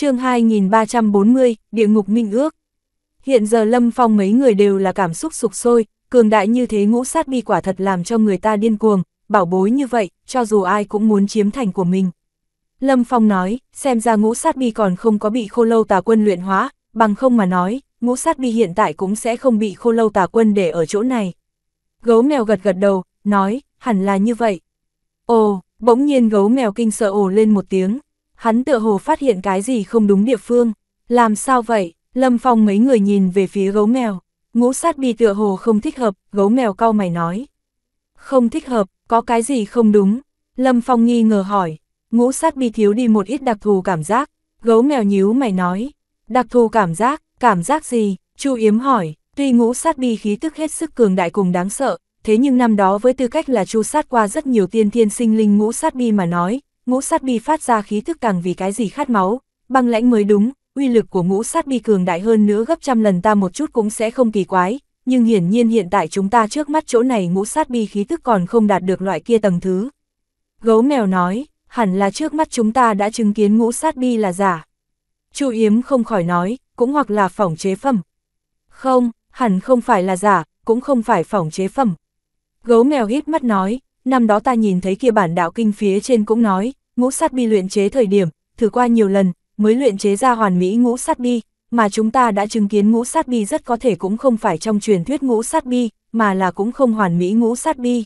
chương 2340, Địa ngục minh ước. Hiện giờ Lâm Phong mấy người đều là cảm xúc sục sôi, cường đại như thế ngũ sát bi quả thật làm cho người ta điên cuồng, bảo bối như vậy, cho dù ai cũng muốn chiếm thành của mình. Lâm Phong nói, xem ra ngũ sát bi còn không có bị khô lâu tà quân luyện hóa, bằng không mà nói, ngũ sát bi hiện tại cũng sẽ không bị khô lâu tà quân để ở chỗ này. Gấu mèo gật gật đầu, nói, hẳn là như vậy. Ồ, bỗng nhiên gấu mèo kinh sợ ồ lên một tiếng, hắn tựa hồ phát hiện cái gì không đúng địa phương. Làm sao vậy? Lâm Phong mấy người nhìn về phía gấu mèo. Ngũ sát bi tựa hồ không thích hợp, gấu mèo cau mày nói. Không thích hợp, có cái gì không đúng? Lâm Phong nghi ngờ hỏi. Ngũ sát bi thiếu đi một ít đặc thù cảm giác. Gấu mèo nhíu mày nói. Đặc thù cảm giác, cảm giác gì? Chu Yếm hỏi. Tuy ngũ sát bi khí tức hết sức cường đại cùng đáng sợ, thế nhưng năm đó với tư cách là chu sát qua rất nhiều tiên thiên sinh linh ngũ sát bi mà nói, ngũ sát bi phát ra khí thức càng vì cái gì khát máu, băng lãnh mới đúng, uy lực của ngũ sát bi cường đại hơn nữa gấp trăm lần ta một chút cũng sẽ không kỳ quái, nhưng hiển nhiên hiện tại chúng ta trước mắt chỗ này ngũ sát bi khí thức còn không đạt được loại kia tầng thứ. Gấu mèo nói, hẳn là trước mắt chúng ta đã chứng kiến ngũ sát bi là giả. Chu Yếm không khỏi nói, cũng hoặc là phỏng chế phẩm. Không, hẳn không phải là giả, cũng không phải phỏng chế phẩm. Gấu mèo hít mắt nói, năm đó ta nhìn thấy kia bản đạo kinh phía trên cũng nói, ngũ sát bi luyện chế thời điểm, thử qua nhiều lần, mới luyện chế ra hoàn mỹ ngũ sát bi, mà chúng ta đã chứng kiến ngũ sát bi rất có thể cũng không phải trong truyền thuyết ngũ sát bi, mà là cũng không hoàn mỹ ngũ sát bi.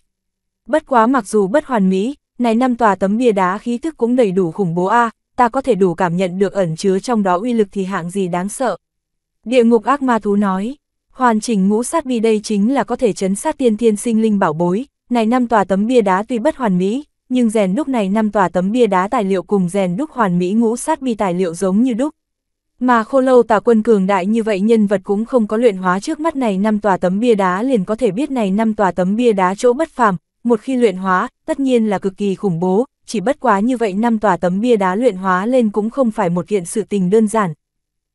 Bất quá mặc dù bất hoàn mỹ, này năm tòa tấm bia đá khí thức cũng đầy đủ khủng bố a, ta có thể đủ cảm nhận được ẩn chứa trong đó uy lực thì hạng gì đáng sợ. Địa ngục ác ma thú nói, hoàn chỉnh ngũ sát bi đây chính là có thể chấn sát tiên thiên sinh linh bảo bối, này năm tòa tấm bia đá tuy bất hoàn mỹ, nhưng rèn đúc này năm tòa tấm bia đá tài liệu cùng rèn đúc hoàn mỹ ngũ sát bi tài liệu giống như đúc. Mà khô lâu tà quân cường đại như vậy nhân vật cũng không có luyện hóa trước mắt này năm tòa tấm bia đá liền có thể biết này năm tòa tấm bia đá chỗ bất phàm, một khi luyện hóa, tất nhiên là cực kỳ khủng bố, chỉ bất quá như vậy năm tòa tấm bia đá luyện hóa lên cũng không phải một kiện sự tình đơn giản.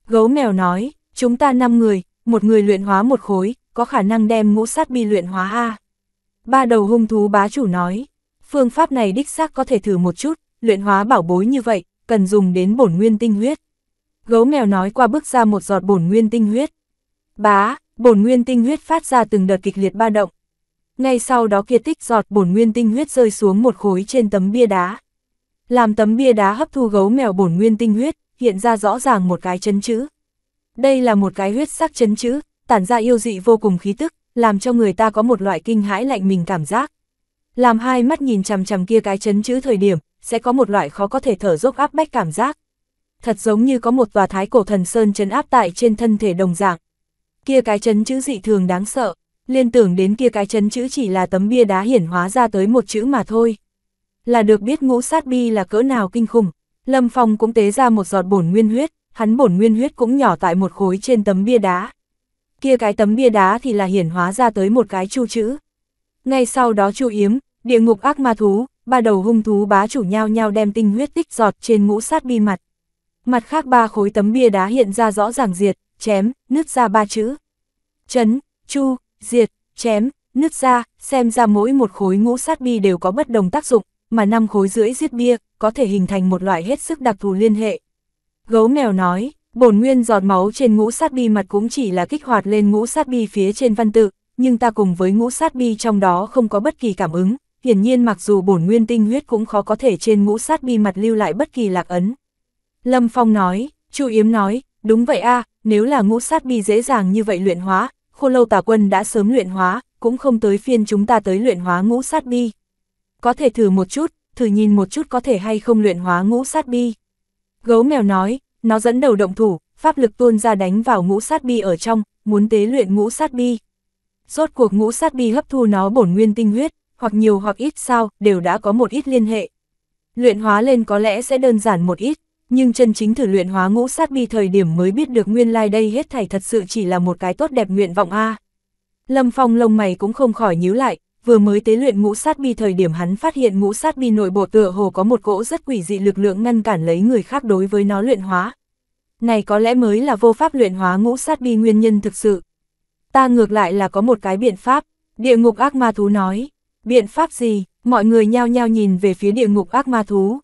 Gấu mèo nói, chúng ta năm người, một người luyện hóa một khối, có khả năng đem ngũ sát bi luyện hóa A. Ba đầu hung thú bá chủ nói, phương pháp này đích xác có thể thử một chút, luyện hóa bảo bối như vậy, cần dùng đến bổn nguyên tinh huyết. Gấu mèo nói qua bước ra một giọt bổn nguyên tinh huyết. Bá, bổn nguyên tinh huyết phát ra từng đợt kịch liệt ba động. Ngay sau đó kia tích giọt bổn nguyên tinh huyết rơi xuống một khối trên tấm bia đá. Làm tấm bia đá hấp thu gấu mèo bổn nguyên tinh huyết, hiện ra rõ ràng một cái chấn chữ. Đây là một cái huyết sắc chấn chữ, tản ra yêu dị vô cùng khí tức, làm cho người ta có một loại kinh hãi lạnh mình cảm giác làm hai mắt nhìn chằm chằm kia cái chấn chữ thời điểm, sẽ có một loại khó có thể thở dốc áp bách cảm giác. Thật giống như có một tòa thái cổ thần sơn chấn áp tại trên thân thể đồng dạng. Kia cái chấn chữ dị thường đáng sợ, liên tưởng đến kia cái chấn chữ chỉ là tấm bia đá hiển hóa ra tới một chữ mà thôi. Là được biết ngũ sát bi là cỡ nào kinh khủng, Lâm Phong cũng tế ra một giọt bổn nguyên huyết, hắn bổn nguyên huyết cũng nhỏ tại một khối trên tấm bia đá. Kia cái tấm bia đá thì là hiển hóa ra tới một cái chu chữ. Ngay sau đó chu yếm, Địa ngục ác ma thú, ba đầu hung thú bá chủ nhau nhau đem tinh huyết tích giọt trên ngũ sát bi mặt. Mặt khác ba khối tấm bia đá hiện ra rõ ràng diệt, chém, nứt ra ba chữ. Chấn, chu, diệt, chém, nứt ra, xem ra mỗi một khối ngũ sát bi đều có bất đồng tác dụng, mà năm khối rưỡi giết bia, có thể hình thành một loại hết sức đặc thù liên hệ. Gấu mèo nói, bổn nguyên giọt máu trên ngũ sát bi mặt cũng chỉ là kích hoạt lên ngũ sát bi phía trên văn tự, nhưng ta cùng với ngũ sát bi trong đó không có bất kỳ cảm ứng, Hiển nhiên mặc dù bổn nguyên tinh huyết cũng khó có thể trên ngũ sát bi mặt lưu lại bất kỳ lạc ấn. Lâm Phong nói, Chu Yếm nói, đúng vậy a nếu là ngũ sát bi dễ dàng như vậy luyện hóa, khô lâu tà quân đã sớm luyện hóa, cũng không tới phiên chúng ta tới luyện hóa ngũ sát bi. Có thể thử một chút, thử nhìn một chút có thể hay không luyện hóa ngũ sát bi. Gấu mèo nói, nó dẫn đầu động thủ, pháp lực tuôn ra đánh vào ngũ sát bi ở trong, muốn tế luyện ngũ sát bi. Rốt cuộc ngũ sát bi hấp thu nó bổn nguyên tinh huyết, hoặc nhiều hoặc ít sao, đều đã có một ít liên hệ. Luyện hóa lên có lẽ sẽ đơn giản một ít, nhưng chân chính thử luyện hóa ngũ sát bi thời điểm mới biết được nguyên lai like đây hết thảy thật sự chỉ là một cái tốt đẹp nguyện vọng a. Lâm Phong lông mày cũng không khỏi nhíu lại, vừa mới tế luyện ngũ sát bi thời điểm hắn phát hiện ngũ sát bi nội bộ tựa hồ có một cỗ rất quỷ dị lực lượng ngăn cản lấy người khác đối với nó luyện hóa. Này có lẽ mới là vô pháp luyện hóa ngũ sát bi nguyên nhân thực sự. Ta ngược lại là có một cái biện pháp, địa ngục ác ma thú nói biện pháp gì, mọi người nhao nhao nhìn về phía địa ngục ác ma thú.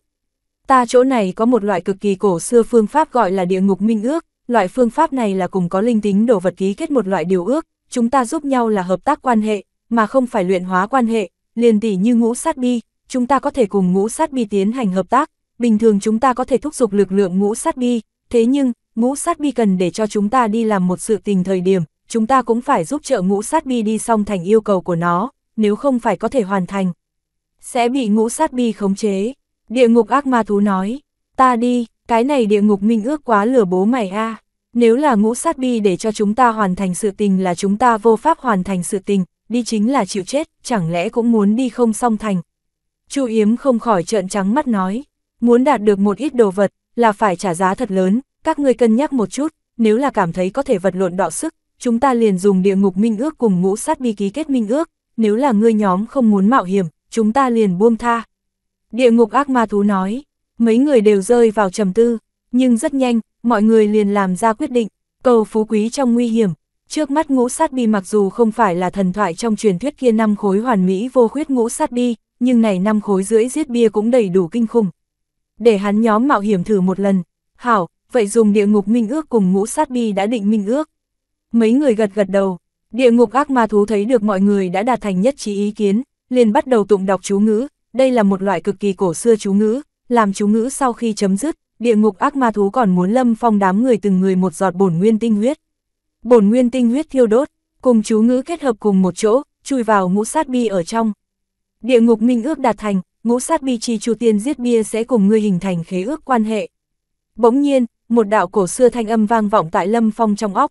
Ta chỗ này có một loại cực kỳ cổ xưa phương pháp gọi là địa ngục minh ước, loại phương pháp này là cùng có linh tính đồ vật ký kết một loại điều ước, chúng ta giúp nhau là hợp tác quan hệ, mà không phải luyện hóa quan hệ, liền tỷ như ngũ sát bi, chúng ta có thể cùng ngũ sát bi tiến hành hợp tác, bình thường chúng ta có thể thúc giục lực lượng ngũ sát bi, thế nhưng, ngũ sát bi cần để cho chúng ta đi làm một sự tình thời điểm, chúng ta cũng phải giúp trợ ngũ sát bi đi xong thành yêu cầu của nó, nếu không phải có thể hoàn thành. Sẽ bị ngũ sát bi khống chế. Địa ngục ác ma thú nói, ta đi, cái này địa ngục minh ước quá lửa bố mày a Nếu là ngũ sát bi để cho chúng ta hoàn thành sự tình là chúng ta vô pháp hoàn thành sự tình, đi chính là chịu chết, chẳng lẽ cũng muốn đi không song thành. Chu Yếm không khỏi trợn trắng mắt nói, muốn đạt được một ít đồ vật là phải trả giá thật lớn, các ngươi cân nhắc một chút, nếu là cảm thấy có thể vật lộn đọ sức, chúng ta liền dùng địa ngục minh ước cùng ngũ sát bi ký kết minh ước, nếu là ngươi nhóm không muốn mạo hiểm, chúng ta liền buông tha. Địa ngục ác ma thú nói, mấy người đều rơi vào trầm tư, nhưng rất nhanh, mọi người liền làm ra quyết định, cầu phú quý trong nguy hiểm. Trước mắt ngũ sát bi mặc dù không phải là thần thoại trong truyền thuyết kia năm khối hoàn mỹ vô khuyết ngũ sát bi, nhưng này năm khối rưỡi giết bia cũng đầy đủ kinh khủng. Để hắn nhóm mạo hiểm thử một lần, hảo, vậy dùng địa ngục minh ước cùng ngũ sát bi đã định minh ước. Mấy người gật gật đầu, Địa ngục ác ma thú thấy được mọi người đã đạt thành nhất trí ý kiến, liền bắt đầu tụng đọc chú ngữ, đây là một loại cực kỳ cổ xưa chú ngữ, làm chú ngữ sau khi chấm dứt, địa ngục ác ma thú còn muốn lâm phong đám người từng người một giọt bổn nguyên tinh huyết. Bổn nguyên tinh huyết thiêu đốt, cùng chú ngữ kết hợp cùng một chỗ, chui vào ngũ sát bi ở trong. Địa ngục minh ước đạt thành, ngũ sát bi chi chu tiên giết bia sẽ cùng ngươi hình thành khế ước quan hệ. Bỗng nhiên, một đạo cổ xưa thanh âm vang vọng tại lâm phong trong óc,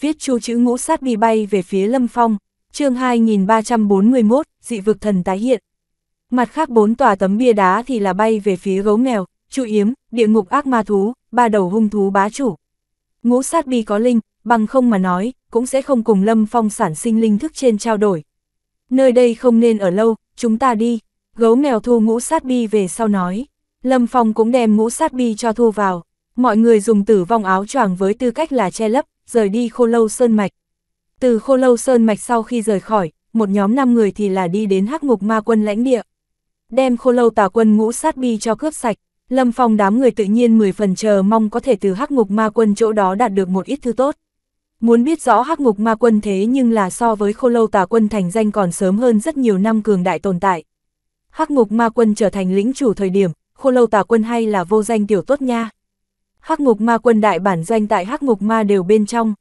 viết chu chữ ngũ sát đi bay về phía Lâm Phong, chương 2341, dị vực thần tái hiện. Mặt khác bốn tòa tấm bia đá thì là bay về phía gấu nghèo, trụ yếm, địa ngục ác ma thú, ba đầu hung thú bá chủ. Ngũ sát bi có linh, bằng không mà nói, cũng sẽ không cùng Lâm Phong sản sinh linh thức trên trao đổi. Nơi đây không nên ở lâu, chúng ta đi. Gấu mèo thu ngũ sát bi về sau nói. Lâm Phong cũng đem ngũ sát bi cho thu vào. Mọi người dùng tử vong áo choàng với tư cách là che lấp, rời đi Khô Lâu Sơn Mạch. Từ Khô Lâu Sơn Mạch sau khi rời khỏi, một nhóm 5 người thì là đi đến hắc ngục ma quân lãnh địa. Đem Khô Lâu tà quân ngũ sát bi cho cướp sạch, Lâm Phong đám người tự nhiên 10 phần chờ mong có thể từ hắc ngục ma quân chỗ đó đạt được một ít thứ tốt. Muốn biết rõ hắc ngục ma quân thế nhưng là so với khô lâu tà quân thành danh còn sớm hơn rất nhiều năm cường đại tồn tại. Hắc ngục ma quân trở thành lĩnh chủ thời điểm, khô lâu tà quân hay là vô danh tiểu tốt nha. Hắc Ngục Ma quân đại bản doanh tại Hắc Ngục Ma đều bên trong.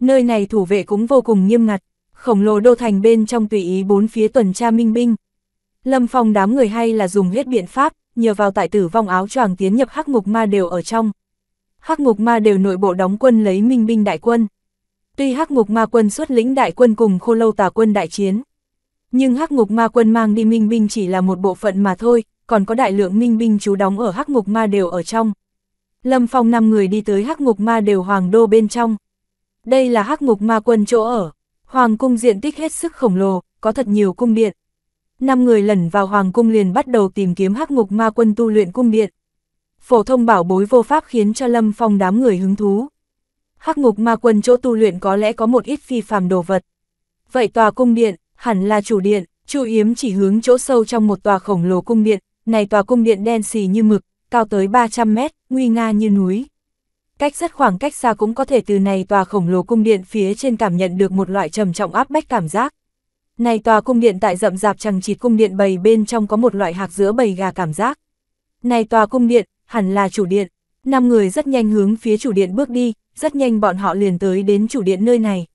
Nơi này thủ vệ cũng vô cùng nghiêm ngặt, khổng lồ đô thành bên trong tùy ý bốn phía tuần tra minh binh. Lâm Phong đám người hay là dùng hết biện pháp, nhờ vào tại tử vong áo choàng tiến nhập Hắc Ngục Ma đều ở trong. Hắc Ngục Ma đều nội bộ đóng quân lấy minh binh đại quân. Tuy Hắc Ngục Ma quân xuất lĩnh đại quân cùng Khô Lâu Tà quân đại chiến, nhưng Hắc Ngục Ma quân mang đi minh binh chỉ là một bộ phận mà thôi, còn có đại lượng minh binh chú đóng ở Hắc Ngục Ma đều ở trong. Lâm Phong năm người đi tới hắc ngục ma đều hoàng đô bên trong. Đây là hắc ngục ma quân chỗ ở. Hoàng cung diện tích hết sức khổng lồ, có thật nhiều cung điện. Năm người lẩn vào hoàng cung liền bắt đầu tìm kiếm hắc ngục ma quân tu luyện cung điện. Phổ thông bảo bối vô pháp khiến cho Lâm Phong đám người hứng thú. Hắc ngục ma quân chỗ tu luyện có lẽ có một ít phi phàm đồ vật. Vậy tòa cung điện, hẳn là chủ điện, chủ Yếm chỉ hướng chỗ sâu trong một tòa khổng lồ cung điện, này tòa cung điện đen xì như mực, cao tới 300 mét, nguy nga như núi. Cách rất khoảng cách xa cũng có thể từ này tòa khổng lồ cung điện phía trên cảm nhận được một loại trầm trọng áp bách cảm giác. Này tòa cung điện tại rậm rạp chẳng chịt cung điện bầy bên trong có một loại hạc giữa bầy gà cảm giác. Này tòa cung điện, hẳn là chủ điện. Năm người rất nhanh hướng phía chủ điện bước đi, rất nhanh bọn họ liền tới đến chủ điện nơi này.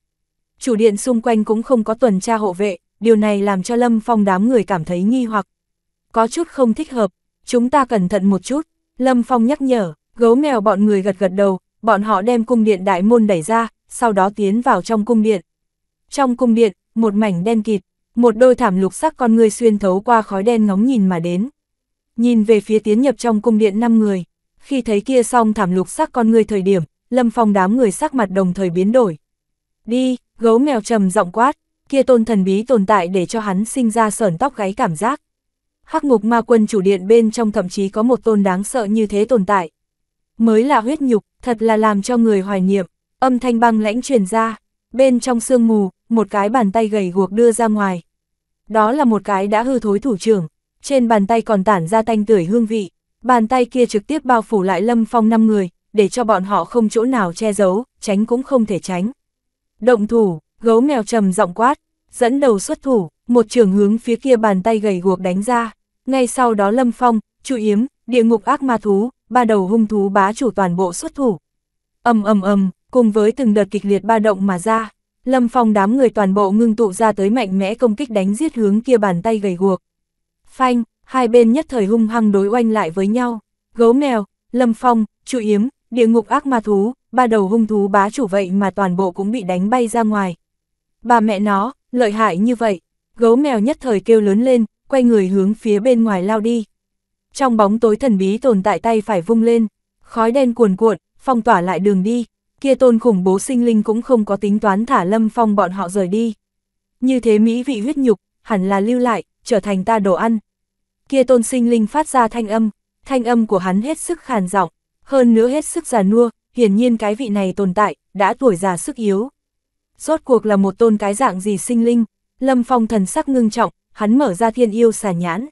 Chủ điện xung quanh cũng không có tuần tra hộ vệ, điều này làm cho Lâm Phong đám người cảm thấy nghi hoặc. Có chút không thích hợp, chúng ta cẩn thận một chút, Lâm Phong nhắc nhở, gấu mèo bọn người gật gật đầu, bọn họ đem cung điện đại môn đẩy ra, sau đó tiến vào trong cung điện. Trong cung điện, một mảnh đen kịt, một đôi thảm lục sắc con người xuyên thấu qua khói đen ngóng nhìn mà đến. Nhìn về phía tiến nhập trong cung điện năm người, khi thấy kia xong thảm lục sắc con người thời điểm, Lâm Phong đám người sắc mặt đồng thời biến đổi. Đi, gấu mèo trầm giọng quát, kia tôn thần bí tồn tại để cho hắn sinh ra sởn tóc gáy cảm giác hắc ngục ma quân chủ điện bên trong thậm chí có một tôn đáng sợ như thế tồn tại. Mới là huyết nhục, thật là làm cho người hoài niệm, âm thanh băng lãnh truyền ra, bên trong sương mù, một cái bàn tay gầy guộc đưa ra ngoài. Đó là một cái đã hư thối thủ trưởng, trên bàn tay còn tản ra tanh tưởi hương vị, bàn tay kia trực tiếp bao phủ lại lâm phong năm người, để cho bọn họ không chỗ nào che giấu, tránh cũng không thể tránh. Động thủ, gấu mèo trầm giọng quát, dẫn đầu xuất thủ, một trường hướng phía kia bàn tay gầy guộc đánh ra ngay sau đó Lâm Phong, Chu Yếm, địa ngục ác ma thú, ba đầu hung thú bá chủ toàn bộ xuất thủ. Ầm ầm ầm, cùng với từng đợt kịch liệt ba động mà ra, Lâm Phong đám người toàn bộ ngưng tụ ra tới mạnh mẽ công kích đánh giết hướng kia bàn tay gầy guộc. Phanh, hai bên nhất thời hung hăng đối oanh lại với nhau. Gấu mèo, Lâm Phong, Chu Yếm, địa ngục ác ma thú, ba đầu hung thú bá chủ vậy mà toàn bộ cũng bị đánh bay ra ngoài. Bà mẹ nó, lợi hại như vậy. Gấu mèo nhất thời kêu lớn lên, quay người hướng phía bên ngoài lao đi. Trong bóng tối thần bí tồn tại tay phải vung lên, khói đen cuồn cuộn, phong tỏa lại đường đi, kia tôn khủng bố sinh linh cũng không có tính toán thả lâm phong bọn họ rời đi. Như thế mỹ vị huyết nhục, hẳn là lưu lại, trở thành ta đồ ăn. Kia tôn sinh linh phát ra thanh âm, thanh âm của hắn hết sức khàn giọng, hơn nữa hết sức già nua, hiển nhiên cái vị này tồn tại, đã tuổi già sức yếu. Rốt cuộc là một tôn cái dạng gì sinh linh, lâm phong thần sắc ngưng trọng, hắn mở ra thiên yêu xà nhãn.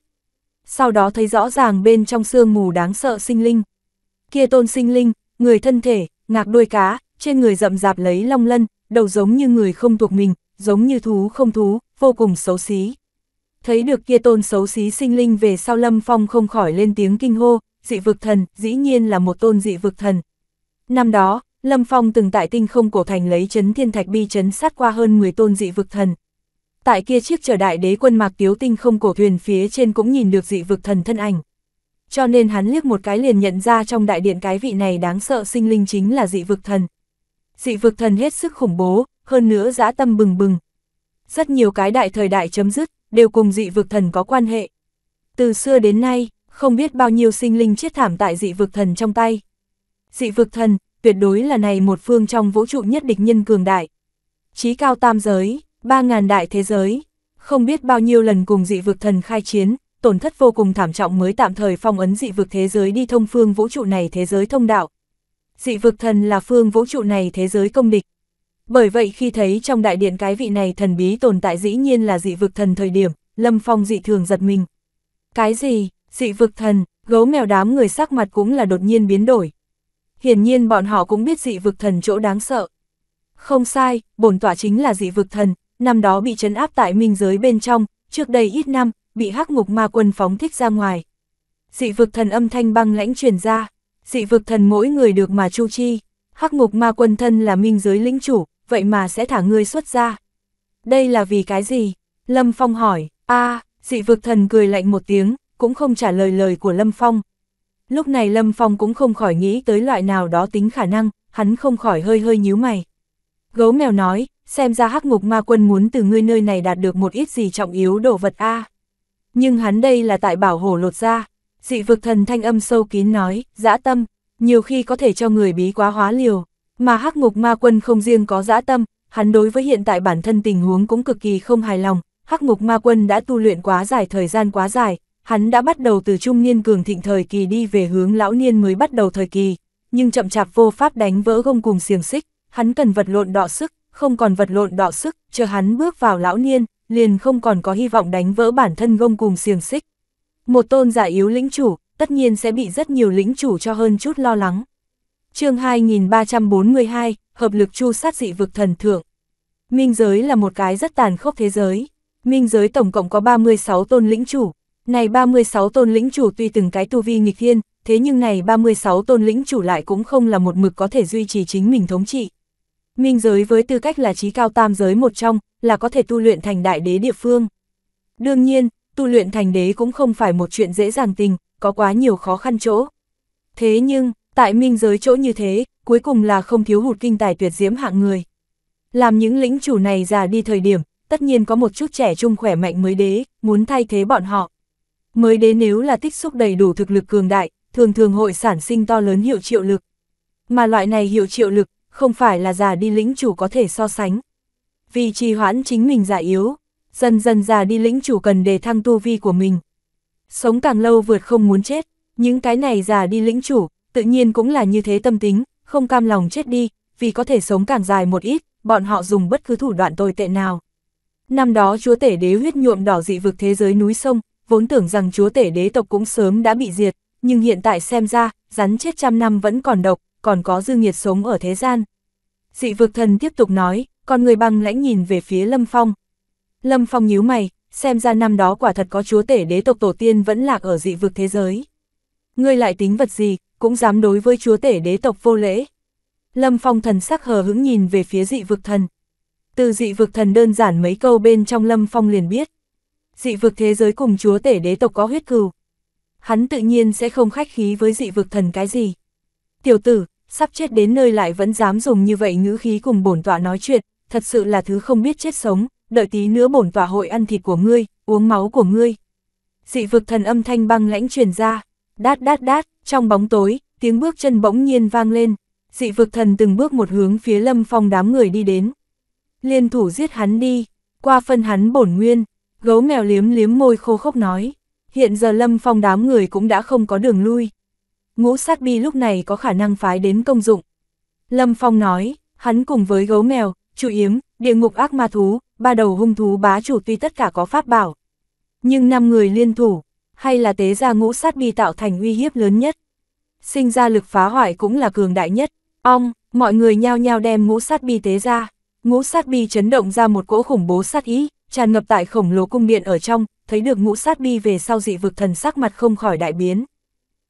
Sau đó thấy rõ ràng bên trong sương mù đáng sợ sinh linh. Kia tôn sinh linh, người thân thể, ngạc đuôi cá, trên người rậm rạp lấy long lân, đầu giống như người không thuộc mình, giống như thú không thú, vô cùng xấu xí. Thấy được kia tôn xấu xí sinh linh về sau Lâm Phong không khỏi lên tiếng kinh hô, dị vực thần, dĩ nhiên là một tôn dị vực thần. Năm đó, Lâm Phong từng tại tinh không cổ thành lấy chấn thiên thạch bi chấn sát qua hơn 10 tôn dị vực thần tại kia chiếc trở đại đế quân mạc tiếu tinh không cổ thuyền phía trên cũng nhìn được dị vực thần thân ảnh. Cho nên hắn liếc một cái liền nhận ra trong đại điện cái vị này đáng sợ sinh linh chính là dị vực thần. Dị vực thần hết sức khủng bố, hơn nữa dã tâm bừng bừng. Rất nhiều cái đại thời đại chấm dứt, đều cùng dị vực thần có quan hệ. Từ xưa đến nay, không biết bao nhiêu sinh linh chết thảm tại dị vực thần trong tay. Dị vực thần, tuyệt đối là này một phương trong vũ trụ nhất địch nhân cường đại. Chí cao tam giới, ba ngàn đại thế giới, không biết bao nhiêu lần cùng dị vực thần khai chiến, tổn thất vô cùng thảm trọng mới tạm thời phong ấn dị vực thế giới đi thông phương vũ trụ này thế giới thông đạo. Dị vực thần là phương vũ trụ này thế giới công địch. Bởi vậy khi thấy trong đại điện cái vị này thần bí tồn tại dĩ nhiên là dị vực thần thời điểm, Lâm Phong dị thường giật mình. Cái gì, dị vực thần, gấu mèo đám người sắc mặt cũng là đột nhiên biến đổi. Hiển nhiên bọn họ cũng biết dị vực thần chỗ đáng sợ. Không sai, bổn tỏa chính là dị vực thần, năm đó bị trấn áp tại minh giới bên trong, trước đây ít năm, bị hắc ngục ma quân phóng thích ra ngoài. Dị vực thần âm thanh băng lãnh truyền ra, dị vực thần mỗi người được mà chu chi, hắc ngục ma quân thân là minh giới lĩnh chủ, vậy mà sẽ thả ngươi xuất ra. Đây là vì cái gì? Lâm Phong hỏi, a dị vực thần cười lạnh một tiếng, cũng không trả lời lời của Lâm Phong. Lúc này Lâm Phong cũng không khỏi nghĩ tới loại nào đó tính khả năng, hắn không khỏi hơi hơi nhíu mày. Gấu mèo nói, xem ra hắc ngục ma quân muốn từ ngươi nơi này đạt được một ít gì trọng yếu đồ vật a. Nhưng hắn đây là tại bảo hổ lột ra, dị vực thần thanh âm sâu kín nói, dã tâm, nhiều khi có thể cho người bí quá hóa liều, mà hắc ngục ma quân không riêng có dã tâm, hắn đối với hiện tại bản thân tình huống cũng cực kỳ không hài lòng, hắc ngục ma quân đã tu luyện quá dài thời gian quá dài, hắn đã bắt đầu từ trung niên cường thịnh thời kỳ đi về hướng lão niên mới bắt đầu thời kỳ, nhưng chậm chạp vô pháp đánh vỡ gông cùng xiềng xích, hắn cần vật lộn đọ sức, không còn vật lộn đọ sức, chờ hắn bước vào lão niên, liền không còn có hy vọng đánh vỡ bản thân gông cùng xiềng xích. Một tôn giả yếu lĩnh chủ, tất nhiên sẽ bị rất nhiều lĩnh chủ cho hơn chút lo lắng. chương 2342, Hợp lực chu sát dị vực thần thượng. Minh giới là một cái rất tàn khốc thế giới. Minh giới tổng cộng có 36 tôn lĩnh chủ. Này 36 tôn lĩnh chủ tuy từng cái tu vi nghịch thiên, thế nhưng này 36 tôn lĩnh chủ lại cũng không là một mực có thể duy trì chính mình thống trị. Minh giới với tư cách là trí cao tam giới một trong, là có thể tu luyện thành đại đế địa phương. Đương nhiên, tu luyện thành đế cũng không phải một chuyện dễ dàng tình, có quá nhiều khó khăn chỗ. Thế nhưng, tại minh giới chỗ như thế, cuối cùng là không thiếu hụt kinh tài tuyệt diễm hạng người. Làm những lĩnh chủ này già đi thời điểm, tất nhiên có một chút trẻ trung khỏe mạnh mới đế, muốn thay thế bọn họ. Mới đế nếu là tích xúc đầy đủ thực lực cường đại, thường thường hội sản sinh to lớn hiệu triệu lực. Mà loại này hiệu triệu lực, không phải là già đi lĩnh chủ có thể so sánh. Vì trì hoãn chính mình già yếu, dần dần già đi lĩnh chủ cần đề thăng tu vi của mình. Sống càng lâu vượt không muốn chết, những cái này già đi lĩnh chủ, tự nhiên cũng là như thế tâm tính, không cam lòng chết đi, vì có thể sống càng dài một ít, bọn họ dùng bất cứ thủ đoạn tồi tệ nào. Năm đó chúa tể đế huyết nhuộm đỏ dị vực thế giới núi sông, vốn tưởng rằng chúa tể đế tộc cũng sớm đã bị diệt, nhưng hiện tại xem ra, rắn chết trăm năm vẫn còn độc, còn có dư nghiệt sống ở thế gian. Dị vực thần tiếp tục nói, còn người băng lãnh nhìn về phía Lâm Phong. Lâm Phong nhíu mày, xem ra năm đó quả thật có chúa tể đế tộc tổ tiên vẫn lạc ở dị vực thế giới. Ngươi lại tính vật gì, cũng dám đối với chúa tể đế tộc vô lễ. Lâm Phong thần sắc hờ hững nhìn về phía dị vực thần. Từ dị vực thần đơn giản mấy câu bên trong Lâm Phong liền biết. Dị vực thế giới cùng chúa tể đế tộc có huyết cừu. Hắn tự nhiên sẽ không khách khí với dị vực thần cái gì. Tiểu tử, sắp chết đến nơi lại vẫn dám dùng như vậy ngữ khí cùng bổn tọa nói chuyện, thật sự là thứ không biết chết sống, đợi tí nữa bổn tọa hội ăn thịt của ngươi, uống máu của ngươi. Dị vực thần âm thanh băng lãnh truyền ra, đát đát đát, trong bóng tối, tiếng bước chân bỗng nhiên vang lên, dị vực thần từng bước một hướng phía lâm phong đám người đi đến. Liên thủ giết hắn đi, qua phân hắn bổn nguyên, gấu mèo liếm liếm môi khô khốc nói, hiện giờ lâm phong đám người cũng đã không có đường lui, ngũ sát bi lúc này có khả năng phái đến công dụng. Lâm Phong nói, hắn cùng với gấu mèo, chủ yếm, địa ngục ác ma thú, ba đầu hung thú bá chủ tuy tất cả có pháp bảo. Nhưng năm người liên thủ, hay là tế gia ngũ sát bi tạo thành uy hiếp lớn nhất. Sinh ra lực phá hoại cũng là cường đại nhất. Ong, mọi người nhao nhao đem ngũ sát bi tế ra. Ngũ sát bi chấn động ra một cỗ khủng bố sát ý, tràn ngập tại khổng lồ cung điện ở trong, thấy được ngũ sát bi về sau dị vực thần sắc mặt không khỏi đại biến.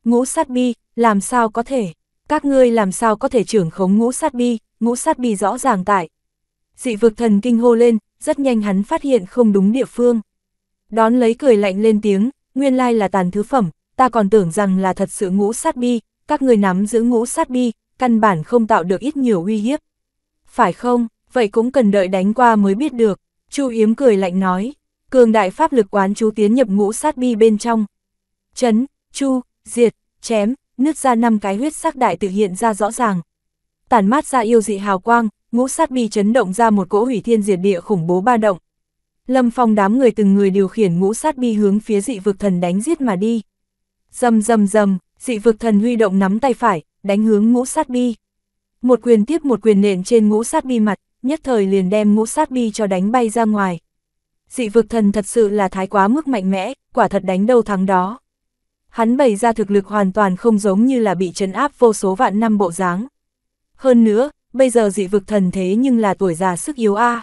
Ngũ sát bi, làm sao có thể? Các ngươi làm sao có thể trưởng khống ngũ sát bi, ngũ sát bi rõ ràng tại. Dị vực thần kinh hô lên, rất nhanh hắn phát hiện không đúng địa phương. Đón lấy cười lạnh lên tiếng, nguyên lai là tàn thứ phẩm, ta còn tưởng rằng là thật sự ngũ sát bi, các người nắm giữ ngũ sát bi, căn bản không tạo được ít nhiều uy hiếp. Phải không, vậy cũng cần đợi đánh qua mới biết được, Chu Yếm cười lạnh nói, cường đại pháp lực quán chú tiến nhập ngũ sát bi bên trong. Chấn, Chu, diệt, chém, nứt ra năm cái huyết sắc đại tự hiện ra rõ ràng. Tản mát ra yêu dị hào quang, ngũ sát bi chấn động ra một cỗ hủy thiên diệt địa khủng bố ba động. Lâm Phong đám người từng người điều khiển ngũ sát bi hướng phía dị vực thần đánh giết mà đi. Dầm dầm dầm, dị vực thần huy động nắm tay phải, đánh hướng ngũ sát bi. Một quyền tiếp một quyền nện trên ngũ sát bi mặt, nhất thời liền đem ngũ sát bi cho đánh bay ra ngoài. Dị vực thần thật sự là thái quá mức mạnh mẽ, quả thật đánh đâu thắng đó hắn bày ra thực lực hoàn toàn không giống như là bị trấn áp vô số vạn năm bộ dáng. Hơn nữa, bây giờ dị vực thần thế nhưng là tuổi già sức yếu a.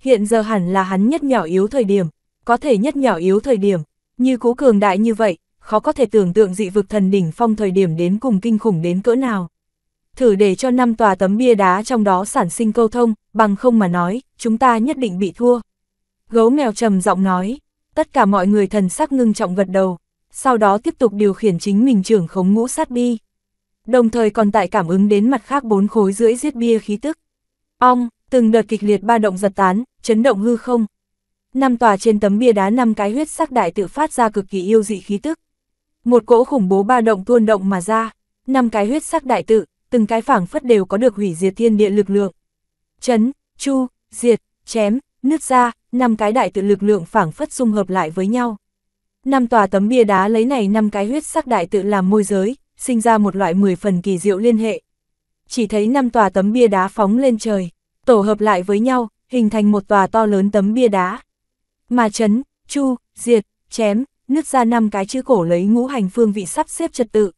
Hiện giờ hẳn là hắn nhất nhỏ yếu thời điểm, có thể nhất nhỏ yếu thời điểm, như cú cường đại như vậy, khó có thể tưởng tượng dị vực thần đỉnh phong thời điểm đến cùng kinh khủng đến cỡ nào. Thử để cho năm tòa tấm bia đá trong đó sản sinh câu thông, bằng không mà nói, chúng ta nhất định bị thua. Gấu mèo trầm giọng nói, tất cả mọi người thần sắc ngưng trọng gật đầu, sau đó tiếp tục điều khiển chính mình trưởng khống ngũ sát bi. Đồng thời còn tại cảm ứng đến mặt khác bốn khối rưỡi giết bia khí tức. Ong, từng đợt kịch liệt ba động giật tán, chấn động hư không. Năm tòa trên tấm bia đá năm cái huyết sắc đại tự phát ra cực kỳ yêu dị khí tức. Một cỗ khủng bố ba động tuôn động mà ra, năm cái huyết sắc đại tự, từng cái phảng phất đều có được hủy diệt thiên địa lực lượng. Chấn, chu, diệt, chém, nứt ra, năm cái đại tự lực lượng phảng phất dung hợp lại với nhau năm tòa tấm bia đá lấy này năm cái huyết sắc đại tự làm môi giới, sinh ra một loại mười phần kỳ diệu liên hệ. Chỉ thấy năm tòa tấm bia đá phóng lên trời, tổ hợp lại với nhau, hình thành một tòa to lớn tấm bia đá. Mà chấn, chu, diệt, chém, nứt ra năm cái chữ cổ lấy ngũ hành phương vị sắp xếp trật tự.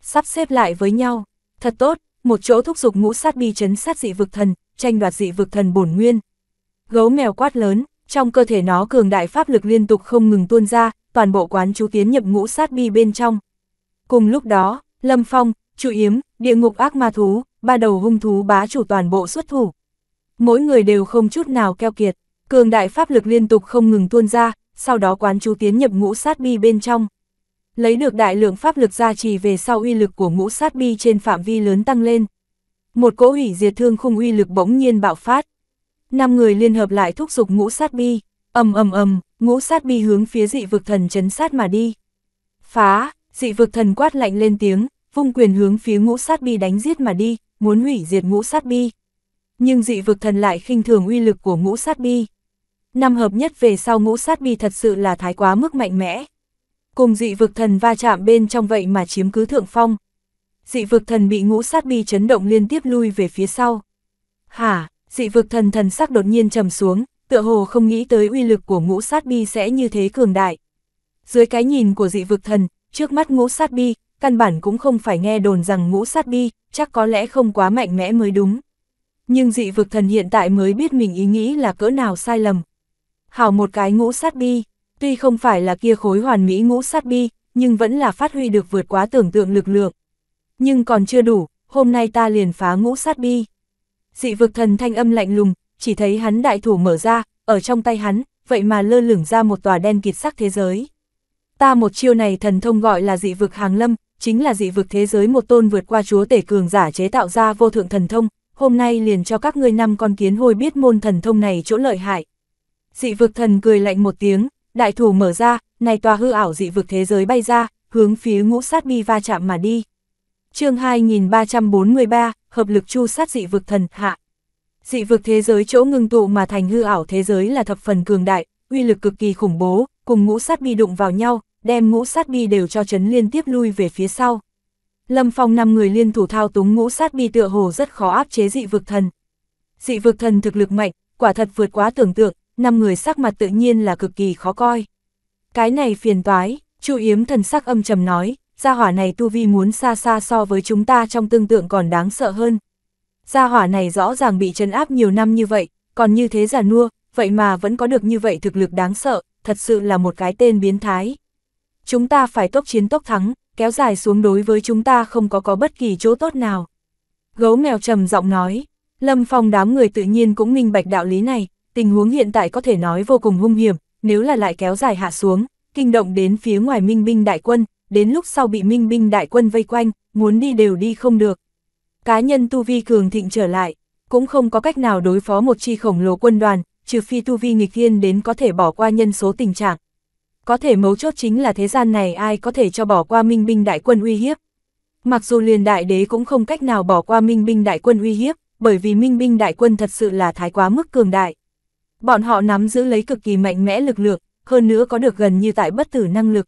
Sắp xếp lại với nhau, thật tốt, một chỗ thúc giục ngũ sát bi chấn sát dị vực thần, tranh đoạt dị vực thần bổn nguyên. Gấu mèo quát lớn, trong cơ thể nó cường đại pháp lực liên tục không ngừng tuôn ra, toàn bộ quán chú tiến nhập ngũ sát bi bên trong. Cùng lúc đó, Lâm Phong, Chu Yếm, địa ngục ác ma thú, ba đầu hung thú bá chủ toàn bộ xuất thủ. Mỗi người đều không chút nào keo kiệt, cường đại pháp lực liên tục không ngừng tuôn ra, sau đó quán chú tiến nhập ngũ sát bi bên trong. Lấy được đại lượng pháp lực gia trì về sau uy lực của ngũ sát bi trên phạm vi lớn tăng lên. Một cỗ hủy diệt thương khung uy lực bỗng nhiên bạo phát. Năm người liên hợp lại thúc giục ngũ sát bi, ầm ầm ầm, ngũ sát bi hướng phía dị vực thần chấn sát mà đi. Phá, dị vực thần quát lạnh lên tiếng, vung quyền hướng phía ngũ sát bi đánh giết mà đi, muốn hủy diệt ngũ sát bi. Nhưng dị vực thần lại khinh thường uy lực của ngũ sát bi. Năm hợp nhất về sau ngũ sát bi thật sự là thái quá mức mạnh mẽ. Cùng dị vực thần va chạm bên trong vậy mà chiếm cứ thượng phong. Dị vực thần bị ngũ sát bi chấn động liên tiếp lui về phía sau. Hả, dị vực thần thần sắc đột nhiên trầm xuống, tựa hồ không nghĩ tới uy lực của ngũ sát bi sẽ như thế cường đại. Dưới cái nhìn của dị vực thần, trước mắt ngũ sát bi, căn bản cũng không phải nghe đồn rằng ngũ sát bi, chắc có lẽ không quá mạnh mẽ mới đúng. Nhưng dị vực thần hiện tại mới biết mình ý nghĩ là cỡ nào sai lầm. Hảo một cái ngũ sát bi, tuy không phải là kia khối hoàn mỹ ngũ sát bi, nhưng vẫn là phát huy được vượt quá tưởng tượng lực lượng. Nhưng còn chưa đủ, hôm nay ta liền phá ngũ sát bi. Dị vực thần thanh âm lạnh lùng, chỉ thấy hắn đại thủ mở ra, ở trong tay hắn, vậy mà lơ lửng ra một tòa đen kịt sắc thế giới. Ta một chiêu này thần thông gọi là dị vực hàng lâm, chính là dị vực thế giới một tôn vượt qua chúa tể cường giả chế tạo ra vô thượng thần thông, hôm nay liền cho các ngươi năm con kiến hôi biết môn thần thông này chỗ lợi hại. Dị vực thần cười lạnh một tiếng, đại thủ mở ra, này tòa hư ảo dị vực thế giới bay ra, hướng phía ngũ sát bi va chạm mà đi. chương 2343, hợp lực chu sát dị vực thần hạ dị vực thế giới chỗ ngưng tụ mà thành hư ảo thế giới là thập phần cường đại, uy lực cực kỳ khủng bố, cùng ngũ sát bi đụng vào nhau, đem ngũ sát bi đều cho chấn liên tiếp lui về phía sau. Lâm Phong năm người liên thủ thao túng ngũ sát bi tựa hồ rất khó áp chế dị vực thần. Dị vực thần thực lực mạnh, quả thật vượt quá tưởng tượng, năm người sắc mặt tự nhiên là cực kỳ khó coi. Cái này phiền toái, Chu Yếm thần sắc âm trầm nói, gia hỏa này tu vi muốn xa xa so với chúng ta trong tương tượng còn đáng sợ hơn, gia hỏa này rõ ràng bị trấn áp nhiều năm như vậy, còn như thế giả nua, vậy mà vẫn có được như vậy thực lực đáng sợ, thật sự là một cái tên biến thái. Chúng ta phải tốc chiến tốc thắng, kéo dài xuống đối với chúng ta không có có bất kỳ chỗ tốt nào. Gấu mèo trầm giọng nói, Lâm Phong đám người tự nhiên cũng minh bạch đạo lý này, tình huống hiện tại có thể nói vô cùng hung hiểm, nếu là lại kéo dài hạ xuống, kinh động đến phía ngoài minh binh đại quân, đến lúc sau bị minh binh đại quân vây quanh, muốn đi đều đi không được cá nhân tu vi cường thịnh trở lại, cũng không có cách nào đối phó một chi khổng lồ quân đoàn, trừ phi tu vi nghịch thiên đến có thể bỏ qua nhân số tình trạng. Có thể mấu chốt chính là thế gian này ai có thể cho bỏ qua minh binh đại quân uy hiếp. Mặc dù liền đại đế cũng không cách nào bỏ qua minh binh đại quân uy hiếp, bởi vì minh binh đại quân thật sự là thái quá mức cường đại. Bọn họ nắm giữ lấy cực kỳ mạnh mẽ lực lượng, hơn nữa có được gần như tại bất tử năng lực.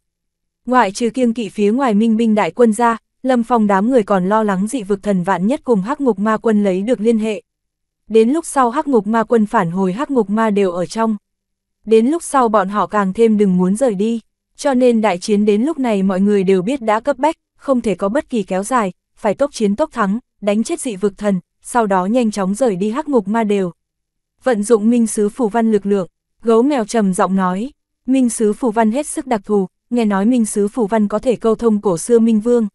Ngoại trừ kiêng kỵ phía ngoài minh binh đại quân ra, Lâm Phong đám người còn lo lắng dị vực thần vạn nhất cùng hắc ngục ma quân lấy được liên hệ. Đến lúc sau hắc ngục ma quân phản hồi hắc ngục ma đều ở trong. Đến lúc sau bọn họ càng thêm đừng muốn rời đi, cho nên đại chiến đến lúc này mọi người đều biết đã cấp bách, không thể có bất kỳ kéo dài, phải tốc chiến tốc thắng, đánh chết dị vực thần, sau đó nhanh chóng rời đi hắc ngục ma đều. Vận dụng minh sứ phù văn lực lượng, gấu mèo trầm giọng nói, minh sứ phù văn hết sức đặc thù, nghe nói minh sứ phù văn có thể câu thông cổ xưa minh vương.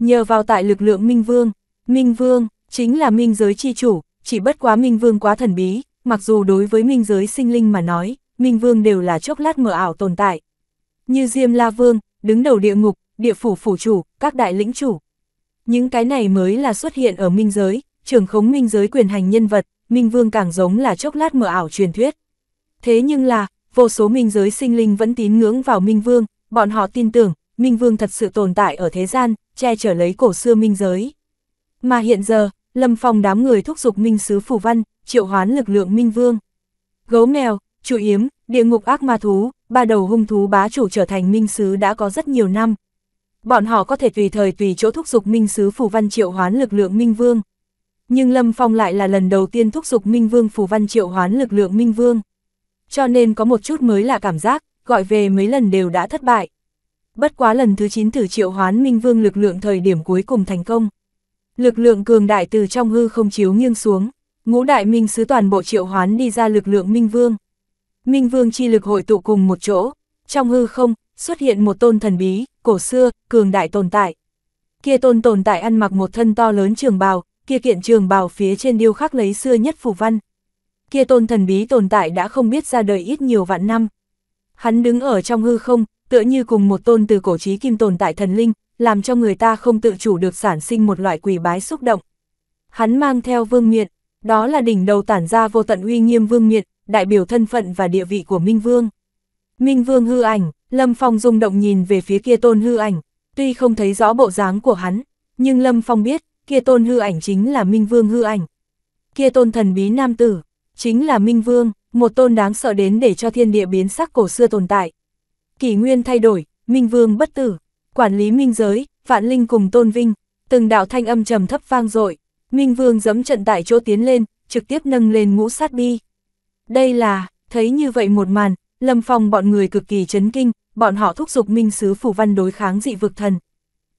Nhờ vào tại lực lượng Minh Vương, Minh Vương chính là Minh giới chi chủ, chỉ bất quá Minh Vương quá thần bí, mặc dù đối với Minh giới sinh linh mà nói, Minh Vương đều là chốc lát mờ ảo tồn tại. Như Diêm La Vương, đứng đầu địa ngục, địa phủ phủ chủ, các đại lĩnh chủ. Những cái này mới là xuất hiện ở Minh giới, trưởng khống Minh giới quyền hành nhân vật, Minh Vương càng giống là chốc lát mờ ảo truyền thuyết. Thế nhưng là, vô số Minh giới sinh linh vẫn tín ngưỡng vào Minh Vương, bọn họ tin tưởng, Minh Vương thật sự tồn tại ở thế gian, che chở lấy cổ xưa Minh giới. Mà hiện giờ, Lâm Phong đám người thúc giục Minh sứ Phủ Văn, triệu hoán lực lượng Minh Vương. Gấu mèo, chủ yếm, địa ngục ác ma thú, ba đầu hung thú bá chủ trở thành Minh sứ đã có rất nhiều năm. Bọn họ có thể tùy thời tùy chỗ thúc giục Minh sứ Phủ Văn triệu hoán lực lượng Minh Vương. Nhưng Lâm Phong lại là lần đầu tiên thúc giục Minh Vương Phủ Văn triệu hoán lực lượng Minh Vương. Cho nên có một chút mới là cảm giác, gọi về mấy lần đều đã thất bại bất quá lần thứ 9 thử triệu hoán minh vương lực lượng thời điểm cuối cùng thành công. Lực lượng cường đại từ trong hư không chiếu nghiêng xuống, ngũ đại minh sứ toàn bộ triệu hoán đi ra lực lượng minh vương. Minh vương chi lực hội tụ cùng một chỗ, trong hư không, xuất hiện một tôn thần bí, cổ xưa, cường đại tồn tại. Kia tôn tồn tại ăn mặc một thân to lớn trường bào, kia kiện trường bào phía trên điêu khắc lấy xưa nhất phủ văn. Kia tôn thần bí tồn tại đã không biết ra đời ít nhiều vạn năm. Hắn đứng ở trong hư không, tựa như cùng một tôn từ cổ trí kim tồn tại thần linh, làm cho người ta không tự chủ được sản sinh một loại quỷ bái xúc động. Hắn mang theo vương miện, đó là đỉnh đầu tản ra vô tận uy nghiêm vương miện, đại biểu thân phận và địa vị của Minh Vương. Minh Vương hư ảnh, Lâm Phong rung động nhìn về phía kia tôn hư ảnh, tuy không thấy rõ bộ dáng của hắn, nhưng Lâm Phong biết, kia tôn hư ảnh chính là Minh Vương hư ảnh. Kia tôn thần bí nam tử, chính là Minh Vương, một tôn đáng sợ đến để cho thiên địa biến sắc cổ xưa tồn tại kỷ nguyên thay đổi, minh vương bất tử, quản lý minh giới, vạn linh cùng tôn vinh, từng đạo thanh âm trầm thấp vang dội minh vương giẫm trận tại chỗ tiến lên, trực tiếp nâng lên ngũ sát bi. Đây là, thấy như vậy một màn, lâm phong bọn người cực kỳ chấn kinh, bọn họ thúc giục minh sứ phủ văn đối kháng dị vực thần.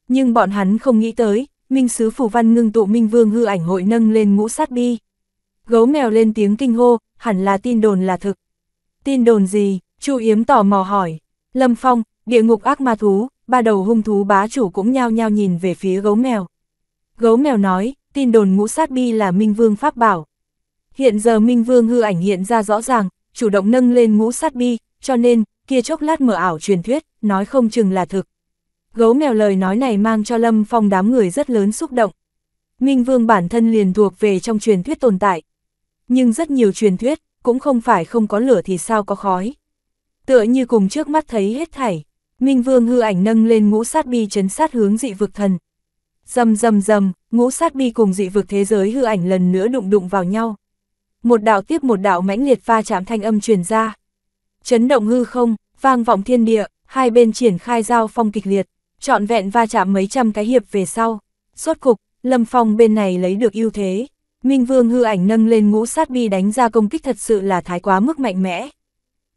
Nhưng bọn hắn không nghĩ tới, minh sứ phủ văn ngưng tụ minh vương hư ảnh hội nâng lên ngũ sát bi. Gấu mèo lên tiếng kinh hô, hẳn là tin đồn là thực. Tin đồn gì? Chu Yếm tò mò hỏi. Lâm Phong, địa ngục ác ma thú, ba đầu hung thú bá chủ cũng nhao nhao nhìn về phía gấu mèo. Gấu mèo nói, tin đồn ngũ sát bi là Minh Vương pháp bảo. Hiện giờ Minh Vương hư ảnh hiện ra rõ ràng, chủ động nâng lên ngũ sát bi, cho nên, kia chốc lát mở ảo truyền thuyết, nói không chừng là thực. Gấu mèo lời nói này mang cho Lâm Phong đám người rất lớn xúc động. Minh Vương bản thân liền thuộc về trong truyền thuyết tồn tại. Nhưng rất nhiều truyền thuyết, cũng không phải không có lửa thì sao có khói tựa như cùng trước mắt thấy hết thảy. Minh Vương hư ảnh nâng lên ngũ sát bi chấn sát hướng dị vực thần. Dầm dầm dầm, ngũ sát bi cùng dị vực thế giới hư ảnh lần nữa đụng đụng vào nhau. Một đạo tiếp một đạo mãnh liệt pha chạm thanh âm truyền ra. Chấn động hư không, vang vọng thiên địa, hai bên triển khai giao phong kịch liệt, trọn vẹn va chạm mấy trăm cái hiệp về sau. Rốt cục, Lâm Phong bên này lấy được ưu thế. Minh Vương hư ảnh nâng lên ngũ sát bi đánh ra công kích thật sự là thái quá mức mạnh mẽ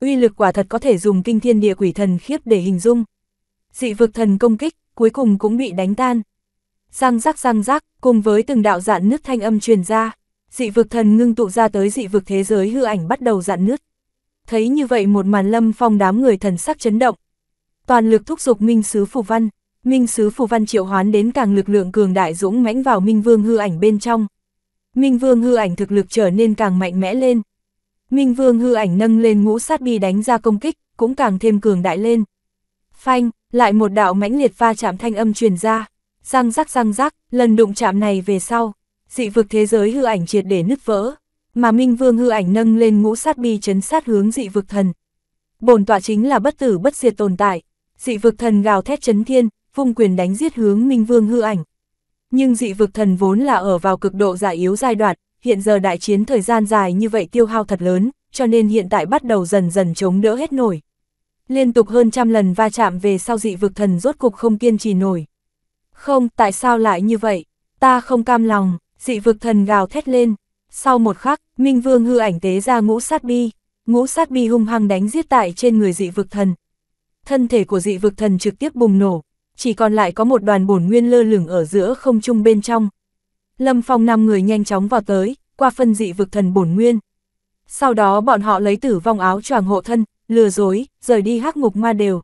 uy lực quả thật có thể dùng kinh thiên địa quỷ thần khiếp để hình dung. Dị vực thần công kích, cuối cùng cũng bị đánh tan. Răng rắc răng rắc, cùng với từng đạo dạn nứt thanh âm truyền ra, dị vực thần ngưng tụ ra tới dị vực thế giới hư ảnh bắt đầu dạn nứt. Thấy như vậy một màn lâm phong đám người thần sắc chấn động. Toàn lực thúc giục Minh Sứ Phù Văn, Minh Sứ Phù Văn triệu hoán đến càng lực lượng cường đại dũng mãnh vào Minh Vương hư ảnh bên trong. Minh Vương hư ảnh thực lực trở nên càng mạnh mẽ lên, Minh Vương hư ảnh nâng lên ngũ sát bi đánh ra công kích, cũng càng thêm cường đại lên. Phanh, lại một đạo mãnh liệt va chạm thanh âm truyền ra, răng rắc răng rắc, lần đụng chạm này về sau, dị vực thế giới hư ảnh triệt để nứt vỡ, mà Minh Vương hư ảnh nâng lên ngũ sát bi chấn sát hướng dị vực thần. Bổn tọa chính là bất tử bất diệt tồn tại, dị vực thần gào thét chấn thiên, vung quyền đánh giết hướng Minh Vương hư ảnh. Nhưng dị vực thần vốn là ở vào cực độ giả yếu giai đoạn, hiện giờ đại chiến thời gian dài như vậy tiêu hao thật lớn, cho nên hiện tại bắt đầu dần dần chống đỡ hết nổi. Liên tục hơn trăm lần va chạm về sau dị vực thần rốt cục không kiên trì nổi. Không, tại sao lại như vậy? Ta không cam lòng, dị vực thần gào thét lên. Sau một khắc, Minh Vương hư ảnh tế ra ngũ sát bi. Ngũ sát bi hung hăng đánh giết tại trên người dị vực thần. Thân thể của dị vực thần trực tiếp bùng nổ, chỉ còn lại có một đoàn bổn nguyên lơ lửng ở giữa không trung bên trong, Lâm Phong năm người nhanh chóng vào tới, qua phân dị vực thần bổn nguyên. Sau đó bọn họ lấy tử vong áo choàng hộ thân, lừa dối, rời đi hắc ngục ma đều.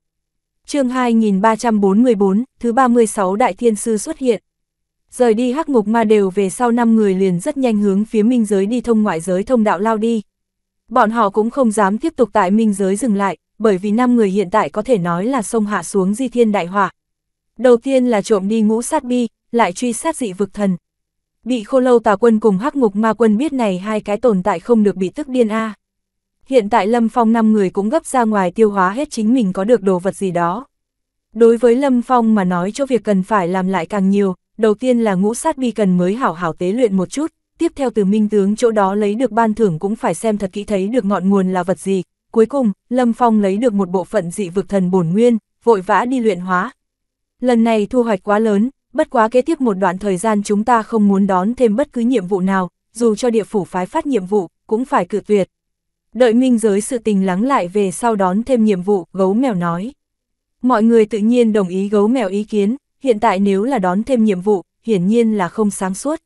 chương 2344, thứ 36 Đại Thiên Sư xuất hiện. Rời đi hắc ngục ma đều về sau năm người liền rất nhanh hướng phía minh giới đi thông ngoại giới thông đạo lao đi. Bọn họ cũng không dám tiếp tục tại minh giới dừng lại, bởi vì năm người hiện tại có thể nói là sông hạ xuống di thiên đại hỏa. Đầu tiên là trộm đi ngũ sát bi, lại truy sát dị vực thần, Bị khô lâu tà quân cùng hắc ngục ma quân biết này hai cái tồn tại không được bị tức điên a à. Hiện tại Lâm Phong năm người cũng gấp ra ngoài tiêu hóa hết chính mình có được đồ vật gì đó. Đối với Lâm Phong mà nói cho việc cần phải làm lại càng nhiều, đầu tiên là ngũ sát bi cần mới hảo hảo tế luyện một chút, tiếp theo từ minh tướng chỗ đó lấy được ban thưởng cũng phải xem thật kỹ thấy được ngọn nguồn là vật gì. Cuối cùng, Lâm Phong lấy được một bộ phận dị vực thần bổn nguyên, vội vã đi luyện hóa. Lần này thu hoạch quá lớn, bất quá kế tiếp một đoạn thời gian chúng ta không muốn đón thêm bất cứ nhiệm vụ nào, dù cho địa phủ phái phát nhiệm vụ, cũng phải cự tuyệt. Đợi minh giới sự tình lắng lại về sau đón thêm nhiệm vụ, gấu mèo nói. Mọi người tự nhiên đồng ý gấu mèo ý kiến, hiện tại nếu là đón thêm nhiệm vụ, hiển nhiên là không sáng suốt.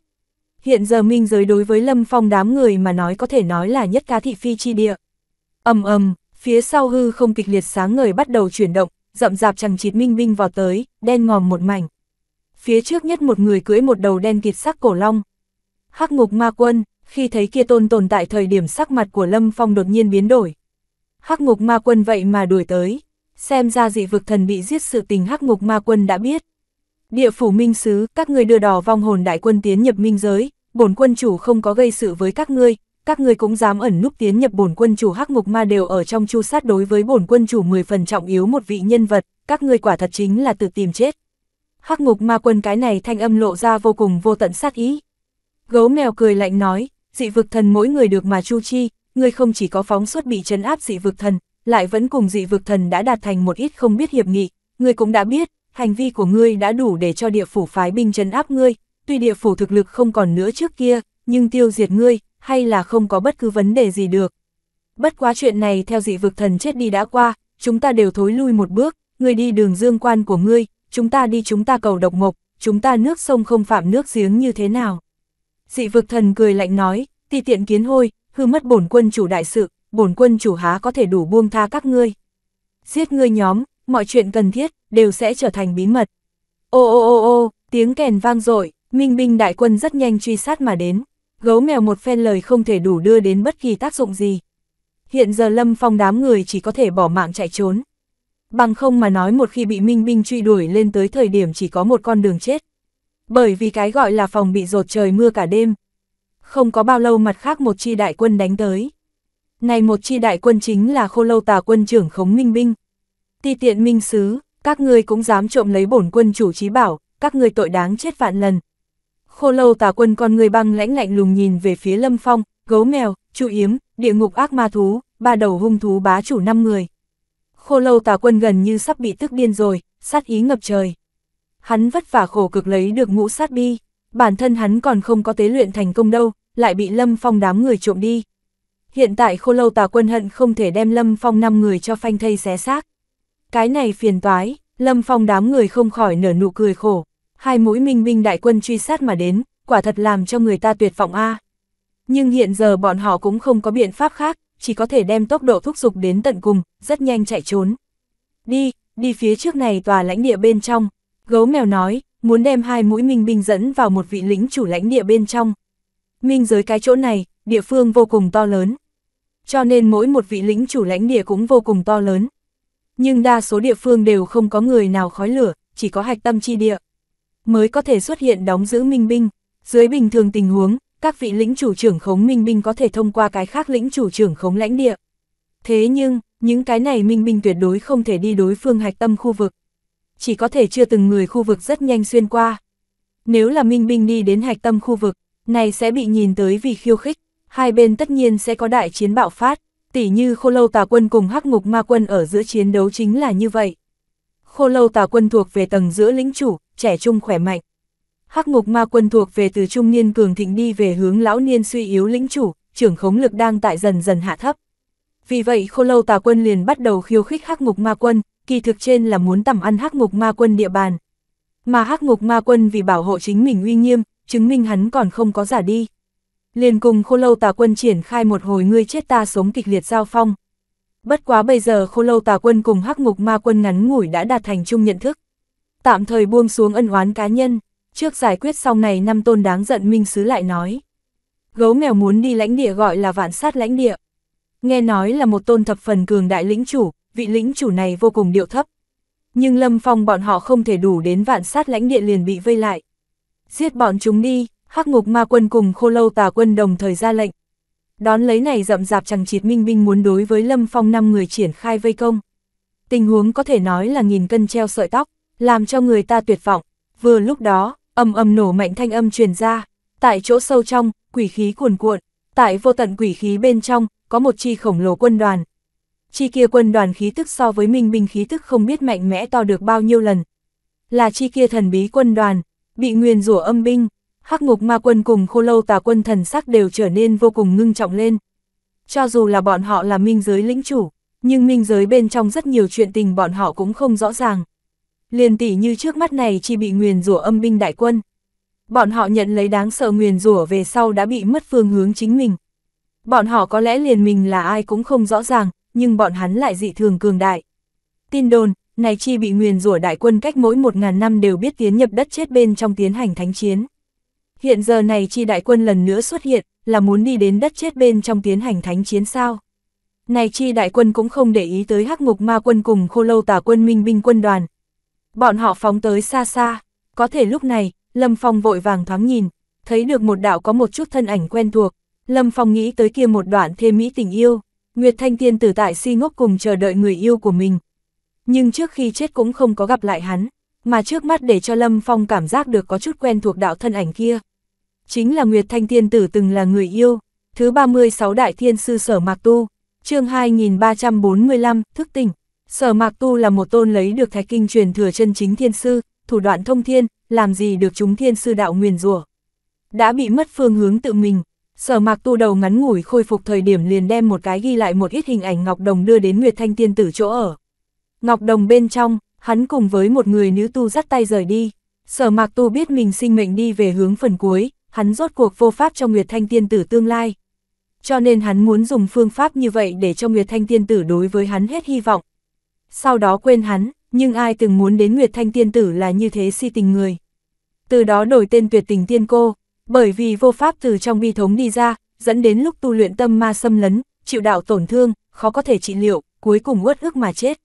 Hiện giờ minh giới đối với lâm phong đám người mà nói có thể nói là nhất ca thị phi chi địa. ầm ầm phía sau hư không kịch liệt sáng người bắt đầu chuyển động, rậm rạp chẳng chịt minh binh vào tới, đen ngòm một mảnh phía trước nhất một người cưỡi một đầu đen kịt sắc cổ long. Hắc ngục ma quân, khi thấy kia tôn tồn tại thời điểm sắc mặt của Lâm Phong đột nhiên biến đổi. Hắc ngục ma quân vậy mà đuổi tới, xem ra dị vực thần bị giết sự tình hắc ngục ma quân đã biết. Địa phủ minh sứ, các ngươi đưa đỏ vong hồn đại quân tiến nhập minh giới, bổn quân chủ không có gây sự với các ngươi, các ngươi cũng dám ẩn núp tiến nhập bổn quân chủ hắc ngục ma đều ở trong chu sát đối với bổn quân chủ 10 phần trọng yếu một vị nhân vật, các ngươi quả thật chính là tự tìm chết hắc ngục ma quân cái này thanh âm lộ ra vô cùng vô tận sát ý. Gấu mèo cười lạnh nói, dị vực thần mỗi người được mà chu chi, người không chỉ có phóng suốt bị trấn áp dị vực thần, lại vẫn cùng dị vực thần đã đạt thành một ít không biết hiệp nghị, người cũng đã biết, hành vi của ngươi đã đủ để cho địa phủ phái binh trấn áp ngươi, tuy địa phủ thực lực không còn nữa trước kia, nhưng tiêu diệt ngươi, hay là không có bất cứ vấn đề gì được. Bất quá chuyện này theo dị vực thần chết đi đã qua, chúng ta đều thối lui một bước, người đi đường dương quan của ngươi, chúng ta đi chúng ta cầu độc mộc, chúng ta nước sông không phạm nước giếng như thế nào. Dị vực thần cười lạnh nói, ti tiện kiến hôi, hư mất bổn quân chủ đại sự, bổn quân chủ há có thể đủ buông tha các ngươi. Giết ngươi nhóm, mọi chuyện cần thiết, đều sẽ trở thành bí mật. Ô ô ô ô, tiếng kèn vang dội minh binh đại quân rất nhanh truy sát mà đến. Gấu mèo một phen lời không thể đủ đưa đến bất kỳ tác dụng gì. Hiện giờ lâm phong đám người chỉ có thể bỏ mạng chạy trốn bằng không mà nói một khi bị minh binh truy đuổi lên tới thời điểm chỉ có một con đường chết. Bởi vì cái gọi là phòng bị rột trời mưa cả đêm. Không có bao lâu mặt khác một chi đại quân đánh tới. Này một chi đại quân chính là khô lâu tà quân trưởng khống minh binh. Ti tiện minh sứ, các ngươi cũng dám trộm lấy bổn quân chủ trí bảo, các ngươi tội đáng chết vạn lần. Khô lâu tà quân con người băng lãnh lạnh lùng nhìn về phía lâm phong, gấu mèo, chu yếm, địa ngục ác ma thú, ba đầu hung thú bá chủ năm người khô lâu tà quân gần như sắp bị tức điên rồi, sát ý ngập trời. Hắn vất vả khổ cực lấy được ngũ sát bi, bản thân hắn còn không có tế luyện thành công đâu, lại bị Lâm Phong đám người trộm đi. Hiện tại khô lâu tà quân hận không thể đem Lâm Phong năm người cho phanh thây xé xác. Cái này phiền toái, Lâm Phong đám người không khỏi nở nụ cười khổ. Hai mũi minh binh đại quân truy sát mà đến, quả thật làm cho người ta tuyệt vọng a. Nhưng hiện giờ bọn họ cũng không có biện pháp khác, chỉ có thể đem tốc độ thúc giục đến tận cùng, rất nhanh chạy trốn. Đi, đi phía trước này tòa lãnh địa bên trong, gấu mèo nói, muốn đem hai mũi minh binh dẫn vào một vị lính chủ lãnh địa bên trong. Minh giới cái chỗ này, địa phương vô cùng to lớn. Cho nên mỗi một vị lính chủ lãnh địa cũng vô cùng to lớn. Nhưng đa số địa phương đều không có người nào khói lửa, chỉ có hạch tâm chi địa. Mới có thể xuất hiện đóng giữ minh binh. Dưới bình thường tình huống, các vị lĩnh chủ trưởng khống minh binh có thể thông qua cái khác lĩnh chủ trưởng khống lãnh địa. Thế nhưng, những cái này minh binh tuyệt đối không thể đi đối phương hạch tâm khu vực. Chỉ có thể chưa từng người khu vực rất nhanh xuyên qua. Nếu là minh binh đi đến hạch tâm khu vực, này sẽ bị nhìn tới vì khiêu khích, hai bên tất nhiên sẽ có đại chiến bạo phát, tỉ như khô lâu tà quân cùng hắc ngục ma quân ở giữa chiến đấu chính là như vậy. Khô lâu tà quân thuộc về tầng giữa lĩnh chủ, trẻ trung khỏe mạnh, hắc ngục ma quân thuộc về từ trung niên cường thịnh đi về hướng lão niên suy yếu lĩnh chủ, trưởng khống lực đang tại dần dần hạ thấp. Vì vậy khô lâu tà quân liền bắt đầu khiêu khích hắc ngục ma quân, kỳ thực trên là muốn tầm ăn hắc ngục ma quân địa bàn. Mà hắc ngục ma quân vì bảo hộ chính mình uy nghiêm, chứng minh hắn còn không có giả đi. Liền cùng khô lâu tà quân triển khai một hồi ngươi chết ta sống kịch liệt giao phong. Bất quá bây giờ khô lâu tà quân cùng hắc ngục ma quân ngắn ngủi đã đạt thành chung nhận thức. Tạm thời buông xuống ân oán cá nhân. Trước giải quyết xong này năm tôn đáng giận minh sứ lại nói. Gấu mèo muốn đi lãnh địa gọi là vạn sát lãnh địa. Nghe nói là một tôn thập phần cường đại lĩnh chủ, vị lĩnh chủ này vô cùng điệu thấp. Nhưng lâm phong bọn họ không thể đủ đến vạn sát lãnh địa liền bị vây lại. Giết bọn chúng đi, hắc ngục ma quân cùng khô lâu tà quân đồng thời ra lệnh. Đón lấy này rậm rạp chẳng chịt minh binh muốn đối với lâm phong năm người triển khai vây công. Tình huống có thể nói là nghìn cân treo sợi tóc, làm cho người ta tuyệt vọng. Vừa lúc đó, ầm ầm nổ mạnh thanh âm truyền ra, tại chỗ sâu trong, quỷ khí cuồn cuộn, tại vô tận quỷ khí bên trong, có một chi khổng lồ quân đoàn. Chi kia quân đoàn khí tức so với minh binh khí tức không biết mạnh mẽ to được bao nhiêu lần. Là chi kia thần bí quân đoàn, bị nguyền rủa âm binh, hắc ngục ma quân cùng khô lâu tà quân thần sắc đều trở nên vô cùng ngưng trọng lên. Cho dù là bọn họ là minh giới lĩnh chủ, nhưng minh giới bên trong rất nhiều chuyện tình bọn họ cũng không rõ ràng liền tỷ như trước mắt này chỉ bị nguyền rủa âm binh đại quân. Bọn họ nhận lấy đáng sợ nguyền rủa về sau đã bị mất phương hướng chính mình. Bọn họ có lẽ liền mình là ai cũng không rõ ràng, nhưng bọn hắn lại dị thường cường đại. Tin đồn, này chi bị nguyền rủa đại quân cách mỗi một ngàn năm đều biết tiến nhập đất chết bên trong tiến hành thánh chiến. Hiện giờ này chi đại quân lần nữa xuất hiện, là muốn đi đến đất chết bên trong tiến hành thánh chiến sao? Này chi đại quân cũng không để ý tới hắc ngục ma quân cùng khô lâu tà quân minh binh quân đoàn, Bọn họ phóng tới xa xa, có thể lúc này, Lâm Phong vội vàng thoáng nhìn, thấy được một đạo có một chút thân ảnh quen thuộc. Lâm Phong nghĩ tới kia một đoạn thê mỹ tình yêu, Nguyệt Thanh Tiên tử tại si ngốc cùng chờ đợi người yêu của mình. Nhưng trước khi chết cũng không có gặp lại hắn, mà trước mắt để cho Lâm Phong cảm giác được có chút quen thuộc đạo thân ảnh kia. Chính là Nguyệt Thanh Tiên tử từng là người yêu, thứ 36 Đại Thiên Sư Sở Mạc Tu, chương 2345, Thức Tỉnh. Sở Mạc Tu là một tôn lấy được thái kinh truyền thừa chân chính thiên sư, thủ đoạn thông thiên, làm gì được chúng thiên sư đạo nguyền rủa. Đã bị mất phương hướng tự mình, Sở Mạc Tu đầu ngắn ngủi khôi phục thời điểm liền đem một cái ghi lại một ít hình ảnh Ngọc Đồng đưa đến Nguyệt Thanh tiên tử chỗ ở. Ngọc Đồng bên trong, hắn cùng với một người nữ tu dắt tay rời đi. Sở Mạc Tu biết mình sinh mệnh đi về hướng phần cuối, hắn rốt cuộc vô pháp cho Nguyệt Thanh tiên tử tương lai. Cho nên hắn muốn dùng phương pháp như vậy để cho Nguyệt Thanh tiên tử đối với hắn hết hy vọng, sau đó quên hắn, nhưng ai từng muốn đến Nguyệt Thanh Tiên Tử là như thế si tình người. Từ đó đổi tên tuyệt tình tiên cô, bởi vì vô pháp từ trong bi thống đi ra, dẫn đến lúc tu luyện tâm ma xâm lấn, chịu đạo tổn thương, khó có thể trị liệu, cuối cùng uất ức mà chết.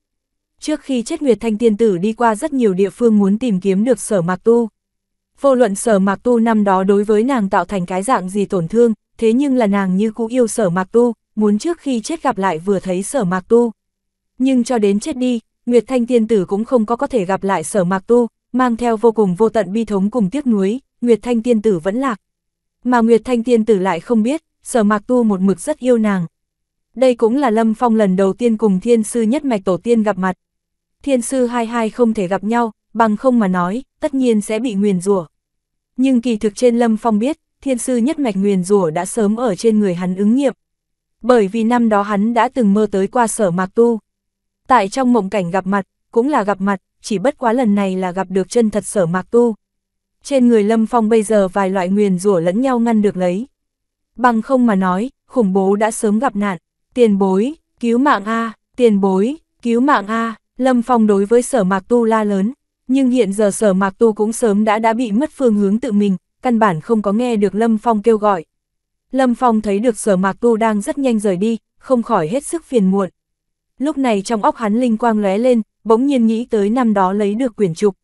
Trước khi chết Nguyệt Thanh Tiên Tử đi qua rất nhiều địa phương muốn tìm kiếm được sở mạc tu. Vô luận sở mạc tu năm đó đối với nàng tạo thành cái dạng gì tổn thương, thế nhưng là nàng như cũ yêu sở mạc tu, muốn trước khi chết gặp lại vừa thấy sở mạc tu nhưng cho đến chết đi, Nguyệt Thanh Tiên Tử cũng không có có thể gặp lại sở mạc tu, mang theo vô cùng vô tận bi thống cùng tiếc nuối, Nguyệt Thanh Tiên Tử vẫn lạc. Mà Nguyệt Thanh Tiên Tử lại không biết, sở mạc tu một mực rất yêu nàng. Đây cũng là Lâm Phong lần đầu tiên cùng thiên sư nhất mạch tổ tiên gặp mặt. Thiên sư hai hai không thể gặp nhau, bằng không mà nói, tất nhiên sẽ bị nguyền rủa. Nhưng kỳ thực trên Lâm Phong biết, thiên sư nhất mạch nguyền rủa đã sớm ở trên người hắn ứng nghiệm. Bởi vì năm đó hắn đã từng mơ tới qua sở mạc tu. Tại trong mộng cảnh gặp mặt, cũng là gặp mặt, chỉ bất quá lần này là gặp được chân thật sở mạc tu. Trên người Lâm Phong bây giờ vài loại nguyền rủa lẫn nhau ngăn được lấy. Bằng không mà nói, khủng bố đã sớm gặp nạn, tiền bối, cứu mạng A, tiền bối, cứu mạng A, Lâm Phong đối với sở mạc tu la lớn, nhưng hiện giờ sở mạc tu cũng sớm đã đã bị mất phương hướng tự mình, căn bản không có nghe được Lâm Phong kêu gọi. Lâm Phong thấy được sở mạc tu đang rất nhanh rời đi, không khỏi hết sức phiền muộn lúc này trong óc hắn linh quang lóe lên, bỗng nhiên nghĩ tới năm đó lấy được quyển trục.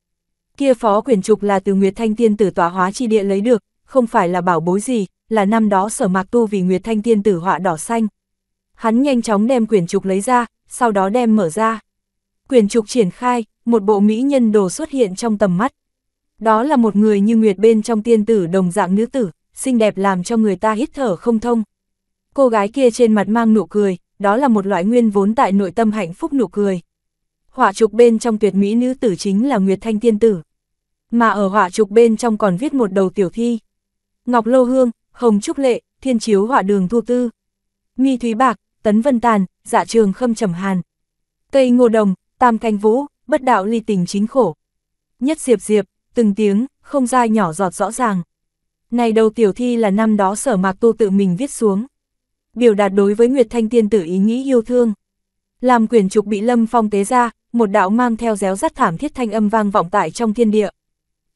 Kia phó quyển trục là từ Nguyệt Thanh Tiên tử tọa hóa chi địa lấy được, không phải là bảo bối gì, là năm đó sở mạc tu vì Nguyệt Thanh Tiên tử họa đỏ xanh. Hắn nhanh chóng đem quyển trục lấy ra, sau đó đem mở ra. Quyển trục triển khai, một bộ mỹ nhân đồ xuất hiện trong tầm mắt. Đó là một người như Nguyệt bên trong tiên tử đồng dạng nữ tử, xinh đẹp làm cho người ta hít thở không thông. Cô gái kia trên mặt mang nụ cười, đó là một loại nguyên vốn tại nội tâm hạnh phúc nụ cười. Họa trục bên trong tuyệt mỹ nữ tử chính là Nguyệt Thanh Tiên Tử. Mà ở họa trục bên trong còn viết một đầu tiểu thi. Ngọc Lô Hương, Hồng Trúc Lệ, Thiên Chiếu Họa Đường Thu Tư. Mi Thúy Bạc, Tấn Vân Tàn, Dạ Trường Khâm Trầm Hàn. Cây Ngô Đồng, Tam Canh Vũ, Bất Đạo Ly Tình Chính Khổ. Nhất Diệp Diệp, từng tiếng, không dai nhỏ giọt rõ ràng. Này đầu tiểu thi là năm đó sở mạc tu tự mình viết xuống biểu đạt đối với Nguyệt Thanh Tiên tử ý nghĩ yêu thương. Làm quyển trục bị Lâm Phong tế ra, một đạo mang theo réo rắt thảm thiết thanh âm vang vọng tại trong thiên địa.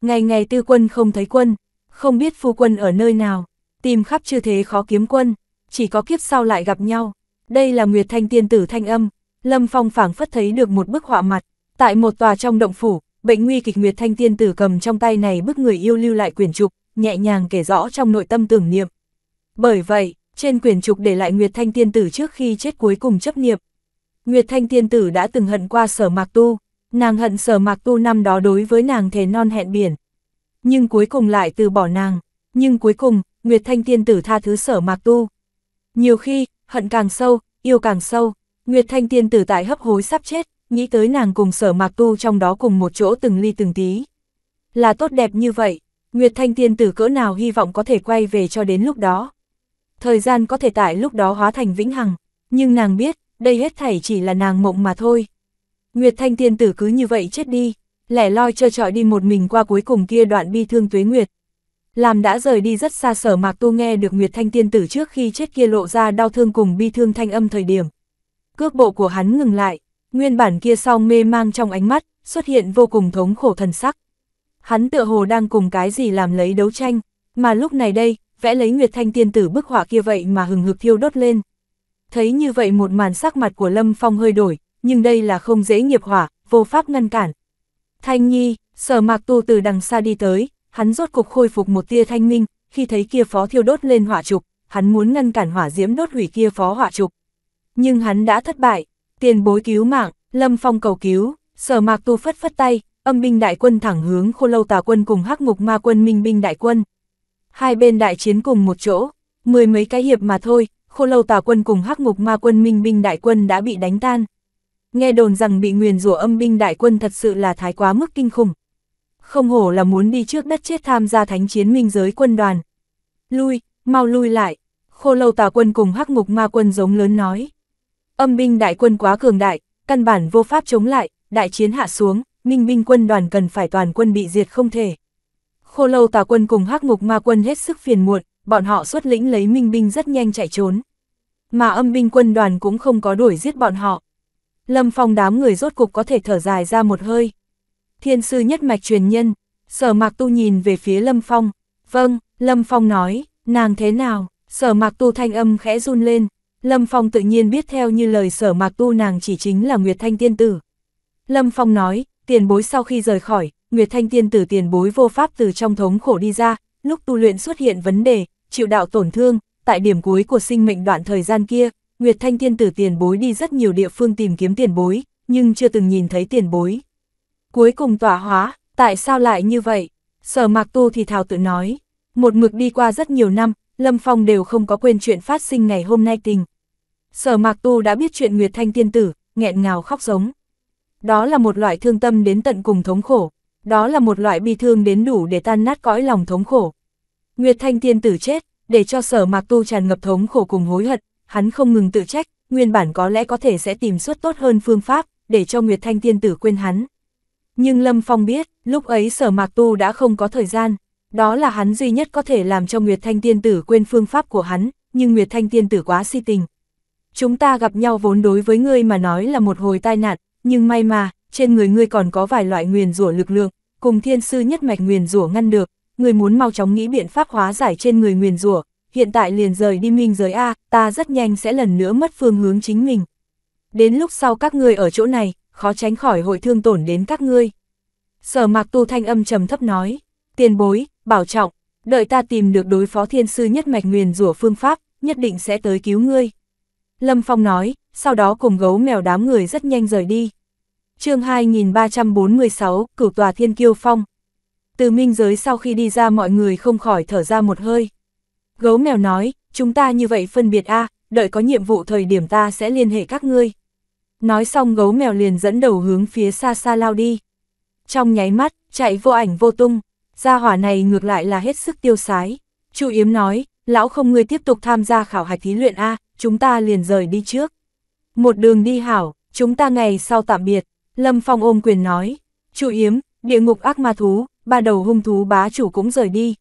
Ngày ngày tư quân không thấy quân, không biết phu quân ở nơi nào, tìm khắp chư thế khó kiếm quân, chỉ có kiếp sau lại gặp nhau. Đây là Nguyệt Thanh Tiên tử thanh âm, Lâm Phong phảng phất thấy được một bức họa mặt, tại một tòa trong động phủ, bệnh nguy kịch Nguyệt Thanh Tiên tử cầm trong tay này bức người yêu lưu lại quyển trục, nhẹ nhàng kể rõ trong nội tâm tưởng niệm. Bởi vậy, trên quyển trục để lại Nguyệt Thanh Tiên Tử trước khi chết cuối cùng chấp niệm Nguyệt Thanh Tiên Tử đã từng hận qua sở mạc tu, nàng hận sở mạc tu năm đó đối với nàng thề non hẹn biển. Nhưng cuối cùng lại từ bỏ nàng, nhưng cuối cùng, Nguyệt Thanh Tiên Tử tha thứ sở mạc tu. Nhiều khi, hận càng sâu, yêu càng sâu, Nguyệt Thanh Tiên Tử tại hấp hối sắp chết, nghĩ tới nàng cùng sở mạc tu trong đó cùng một chỗ từng ly từng tí. Là tốt đẹp như vậy, Nguyệt Thanh Tiên Tử cỡ nào hy vọng có thể quay về cho đến lúc đó thời gian có thể tại lúc đó hóa thành vĩnh hằng, nhưng nàng biết, đây hết thảy chỉ là nàng mộng mà thôi. Nguyệt Thanh Tiên Tử cứ như vậy chết đi, lẻ loi trơ trọi đi một mình qua cuối cùng kia đoạn bi thương tuế Nguyệt. Làm đã rời đi rất xa sở Mạc Tô nghe được Nguyệt Thanh Tiên Tử trước khi chết kia lộ ra đau thương cùng bi thương thanh âm thời điểm. Cước bộ của hắn ngừng lại, nguyên bản kia sau mê mang trong ánh mắt, xuất hiện vô cùng thống khổ thần sắc. Hắn tựa hồ đang cùng cái gì làm lấy đấu tranh, mà lúc này đây, vẽ lấy Nguyệt Thanh tiên tử bức họa kia vậy mà hừng hực thiêu đốt lên. Thấy như vậy một màn sắc mặt của Lâm Phong hơi đổi, nhưng đây là không dễ nghiệp hỏa, vô pháp ngăn cản. Thanh Nhi, sở mạc tu từ đằng xa đi tới, hắn rốt cục khôi phục một tia thanh minh, khi thấy kia phó thiêu đốt lên hỏa trục, hắn muốn ngăn cản hỏa diễm đốt hủy kia phó hỏa trục. Nhưng hắn đã thất bại, tiền bối cứu mạng, Lâm Phong cầu cứu, sở mạc tu phất phất tay, âm binh đại quân thẳng hướng khô lâu tà quân cùng hắc ngục ma quân minh binh đại quân hai bên đại chiến cùng một chỗ, mười mấy cái hiệp mà thôi, khô lâu tà quân cùng hắc ngục ma quân minh binh đại quân đã bị đánh tan. Nghe đồn rằng bị nguyền rủa âm binh đại quân thật sự là thái quá mức kinh khủng. Không hổ là muốn đi trước đất chết tham gia thánh chiến minh giới quân đoàn. Lui, mau lui lại, khô lâu tà quân cùng hắc ngục ma quân giống lớn nói. Âm binh đại quân quá cường đại, căn bản vô pháp chống lại, đại chiến hạ xuống, minh binh quân đoàn cần phải toàn quân bị diệt không thể. Khô lâu tà quân cùng hắc ngục ma quân hết sức phiền muộn, bọn họ xuất lĩnh lấy minh binh rất nhanh chạy trốn. Mà âm binh quân đoàn cũng không có đuổi giết bọn họ. Lâm Phong đám người rốt cục có thể thở dài ra một hơi. Thiên sư nhất mạch truyền nhân, sở mạc tu nhìn về phía Lâm Phong. Vâng, Lâm Phong nói, nàng thế nào, sở mạc tu thanh âm khẽ run lên. Lâm Phong tự nhiên biết theo như lời sở mạc tu nàng chỉ chính là Nguyệt Thanh Tiên Tử. Lâm Phong nói, tiền bối sau khi rời khỏi, Nguyệt Thanh Tiên tử tiền bối vô pháp từ trong thống khổ đi ra, lúc tu luyện xuất hiện vấn đề, chịu đạo tổn thương, tại điểm cuối của sinh mệnh đoạn thời gian kia, Nguyệt Thanh Tiên tử tiền bối đi rất nhiều địa phương tìm kiếm tiền bối, nhưng chưa từng nhìn thấy tiền bối. Cuối cùng tỏa hóa, tại sao lại như vậy? Sở Mạc Tu thì thào tự nói, một mực đi qua rất nhiều năm, Lâm Phong đều không có quên chuyện phát sinh ngày hôm nay tình. Sở Mạc Tu đã biết chuyện Nguyệt Thanh Tiên Tử, nghẹn ngào khóc giống. Đó là một loại thương tâm đến tận cùng thống khổ, đó là một loại bi thương đến đủ để tan nát cõi lòng thống khổ. Nguyệt Thanh Tiên tử chết, để cho sở mạc tu tràn ngập thống khổ cùng hối hận, hắn không ngừng tự trách, nguyên bản có lẽ có thể sẽ tìm suốt tốt hơn phương pháp, để cho Nguyệt Thanh Tiên tử quên hắn. Nhưng Lâm Phong biết, lúc ấy sở mạc tu đã không có thời gian, đó là hắn duy nhất có thể làm cho Nguyệt Thanh Tiên tử quên phương pháp của hắn, nhưng Nguyệt Thanh Tiên tử quá si tình. Chúng ta gặp nhau vốn đối với ngươi mà nói là một hồi tai nạn, nhưng may mà, trên người ngươi còn có vài loại nguyền rủa lực lượng, cùng thiên sư nhất mạch nguyền rủa ngăn được, người muốn mau chóng nghĩ biện pháp hóa giải trên người nguyền rủa hiện tại liền rời đi minh giới A, ta rất nhanh sẽ lần nữa mất phương hướng chính mình. Đến lúc sau các ngươi ở chỗ này, khó tránh khỏi hội thương tổn đến các ngươi. Sở mạc tu thanh âm trầm thấp nói, tiền bối, bảo trọng, đợi ta tìm được đối phó thiên sư nhất mạch nguyền rủa phương pháp, nhất định sẽ tới cứu ngươi. Lâm Phong nói, sau đó cùng gấu mèo đám người rất nhanh rời đi chương 2346, cửu tòa thiên kiêu phong. Từ minh giới sau khi đi ra mọi người không khỏi thở ra một hơi. Gấu mèo nói, chúng ta như vậy phân biệt a đợi có nhiệm vụ thời điểm ta sẽ liên hệ các ngươi. Nói xong gấu mèo liền dẫn đầu hướng phía xa xa lao đi. Trong nháy mắt, chạy vô ảnh vô tung, gia hỏa này ngược lại là hết sức tiêu sái. Chu Yếm nói, lão không ngươi tiếp tục tham gia khảo hạch thí luyện A, chúng ta liền rời đi trước. Một đường đi hảo, chúng ta ngày sau tạm biệt. Lâm Phong ôm quyền nói, chủ yếm, địa ngục ác ma thú, ba đầu hung thú bá chủ cũng rời đi.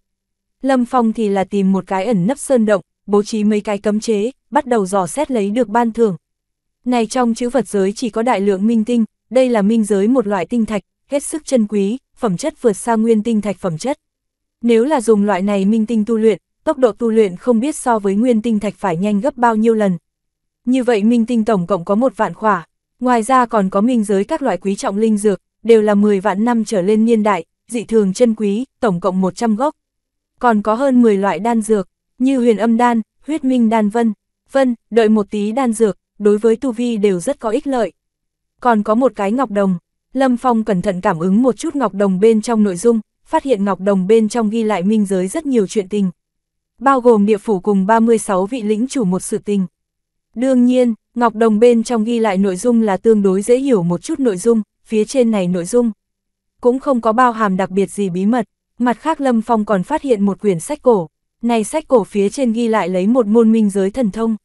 Lâm Phong thì là tìm một cái ẩn nấp sơn động, bố trí mấy cái cấm chế, bắt đầu dò xét lấy được ban thưởng. Này trong chữ vật giới chỉ có đại lượng minh tinh, đây là minh giới một loại tinh thạch, hết sức chân quý, phẩm chất vượt xa nguyên tinh thạch phẩm chất. Nếu là dùng loại này minh tinh tu luyện, tốc độ tu luyện không biết so với nguyên tinh thạch phải nhanh gấp bao nhiêu lần. Như vậy minh tinh tổng cộng có một vạn khỏa, Ngoài ra còn có minh giới các loại quý trọng linh dược, đều là 10 vạn năm trở lên niên đại, dị thường chân quý, tổng cộng 100 gốc. Còn có hơn 10 loại đan dược, như huyền âm đan, huyết minh đan vân, vân, đợi một tí đan dược, đối với tu vi đều rất có ích lợi. Còn có một cái ngọc đồng, Lâm Phong cẩn thận cảm ứng một chút ngọc đồng bên trong nội dung, phát hiện ngọc đồng bên trong ghi lại minh giới rất nhiều chuyện tình. Bao gồm địa phủ cùng 36 vị lĩnh chủ một sự tình. Đương nhiên, Ngọc Đồng bên trong ghi lại nội dung là tương đối dễ hiểu một chút nội dung, phía trên này nội dung cũng không có bao hàm đặc biệt gì bí mật. Mặt khác Lâm Phong còn phát hiện một quyển sách cổ, này sách cổ phía trên ghi lại lấy một môn minh giới thần thông.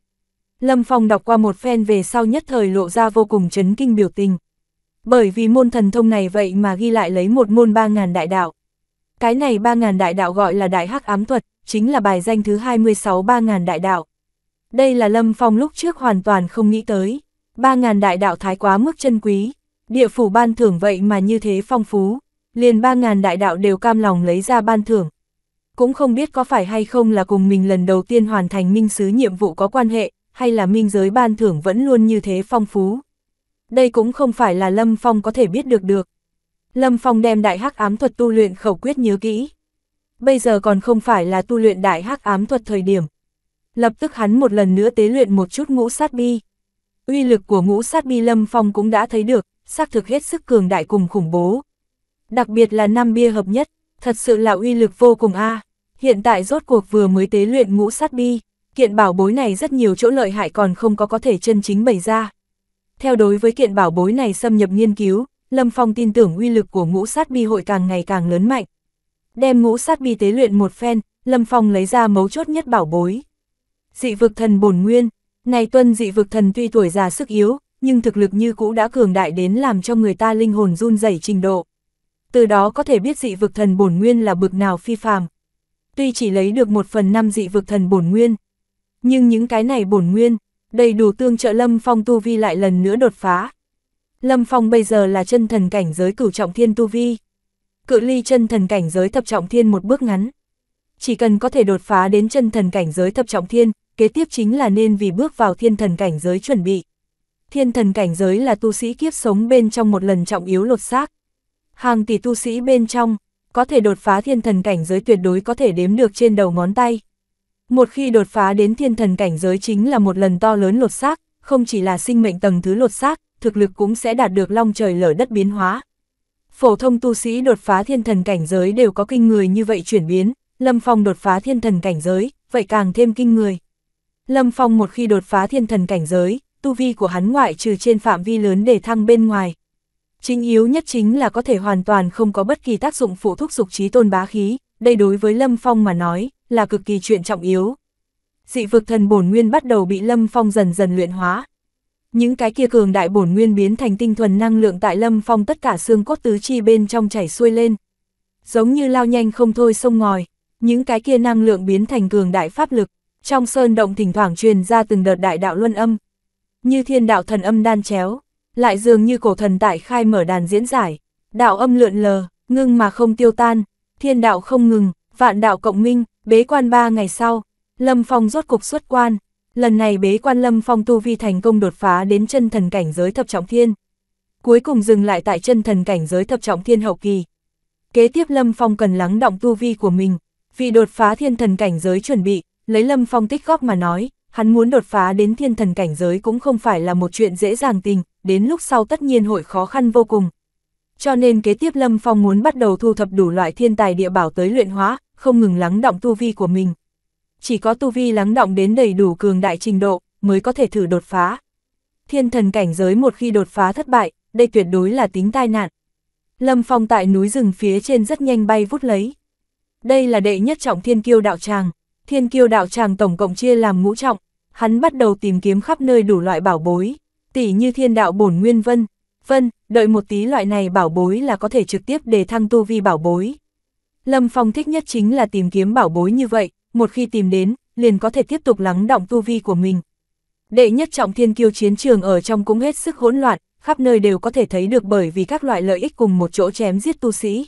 Lâm Phong đọc qua một phen về sau nhất thời lộ ra vô cùng chấn kinh biểu tình. Bởi vì môn thần thông này vậy mà ghi lại lấy một môn 3.000 đại đạo. Cái này 3.000 đại đạo gọi là đại hắc ám thuật, chính là bài danh thứ 26 3.000 đại đạo. Đây là Lâm Phong lúc trước hoàn toàn không nghĩ tới. Ba ngàn đại đạo thái quá mức chân quý, địa phủ ban thưởng vậy mà như thế phong phú, liền ba ngàn đại đạo đều cam lòng lấy ra ban thưởng. Cũng không biết có phải hay không là cùng mình lần đầu tiên hoàn thành minh sứ nhiệm vụ có quan hệ, hay là minh giới ban thưởng vẫn luôn như thế phong phú. Đây cũng không phải là Lâm Phong có thể biết được được. Lâm Phong đem đại hắc ám thuật tu luyện khẩu quyết nhớ kỹ. Bây giờ còn không phải là tu luyện đại hắc ám thuật thời điểm, Lập tức hắn một lần nữa tế luyện một chút ngũ sát bi. Uy lực của ngũ sát bi lâm phong cũng đã thấy được, xác thực hết sức cường đại cùng khủng bố. Đặc biệt là năm bia hợp nhất, thật sự là uy lực vô cùng a. Hiện tại rốt cuộc vừa mới tế luyện ngũ sát bi, kiện bảo bối này rất nhiều chỗ lợi hại còn không có có thể chân chính bày ra. Theo đối với kiện bảo bối này xâm nhập nghiên cứu, Lâm Phong tin tưởng uy lực của ngũ sát bi hội càng ngày càng lớn mạnh. Đem ngũ sát bi tế luyện một phen, Lâm Phong lấy ra mấu chốt nhất bảo bối dị vực thần bổn nguyên. Này tuân dị vực thần tuy tuổi già sức yếu, nhưng thực lực như cũ đã cường đại đến làm cho người ta linh hồn run rẩy trình độ. Từ đó có thể biết dị vực thần bổn nguyên là bực nào phi phàm. Tuy chỉ lấy được một phần năm dị vực thần bổn nguyên, nhưng những cái này bổn nguyên, đầy đủ tương trợ Lâm Phong tu vi lại lần nữa đột phá. Lâm Phong bây giờ là chân thần cảnh giới cửu trọng thiên tu vi. Cự ly chân thần cảnh giới thập trọng thiên một bước ngắn. Chỉ cần có thể đột phá đến chân thần cảnh giới thập trọng thiên, kế tiếp chính là nên vì bước vào thiên thần cảnh giới chuẩn bị. Thiên thần cảnh giới là tu sĩ kiếp sống bên trong một lần trọng yếu lột xác. Hàng tỷ tu sĩ bên trong, có thể đột phá thiên thần cảnh giới tuyệt đối có thể đếm được trên đầu ngón tay. Một khi đột phá đến thiên thần cảnh giới chính là một lần to lớn lột xác, không chỉ là sinh mệnh tầng thứ lột xác, thực lực cũng sẽ đạt được long trời lở đất biến hóa. Phổ thông tu sĩ đột phá thiên thần cảnh giới đều có kinh người như vậy chuyển biến, Lâm Phong đột phá thiên thần cảnh giới, vậy càng thêm kinh người. Lâm Phong một khi đột phá thiên thần cảnh giới, tu vi của hắn ngoại trừ trên phạm vi lớn để thăng bên ngoài. Chính yếu nhất chính là có thể hoàn toàn không có bất kỳ tác dụng phụ thúc dục trí tôn bá khí, đây đối với Lâm Phong mà nói, là cực kỳ chuyện trọng yếu. Dị vực thần bổn nguyên bắt đầu bị Lâm Phong dần dần luyện hóa. Những cái kia cường đại bổn nguyên biến thành tinh thuần năng lượng tại Lâm Phong tất cả xương cốt tứ chi bên trong chảy xuôi lên. Giống như lao nhanh không thôi sông ngòi, những cái kia năng lượng biến thành cường đại pháp lực, trong sơn động thỉnh thoảng truyền ra từng đợt đại đạo luân âm, như thiên đạo thần âm đan chéo, lại dường như cổ thần tại khai mở đàn diễn giải, đạo âm lượn lờ, ngưng mà không tiêu tan, thiên đạo không ngừng, vạn đạo cộng minh, bế quan ba ngày sau, Lâm Phong rốt cục xuất quan, lần này bế quan Lâm Phong tu vi thành công đột phá đến chân thần cảnh giới thập trọng thiên. Cuối cùng dừng lại tại chân thần cảnh giới thập trọng thiên hậu kỳ. Kế tiếp Lâm Phong cần lắng động tu vi của mình, vì đột phá thiên thần cảnh giới chuẩn bị, lấy Lâm Phong tích góp mà nói, hắn muốn đột phá đến thiên thần cảnh giới cũng không phải là một chuyện dễ dàng tình, đến lúc sau tất nhiên hội khó khăn vô cùng. Cho nên kế tiếp Lâm Phong muốn bắt đầu thu thập đủ loại thiên tài địa bảo tới luyện hóa, không ngừng lắng động tu vi của mình. Chỉ có tu vi lắng động đến đầy đủ cường đại trình độ, mới có thể thử đột phá. Thiên thần cảnh giới một khi đột phá thất bại, đây tuyệt đối là tính tai nạn. Lâm Phong tại núi rừng phía trên rất nhanh bay vút lấy. Đây là đệ nhất trọng thiên kiêu đạo tràng, Thiên kiêu đạo tràng tổng cộng chia làm ngũ trọng, hắn bắt đầu tìm kiếm khắp nơi đủ loại bảo bối, tỉ như thiên đạo bổn nguyên vân, vân, đợi một tí loại này bảo bối là có thể trực tiếp để thăng tu vi bảo bối. Lâm Phong thích nhất chính là tìm kiếm bảo bối như vậy, một khi tìm đến, liền có thể tiếp tục lắng động tu vi của mình. Đệ nhất trọng thiên kiêu chiến trường ở trong cũng hết sức hỗn loạn, khắp nơi đều có thể thấy được bởi vì các loại lợi ích cùng một chỗ chém giết tu sĩ.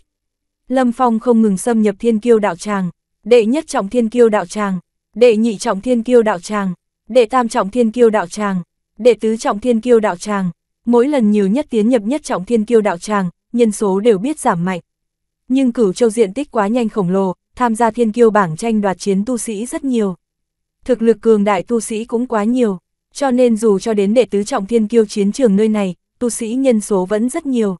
Lâm Phong không ngừng xâm nhập thiên kiêu đạo tràng, đệ nhất trọng thiên kiêu đạo tràng, đệ nhị trọng thiên kiêu đạo tràng, đệ tam trọng thiên kiêu đạo tràng, đệ tứ trọng thiên kiêu đạo tràng, mỗi lần nhiều nhất tiến nhập nhất trọng thiên kiêu đạo tràng, nhân số đều biết giảm mạnh. Nhưng cửu châu diện tích quá nhanh khổng lồ, tham gia thiên kiêu bảng tranh đoạt chiến tu sĩ rất nhiều. Thực lực cường đại tu sĩ cũng quá nhiều, cho nên dù cho đến đệ tứ trọng thiên kiêu chiến trường nơi này, tu sĩ nhân số vẫn rất nhiều.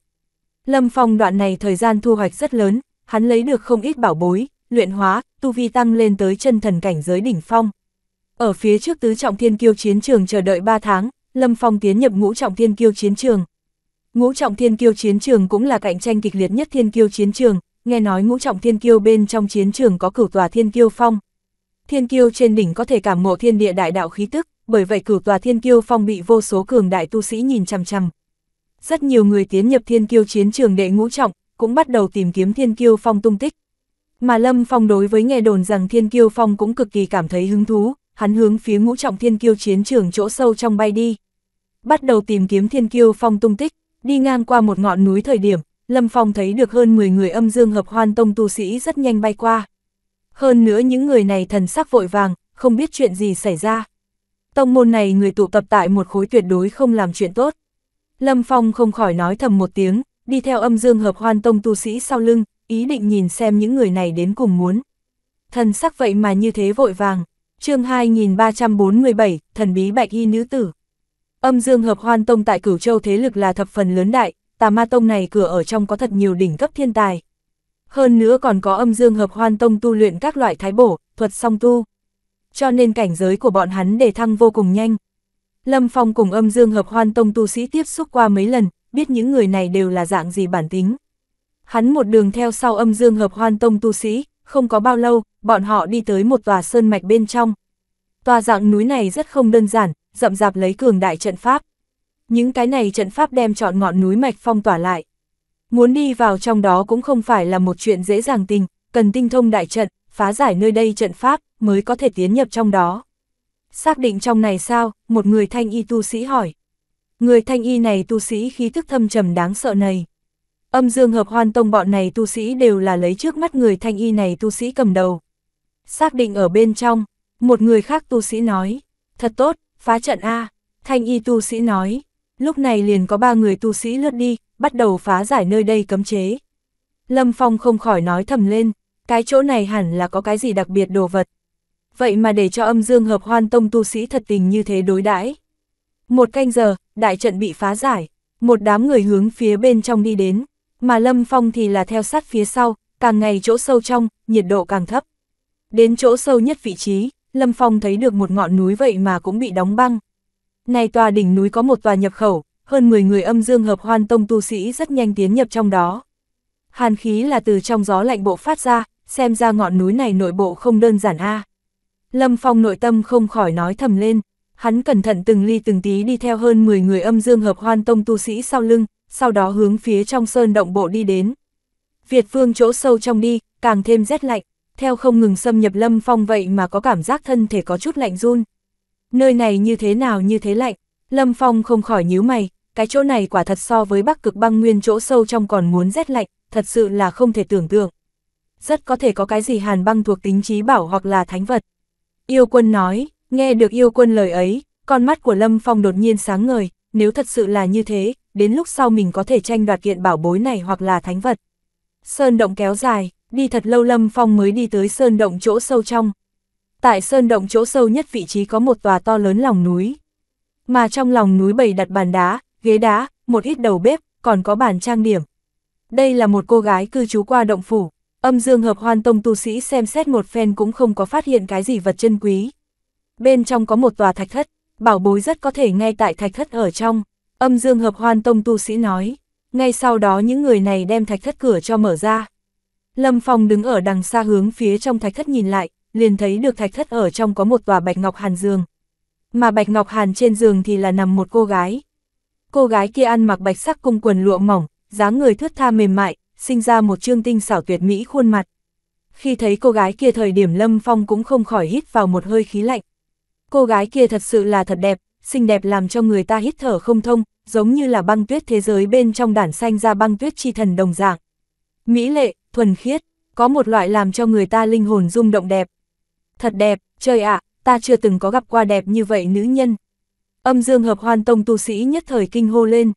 Lâm Phong đoạn này thời gian thu hoạch rất lớn, hắn lấy được không ít bảo bối, luyện hóa, tu vi tăng lên tới chân thần cảnh giới đỉnh phong. Ở phía trước tứ trọng thiên kiêu chiến trường chờ đợi 3 tháng, Lâm Phong tiến nhập ngũ trọng thiên kiêu chiến trường. Ngũ trọng thiên kiêu chiến trường cũng là cạnh tranh kịch liệt nhất thiên kiêu chiến trường, nghe nói ngũ trọng thiên kiêu bên trong chiến trường có cửu tòa thiên kiêu phong. Thiên kiêu trên đỉnh có thể cảm ngộ thiên địa đại đạo khí tức, bởi vậy cửu tòa thiên kiêu phong bị vô số cường đại tu sĩ nhìn chằm chằm. Rất nhiều người tiến nhập thiên kiêu chiến trường đệ ngũ trọng, cũng bắt đầu tìm kiếm thiên kiêu phong tung tích. Mà Lâm Phong đối với nghe đồn rằng Thiên Kiêu Phong cũng cực kỳ cảm thấy hứng thú, hắn hướng phía ngũ trọng Thiên Kiêu chiến trường chỗ sâu trong bay đi. Bắt đầu tìm kiếm Thiên Kiêu Phong tung tích, đi ngang qua một ngọn núi thời điểm, Lâm Phong thấy được hơn 10 người âm dương hợp hoan tông tu sĩ rất nhanh bay qua. Hơn nữa những người này thần sắc vội vàng, không biết chuyện gì xảy ra. Tông môn này người tụ tập tại một khối tuyệt đối không làm chuyện tốt. Lâm Phong không khỏi nói thầm một tiếng, đi theo âm dương hợp hoan tông tu sĩ sau lưng, ý định nhìn xem những người này đến cùng muốn. Thần sắc vậy mà như thế vội vàng, chương 2347, thần bí bạch y nữ tử. Âm dương hợp hoan tông tại cửu châu thế lực là thập phần lớn đại, tà ma tông này cửa ở trong có thật nhiều đỉnh cấp thiên tài. Hơn nữa còn có âm dương hợp hoan tông tu luyện các loại thái bổ, thuật song tu. Cho nên cảnh giới của bọn hắn đề thăng vô cùng nhanh. Lâm Phong cùng âm dương hợp hoan tông tu sĩ tiếp xúc qua mấy lần, biết những người này đều là dạng gì bản tính hắn một đường theo sau âm dương hợp hoan tông tu sĩ, không có bao lâu, bọn họ đi tới một tòa sơn mạch bên trong. Tòa dạng núi này rất không đơn giản, rậm rạp lấy cường đại trận pháp. Những cái này trận pháp đem chọn ngọn núi mạch phong tỏa lại. Muốn đi vào trong đó cũng không phải là một chuyện dễ dàng tình, cần tinh thông đại trận, phá giải nơi đây trận pháp mới có thể tiến nhập trong đó. Xác định trong này sao, một người thanh y tu sĩ hỏi. Người thanh y này tu sĩ khí thức thâm trầm đáng sợ này. Âm dương hợp Hoan tông bọn này tu sĩ đều là lấy trước mắt người thanh y này tu sĩ cầm đầu. Xác định ở bên trong, một người khác tu sĩ nói, thật tốt, phá trận A, thanh y tu sĩ nói. Lúc này liền có ba người tu sĩ lướt đi, bắt đầu phá giải nơi đây cấm chế. Lâm Phong không khỏi nói thầm lên, cái chỗ này hẳn là có cái gì đặc biệt đồ vật. Vậy mà để cho âm dương hợp hoan tông tu sĩ thật tình như thế đối đãi. Một canh giờ, đại trận bị phá giải, một đám người hướng phía bên trong đi đến mà Lâm Phong thì là theo sát phía sau, càng ngày chỗ sâu trong, nhiệt độ càng thấp. Đến chỗ sâu nhất vị trí, Lâm Phong thấy được một ngọn núi vậy mà cũng bị đóng băng. Này tòa đỉnh núi có một tòa nhập khẩu, hơn 10 người âm dương hợp hoan tông tu sĩ rất nhanh tiến nhập trong đó. Hàn khí là từ trong gió lạnh bộ phát ra, xem ra ngọn núi này nội bộ không đơn giản a. Lâm Phong nội tâm không khỏi nói thầm lên, hắn cẩn thận từng ly từng tí đi theo hơn 10 người âm dương hợp hoan tông tu sĩ sau lưng, sau đó hướng phía trong sơn động bộ đi đến. Việt phương chỗ sâu trong đi, càng thêm rét lạnh, theo không ngừng xâm nhập lâm phong vậy mà có cảm giác thân thể có chút lạnh run. Nơi này như thế nào như thế lạnh, lâm phong không khỏi nhíu mày, cái chỗ này quả thật so với bắc cực băng nguyên chỗ sâu trong còn muốn rét lạnh, thật sự là không thể tưởng tượng. Rất có thể có cái gì hàn băng thuộc tính trí bảo hoặc là thánh vật. Yêu quân nói, nghe được yêu quân lời ấy, con mắt của Lâm Phong đột nhiên sáng ngời, nếu thật sự là như thế, đến lúc sau mình có thể tranh đoạt kiện bảo bối này hoặc là thánh vật. Sơn động kéo dài, đi thật lâu Lâm Phong mới đi tới sơn động chỗ sâu trong. Tại sơn động chỗ sâu nhất vị trí có một tòa to lớn lòng núi. Mà trong lòng núi bầy đặt bàn đá, ghế đá, một ít đầu bếp, còn có bàn trang điểm. Đây là một cô gái cư trú qua động phủ, âm dương hợp hoan tông tu sĩ xem xét một phen cũng không có phát hiện cái gì vật chân quý. Bên trong có một tòa thạch thất, bảo bối rất có thể ngay tại thạch thất ở trong. Âm dương hợp hoan tông tu sĩ nói, ngay sau đó những người này đem thạch thất cửa cho mở ra. Lâm Phong đứng ở đằng xa hướng phía trong thạch thất nhìn lại, liền thấy được thạch thất ở trong có một tòa bạch ngọc hàn giường. Mà bạch ngọc hàn trên giường thì là nằm một cô gái. Cô gái kia ăn mặc bạch sắc cung quần lụa mỏng, dáng người thướt tha mềm mại, sinh ra một trương tinh xảo tuyệt mỹ khuôn mặt. Khi thấy cô gái kia thời điểm Lâm Phong cũng không khỏi hít vào một hơi khí lạnh. Cô gái kia thật sự là thật đẹp, xinh đẹp làm cho người ta hít thở không thông, giống như là băng tuyết thế giới bên trong đản xanh ra băng tuyết chi thần đồng dạng. Mỹ lệ, thuần khiết, có một loại làm cho người ta linh hồn rung động đẹp. Thật đẹp, trời ạ, ta chưa từng có gặp qua đẹp như vậy nữ nhân. Âm dương hợp hoan tông tu sĩ nhất thời kinh hô lên.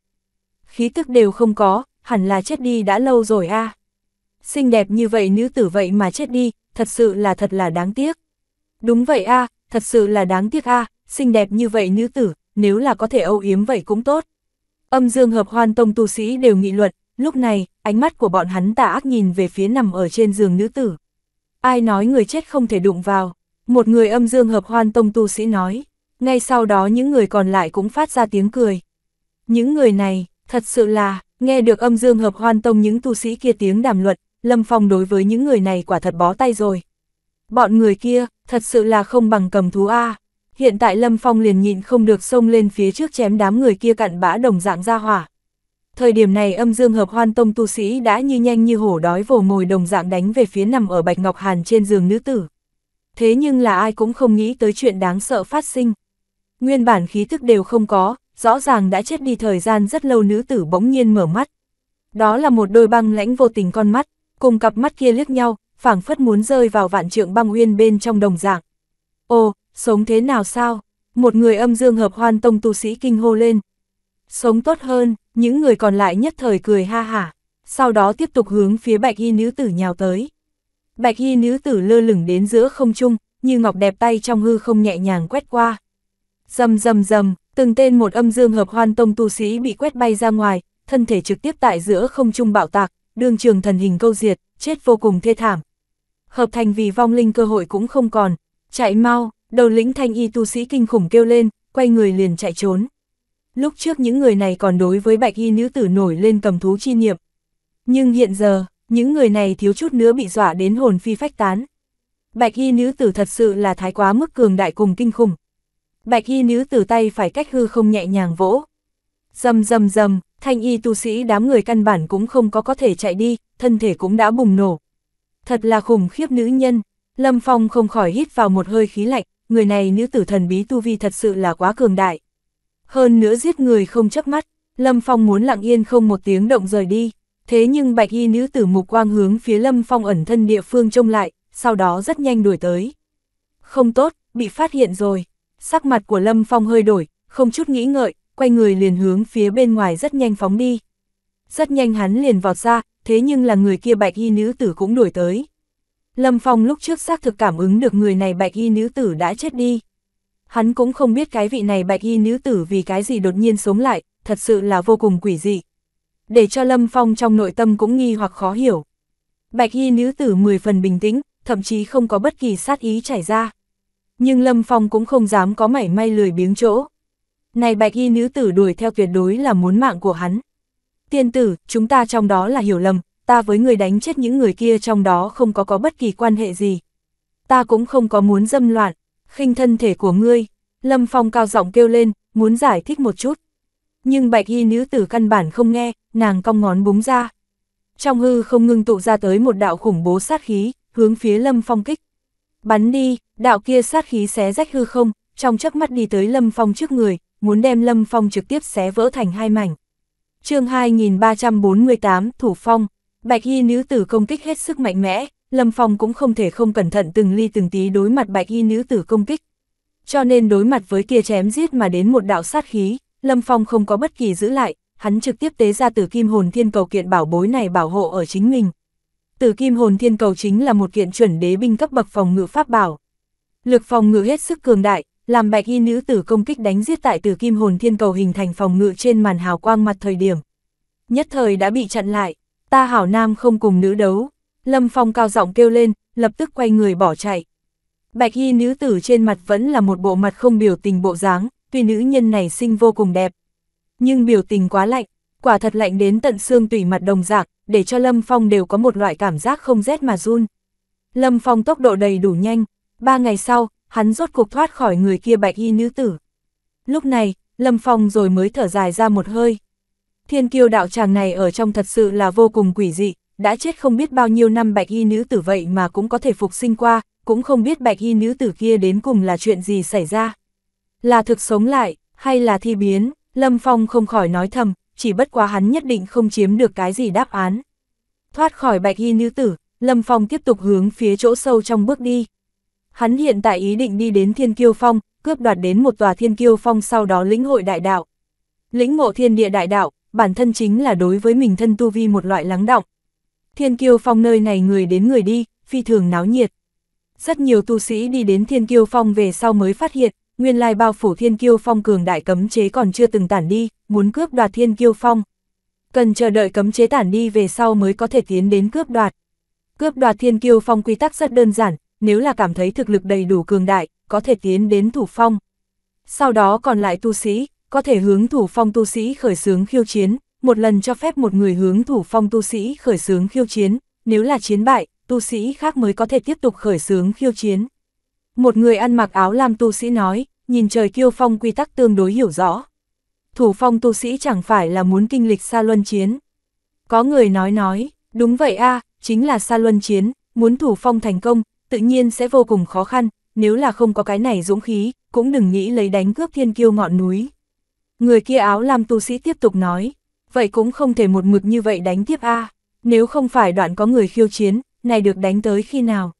Khí tức đều không có, hẳn là chết đi đã lâu rồi a. Xinh đẹp như vậy nữ tử vậy mà chết đi, thật sự là thật là đáng tiếc. Đúng vậy a, thật sự là đáng tiếc a, xinh đẹp như vậy nữ tử, nếu là có thể âu yếm vậy cũng tốt. Âm dương hợp hoan tông tu sĩ đều nghị luận, lúc này, ánh mắt của bọn hắn tà ác nhìn về phía nằm ở trên giường nữ tử. Ai nói người chết không thể đụng vào, một người âm dương hợp hoan tông tu sĩ nói, ngay sau đó những người còn lại cũng phát ra tiếng cười. Những người này, thật sự là, nghe được âm dương hợp hoan tông những tu sĩ kia tiếng đàm luận, Lâm Phong đối với những người này quả thật bó tay rồi. Bọn người kia, thật sự là không bằng cầm thú A hiện tại Lâm Phong liền nhịn không được xông lên phía trước chém đám người kia cặn bã đồng dạng ra hỏa. Thời điểm này âm dương hợp hoan tông tu sĩ đã như nhanh như hổ đói vồ mồi đồng dạng đánh về phía nằm ở Bạch Ngọc Hàn trên giường nữ tử. Thế nhưng là ai cũng không nghĩ tới chuyện đáng sợ phát sinh. Nguyên bản khí thức đều không có, rõ ràng đã chết đi thời gian rất lâu nữ tử bỗng nhiên mở mắt. Đó là một đôi băng lãnh vô tình con mắt, cùng cặp mắt kia liếc nhau, phảng phất muốn rơi vào vạn trượng băng uyên bên trong đồng dạng. Ồ, sống thế nào sao? Một người âm dương hợp hoan tông tu sĩ kinh hô lên. Sống tốt hơn, những người còn lại nhất thời cười ha hả, sau đó tiếp tục hướng phía bạch y nữ tử nhào tới. Bạch y nữ tử lơ lửng đến giữa không trung, như ngọc đẹp tay trong hư không nhẹ nhàng quét qua. Dầm dầm dầm, từng tên một âm dương hợp hoan tông tu sĩ bị quét bay ra ngoài, thân thể trực tiếp tại giữa không trung bạo tạc, đường trường thần hình câu diệt, chết vô cùng thê thảm. Hợp thành vì vong linh cơ hội cũng không còn, chạy mau, Đầu lĩnh thanh y tu sĩ kinh khủng kêu lên, quay người liền chạy trốn. Lúc trước những người này còn đối với bạch y nữ tử nổi lên cầm thú chi niệm. Nhưng hiện giờ, những người này thiếu chút nữa bị dọa đến hồn phi phách tán. Bạch y nữ tử thật sự là thái quá mức cường đại cùng kinh khủng. Bạch y nữ tử tay phải cách hư không nhẹ nhàng vỗ. Dầm dầm dầm, thanh y tu sĩ đám người căn bản cũng không có có thể chạy đi, thân thể cũng đã bùng nổ. Thật là khủng khiếp nữ nhân, Lâm Phong không khỏi hít vào một hơi khí lạnh, người này nữ tử thần bí tu vi thật sự là quá cường đại. Hơn nữa giết người không chấp mắt, Lâm Phong muốn lặng yên không một tiếng động rời đi, thế nhưng bạch y nữ tử mục quang hướng phía Lâm Phong ẩn thân địa phương trông lại, sau đó rất nhanh đuổi tới. Không tốt, bị phát hiện rồi, sắc mặt của Lâm Phong hơi đổi, không chút nghĩ ngợi, quay người liền hướng phía bên ngoài rất nhanh phóng đi. Rất nhanh hắn liền vọt ra, thế nhưng là người kia bạch y nữ tử cũng đuổi tới. Lâm Phong lúc trước xác thực cảm ứng được người này bạch y nữ tử đã chết đi. Hắn cũng không biết cái vị này bạch y nữ tử vì cái gì đột nhiên sống lại, thật sự là vô cùng quỷ dị. Để cho Lâm Phong trong nội tâm cũng nghi hoặc khó hiểu. Bạch y nữ tử mười phần bình tĩnh, thậm chí không có bất kỳ sát ý chảy ra. Nhưng Lâm Phong cũng không dám có mảy may lười biếng chỗ. Này bạch y nữ tử đuổi theo tuyệt đối là muốn mạng của hắn. Tiên tử, chúng ta trong đó là hiểu lầm, ta với người đánh chết những người kia trong đó không có có bất kỳ quan hệ gì. Ta cũng không có muốn dâm loạn, khinh thân thể của ngươi, Lâm Phong cao giọng kêu lên, muốn giải thích một chút. Nhưng bạch y nữ tử căn bản không nghe, nàng cong ngón búng ra. Trong hư không ngưng tụ ra tới một đạo khủng bố sát khí, hướng phía Lâm Phong kích. Bắn đi, đạo kia sát khí xé rách hư không, trong chớp mắt đi tới Lâm Phong trước người, muốn đem Lâm Phong trực tiếp xé vỡ thành hai mảnh. chương 2348, Thủ Phong Bạch y nữ tử công kích hết sức mạnh mẽ, Lâm Phong cũng không thể không cẩn thận từng ly từng tí đối mặt bạch y nữ tử công kích. Cho nên đối mặt với kia chém giết mà đến một đạo sát khí, Lâm Phong không có bất kỳ giữ lại, hắn trực tiếp tế ra tử kim hồn thiên cầu kiện bảo bối này bảo hộ ở chính mình. Tử kim hồn thiên cầu chính là một kiện chuẩn đế binh cấp bậc phòng ngự pháp bảo. Lực phòng ngự hết sức cường đại, làm bạch y nữ tử công kích đánh giết tại tử kim hồn thiên cầu hình thành phòng ngự trên màn hào quang mặt thời điểm. Nhất thời đã bị chặn lại ta hảo nam không cùng nữ đấu. Lâm Phong cao giọng kêu lên, lập tức quay người bỏ chạy. Bạch y nữ tử trên mặt vẫn là một bộ mặt không biểu tình bộ dáng, tuy nữ nhân này xinh vô cùng đẹp. Nhưng biểu tình quá lạnh, quả thật lạnh đến tận xương tủy mặt đồng dạng, để cho Lâm Phong đều có một loại cảm giác không rét mà run. Lâm Phong tốc độ đầy đủ nhanh, ba ngày sau, hắn rốt cuộc thoát khỏi người kia bạch y nữ tử. Lúc này, Lâm Phong rồi mới thở dài ra một hơi. Thiên kiêu đạo tràng này ở trong thật sự là vô cùng quỷ dị, đã chết không biết bao nhiêu năm bạch y nữ tử vậy mà cũng có thể phục sinh qua, cũng không biết bạch y nữ tử kia đến cùng là chuyện gì xảy ra. Là thực sống lại, hay là thi biến, Lâm Phong không khỏi nói thầm, chỉ bất quá hắn nhất định không chiếm được cái gì đáp án. Thoát khỏi bạch y nữ tử, Lâm Phong tiếp tục hướng phía chỗ sâu trong bước đi. Hắn hiện tại ý định đi đến Thiên Kiêu Phong, cướp đoạt đến một tòa Thiên Kiêu Phong sau đó lĩnh hội đại đạo. Lĩnh ngộ thiên địa đại đạo, bản thân chính là đối với mình thân tu vi một loại lắng động. Thiên kiêu phong nơi này người đến người đi, phi thường náo nhiệt. Rất nhiều tu sĩ đi đến thiên kiêu phong về sau mới phát hiện, nguyên lai bao phủ thiên kiêu phong cường đại cấm chế còn chưa từng tản đi, muốn cướp đoạt thiên kiêu phong. Cần chờ đợi cấm chế tản đi về sau mới có thể tiến đến cướp đoạt. Cướp đoạt thiên kiêu phong quy tắc rất đơn giản, nếu là cảm thấy thực lực đầy đủ cường đại, có thể tiến đến thủ phong. Sau đó còn lại tu sĩ, có thể hướng thủ phong tu sĩ khởi xướng khiêu chiến, một lần cho phép một người hướng thủ phong tu sĩ khởi xướng khiêu chiến, nếu là chiến bại, tu sĩ khác mới có thể tiếp tục khởi xướng khiêu chiến. Một người ăn mặc áo lam tu sĩ nói, nhìn trời kiêu phong quy tắc tương đối hiểu rõ. Thủ phong tu sĩ chẳng phải là muốn kinh lịch xa luân chiến. Có người nói nói, đúng vậy a chính là xa luân chiến, muốn thủ phong thành công, tự nhiên sẽ vô cùng khó khăn, nếu là không có cái này dũng khí, cũng đừng nghĩ lấy đánh cướp thiên kiêu ngọn núi. Người kia áo lam tu sĩ tiếp tục nói, vậy cũng không thể một mực như vậy đánh tiếp a nếu không phải đoạn có người khiêu chiến, này được đánh tới khi nào?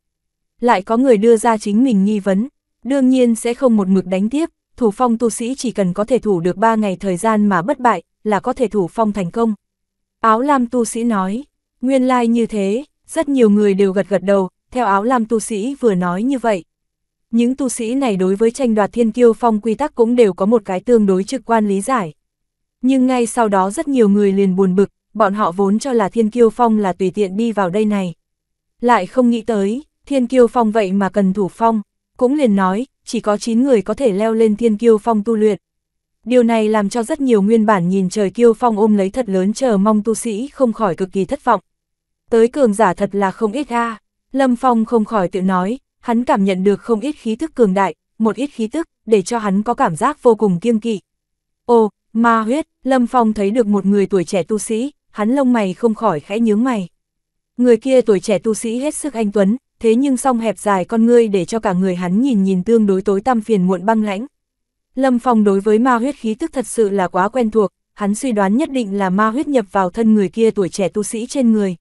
Lại có người đưa ra chính mình nghi vấn, đương nhiên sẽ không một mực đánh tiếp, thủ phong tu sĩ chỉ cần có thể thủ được 3 ngày thời gian mà bất bại, là có thể thủ phong thành công. Áo lam tu sĩ nói, nguyên lai like như thế, rất nhiều người đều gật gật đầu, theo áo lam tu sĩ vừa nói như vậy, những tu sĩ này đối với tranh đoạt thiên kiêu phong quy tắc cũng đều có một cái tương đối trực quan lý giải. Nhưng ngay sau đó rất nhiều người liền buồn bực, bọn họ vốn cho là thiên kiêu phong là tùy tiện đi vào đây này. Lại không nghĩ tới, thiên kiêu phong vậy mà cần thủ phong, cũng liền nói, chỉ có 9 người có thể leo lên thiên kiêu phong tu luyện. Điều này làm cho rất nhiều nguyên bản nhìn trời kiêu phong ôm lấy thật lớn chờ mong tu sĩ không khỏi cực kỳ thất vọng. Tới cường giả thật là không ít ha. Lâm Phong không khỏi tự nói, hắn cảm nhận được không ít khí thức cường đại, một ít khí tức, để cho hắn có cảm giác vô cùng kiêng kỵ. Ô, ma huyết, Lâm Phong thấy được một người tuổi trẻ tu sĩ, hắn lông mày không khỏi khẽ nhướng mày. Người kia tuổi trẻ tu sĩ hết sức anh tuấn, thế nhưng song hẹp dài con ngươi để cho cả người hắn nhìn nhìn tương đối tối tăm phiền muộn băng lãnh. Lâm Phong đối với ma huyết khí tức thật sự là quá quen thuộc, hắn suy đoán nhất định là ma huyết nhập vào thân người kia tuổi trẻ tu sĩ trên người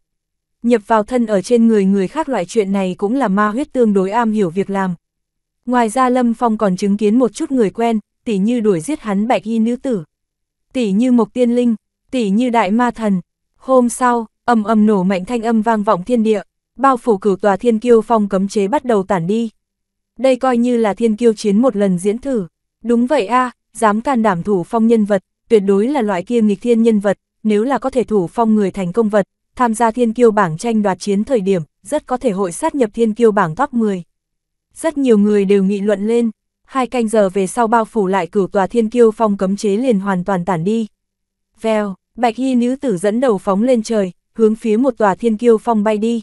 nhập vào thân ở trên người người khác loại chuyện này cũng là ma huyết tương đối am hiểu việc làm. Ngoài ra Lâm Phong còn chứng kiến một chút người quen, tỉ như đuổi giết hắn bạch y nữ tử, tỉ như mộc tiên linh, tỉ như đại ma thần. Hôm sau, ầm ầm nổ mạnh thanh âm vang vọng thiên địa, bao phủ cửu tòa thiên kiêu phong cấm chế bắt đầu tản đi. Đây coi như là thiên kiêu chiến một lần diễn thử. Đúng vậy a, dám can đảm thủ phong nhân vật, tuyệt đối là loại kia nghịch thiên nhân vật, nếu là có thể thủ phong người thành công vật, tham gia thiên kiêu bảng tranh đoạt chiến thời điểm, rất có thể hội sát nhập thiên kiêu bảng top 10. Rất nhiều người đều nghị luận lên, hai canh giờ về sau bao phủ lại cửu tòa thiên kiêu phong cấm chế liền hoàn toàn tản đi. Vèo, bạch hy nữ tử dẫn đầu phóng lên trời, hướng phía một tòa thiên kiêu phong bay đi.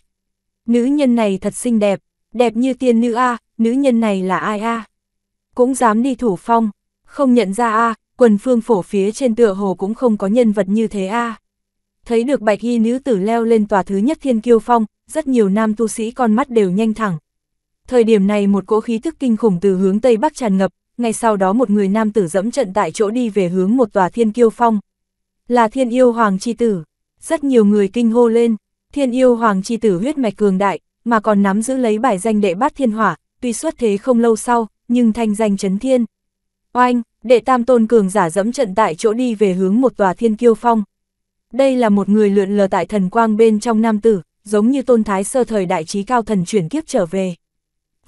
Nữ nhân này thật xinh đẹp, đẹp như tiên nữ A, nữ nhân này là ai A? Cũng dám đi thủ phong, không nhận ra A, quần phương phổ phía trên tựa hồ cũng không có nhân vật như thế A. Thấy được bạch y nữ tử leo lên tòa thứ nhất thiên kiêu phong, rất nhiều nam tu sĩ con mắt đều nhanh thẳng. Thời điểm này một cỗ khí thức kinh khủng từ hướng Tây Bắc tràn ngập, ngay sau đó một người nam tử dẫm trận tại chỗ đi về hướng một tòa thiên kiêu phong. Là thiên yêu hoàng chi tử. Rất nhiều người kinh hô lên, thiên yêu hoàng chi tử huyết mạch cường đại, mà còn nắm giữ lấy bài danh đệ bát thiên hỏa, tuy xuất thế không lâu sau, nhưng thanh danh chấn thiên. Oanh, đệ tam tôn cường giả dẫm trận tại chỗ đi về hướng một tòa thiên kiêu phong đây là một người lượn lờ tại thần quang bên trong nam tử, giống như tôn thái sơ thời đại trí cao thần chuyển kiếp trở về.